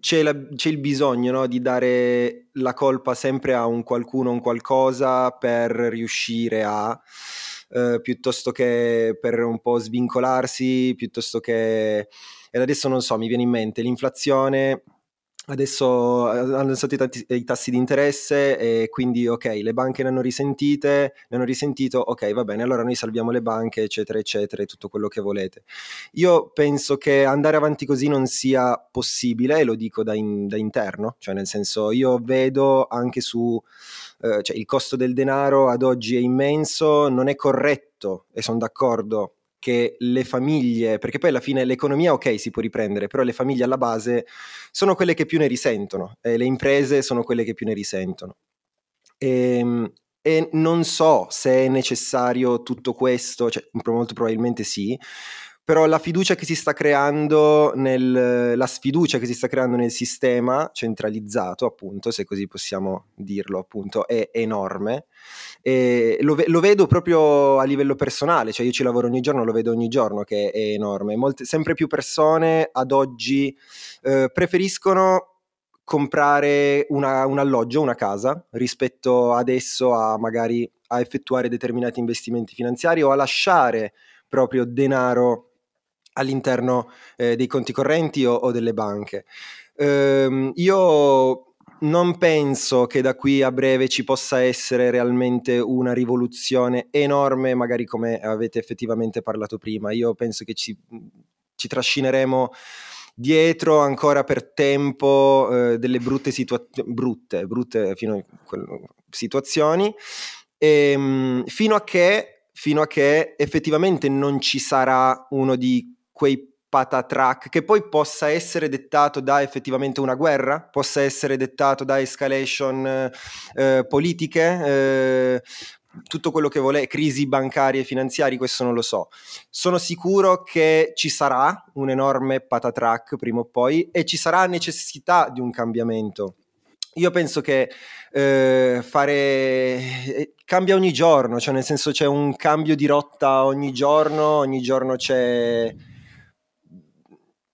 Speaker 3: c'è, la, c'è il bisogno no, di dare la colpa sempre a un qualcuno, un qualcosa per riuscire a... Uh, piuttosto che per un po' svincolarsi, piuttosto che... Ed adesso non so, mi viene in mente l'inflazione Adesso eh, hanno alzato eh, i tassi di interesse e quindi ok, le banche ne hanno risentite, ne hanno risentito, ok va bene, allora noi salviamo le banche eccetera eccetera tutto quello che volete. Io penso che andare avanti così non sia possibile e lo dico da, in, da interno, cioè nel senso io vedo anche su, eh, cioè il costo del denaro ad oggi è immenso, non è corretto e sono d'accordo che le famiglie, perché poi alla fine l'economia ok si può riprendere, però le famiglie alla base sono quelle che più ne risentono, e le imprese sono quelle che più ne risentono. E, ehm, e non so se è necessario tutto questo, cioè molto probabilmente sì, però la fiducia che si sta creando nel, la sfiducia che si sta creando nel sistema centralizzato appunto se così possiamo dirlo appunto è enorme e lo, lo, vedo proprio a livello personale cioè io ci lavoro ogni giorno lo vedo ogni giorno che è, enorme Molte, sempre più persone ad oggi eh, preferiscono comprare una, un alloggio, una casa, rispetto adesso a magari a effettuare determinati investimenti finanziari o a lasciare proprio denaro all'interno eh, dei conti correnti o, o delle banche. Ehm, io non penso che da qui a breve ci possa essere realmente una rivoluzione enorme, magari come avete effettivamente parlato prima. Io penso che ci, ci trascineremo dietro ancora per tempo eh, delle brutte, situa- brutte, brutte quel- situazioni, e, ehm, fino, a che, fino a che effettivamente non ci sarà uno di quei patatrack che poi possa essere dettato da effettivamente una guerra, possa essere dettato da escalation eh, eh, politiche, eh, tutto quello che vuole, crisi bancarie e finanziarie, questo non lo so. Sono sicuro che ci sarà un enorme patatrack prima o poi e ci sarà necessità di un cambiamento. Io penso che eh, fare eh, cambia ogni giorno, cioè nel senso c'è un cambio di rotta ogni giorno, ogni giorno c'è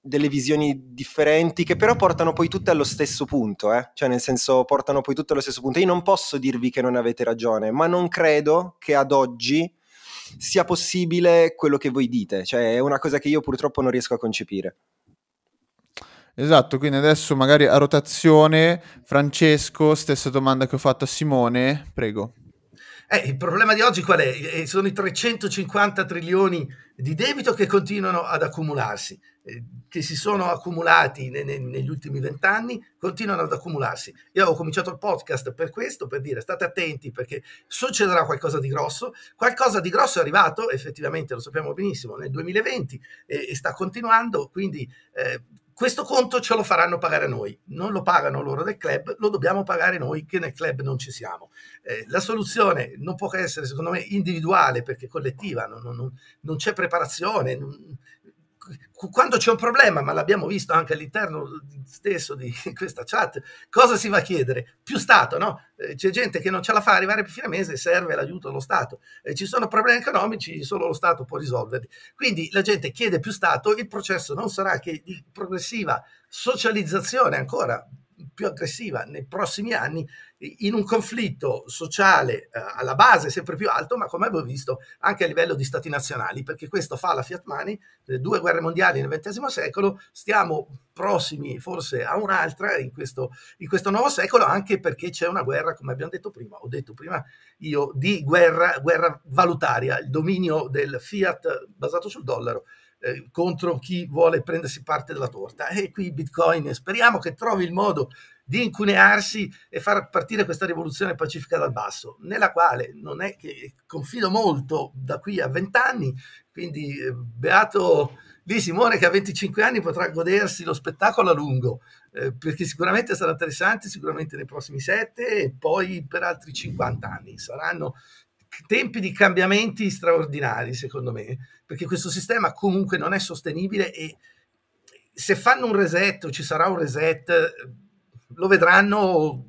Speaker 3: delle visioni differenti che però portano poi tutte allo stesso punto, eh? cioè nel senso portano poi tutte allo stesso punto. Io non posso dirvi che non avete ragione, ma non credo che ad oggi sia possibile quello che voi dite, cioè è una cosa che io purtroppo non riesco a concepire.
Speaker 1: Esatto, quindi adesso magari a rotazione, Francesco, stessa domanda che ho fatto a Simone, prego.
Speaker 5: Eh, il problema di oggi qual è? Eh, sono i 350 trilioni di debito che continuano ad accumularsi che si sono accumulati ne, ne, negli ultimi vent'anni continuano ad accumularsi. Io ho cominciato il podcast per questo, per dire state attenti perché succederà qualcosa di grosso. Qualcosa di grosso è arrivato, effettivamente lo sappiamo benissimo, nel 2020 e, e sta continuando, quindi eh, questo conto ce lo faranno pagare a noi. Non lo pagano loro del club, lo dobbiamo pagare noi che nel club non ci siamo. Eh, la soluzione non può che essere, secondo me, individuale perché collettiva, non, non, non c'è preparazione. Non, quando c'è un problema, ma l'abbiamo visto anche all'interno stesso di questa chat, cosa si va a chiedere? Più Stato, no? Eh, c'è gente che non ce la fa arrivare a fine mese e serve l'aiuto dello Stato. Eh, ci sono problemi economici, solo lo Stato può risolverli. Quindi la gente chiede più Stato, il processo non sarà che di progressiva socializzazione ancora più aggressiva nei prossimi anni in un conflitto sociale eh, alla base sempre più alto, ma come abbiamo visto anche a livello di stati nazionali, perché questo fa la Fiat Money, due guerre mondiali nel XX secolo, stiamo prossimi forse a un'altra in questo, in questo nuovo secolo, anche perché c'è una guerra, come abbiamo detto prima, ho detto prima io, di guerra, guerra valutaria, il dominio del fiat basato sul dollaro eh, contro chi vuole prendersi parte della torta. E qui Bitcoin speriamo che trovi il modo di incunearsi e far partire questa rivoluzione pacifica dal basso, nella quale non è che confido molto da qui a vent'anni, quindi eh, beato lì Simone che a 25 anni potrà godersi lo spettacolo a lungo, eh, perché sicuramente sarà interessante, sicuramente nei prossimi sette e poi per altri 50 anni saranno tempi di cambiamenti straordinari, secondo me, perché questo sistema comunque non è sostenibile e se fanno un reset ci sarà un reset, lo vedranno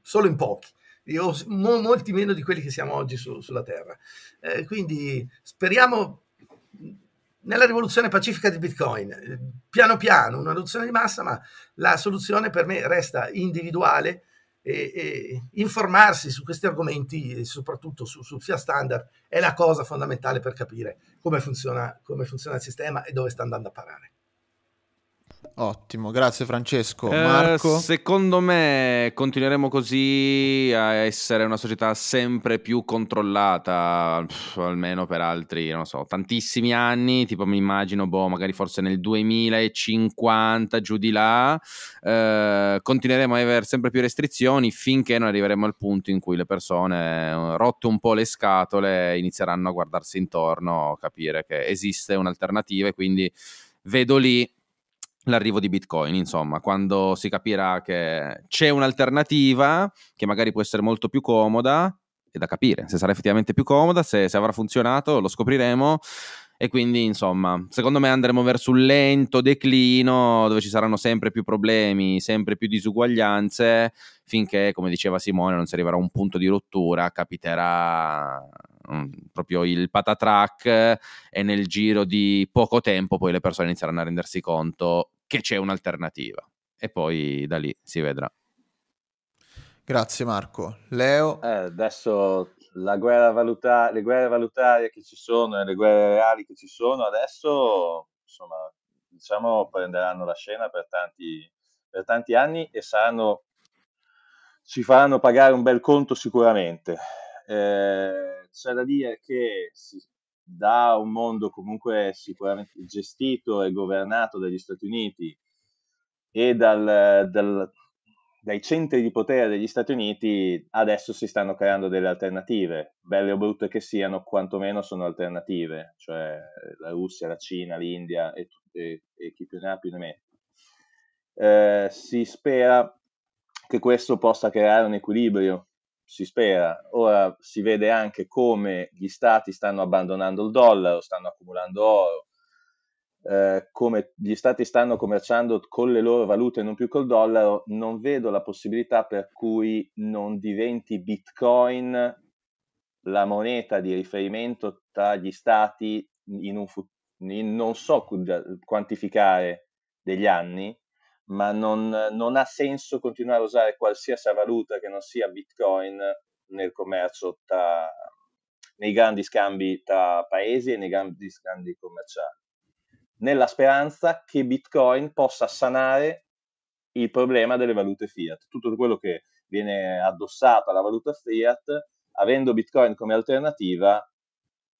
Speaker 5: solo in pochi. Io, mo, molti meno di quelli che siamo oggi su, sulla Terra. Eh, quindi speriamo nella rivoluzione pacifica di Bitcoin, piano piano, una riduzione di massa, ma la soluzione per me resta individuale e, e informarsi su questi argomenti, soprattutto su, sul FIA standard, è la cosa fondamentale per capire come funziona, come funziona il sistema e dove sta andando a parare.
Speaker 1: Ottimo, grazie Francesco. Eh, Marco?
Speaker 2: Secondo me continueremo così a essere una società sempre più controllata, almeno per altri, non so, tantissimi anni, tipo mi immagino, boh, magari forse nel 2050, giù di là, eh, continueremo a avere sempre più restrizioni finché non arriveremo al punto in cui le persone, eh, rotte un po' le scatole, inizieranno a guardarsi intorno, capire che esiste un'alternativa e quindi vedo lì l'arrivo di Bitcoin, insomma, quando si capirà che c'è un'alternativa che magari può essere molto più comoda, è da capire se sarà effettivamente più comoda, se, se avrà funzionato, lo scopriremo, e quindi, insomma, secondo me andremo verso un lento declino dove ci saranno sempre più problemi, sempre più disuguaglianze, finché, come diceva Simone, non si arriverà a un punto di rottura, capiterà mm, proprio il patatrack e nel giro di poco tempo poi le persone inizieranno a rendersi conto che c'è un'alternativa e poi da lì si vedrà.
Speaker 1: Grazie Marco. Leo?
Speaker 4: Eh, adesso la guerra valuta- le guerre valutarie che ci sono e le guerre reali che ci sono adesso, insomma, diciamo, prenderanno la scena per tanti, per tanti anni e saranno, ci faranno pagare un bel conto sicuramente. Eh, c'è da dire che si, da un mondo comunque sicuramente gestito e governato dagli Stati Uniti e dal, dal dai centri di potere degli Stati Uniti adesso si stanno creando delle alternative, belle o brutte che siano, quantomeno sono alternative, cioè eh, la Russia, la Cina, l'India e, e, e chi più ne ha più ne mette. Eh, si spera che questo possa creare un equilibrio, si spera. Ora si vede anche come gli stati stanno abbandonando il dollaro, stanno accumulando oro, eh, come gli stati stanno commerciando con le loro valute e non più col dollaro, non vedo la possibilità per cui non diventi Bitcoin la moneta di riferimento tra gli stati in un futuro. Non so quantificare degli anni, ma non, non, ha senso continuare a usare qualsiasi valuta che non sia Bitcoin nel commercio tra, nei grandi scambi tra paesi e nei grandi scambi commerciali nella speranza che Bitcoin possa sanare il problema delle valute fiat. Tutto quello che viene addossato alla valuta fiat, avendo Bitcoin come alternativa,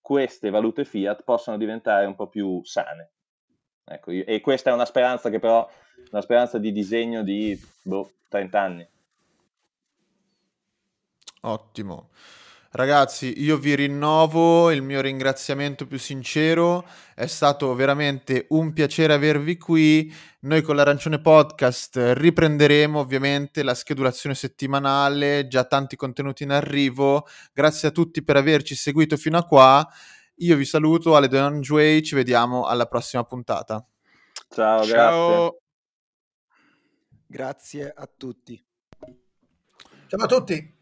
Speaker 4: queste valute fiat possono diventare un po' più sane. Ecco, e questa è una speranza che però, una speranza di disegno di boh, 30 anni.
Speaker 1: Ottimo. Ragazzi, io vi rinnovo il mio ringraziamento più sincero, è stato veramente un piacere avervi qui. Noi con l'Arancione Podcast riprenderemo ovviamente la schedulazione settimanale, già tanti contenuti in arrivo. Grazie a tutti per averci seguito fino a qua. Io vi saluto, Ale Donanjuei, ci vediamo alla prossima puntata. Ciao, Ciao.
Speaker 3: Grazie a tutti. Ciao a tutti.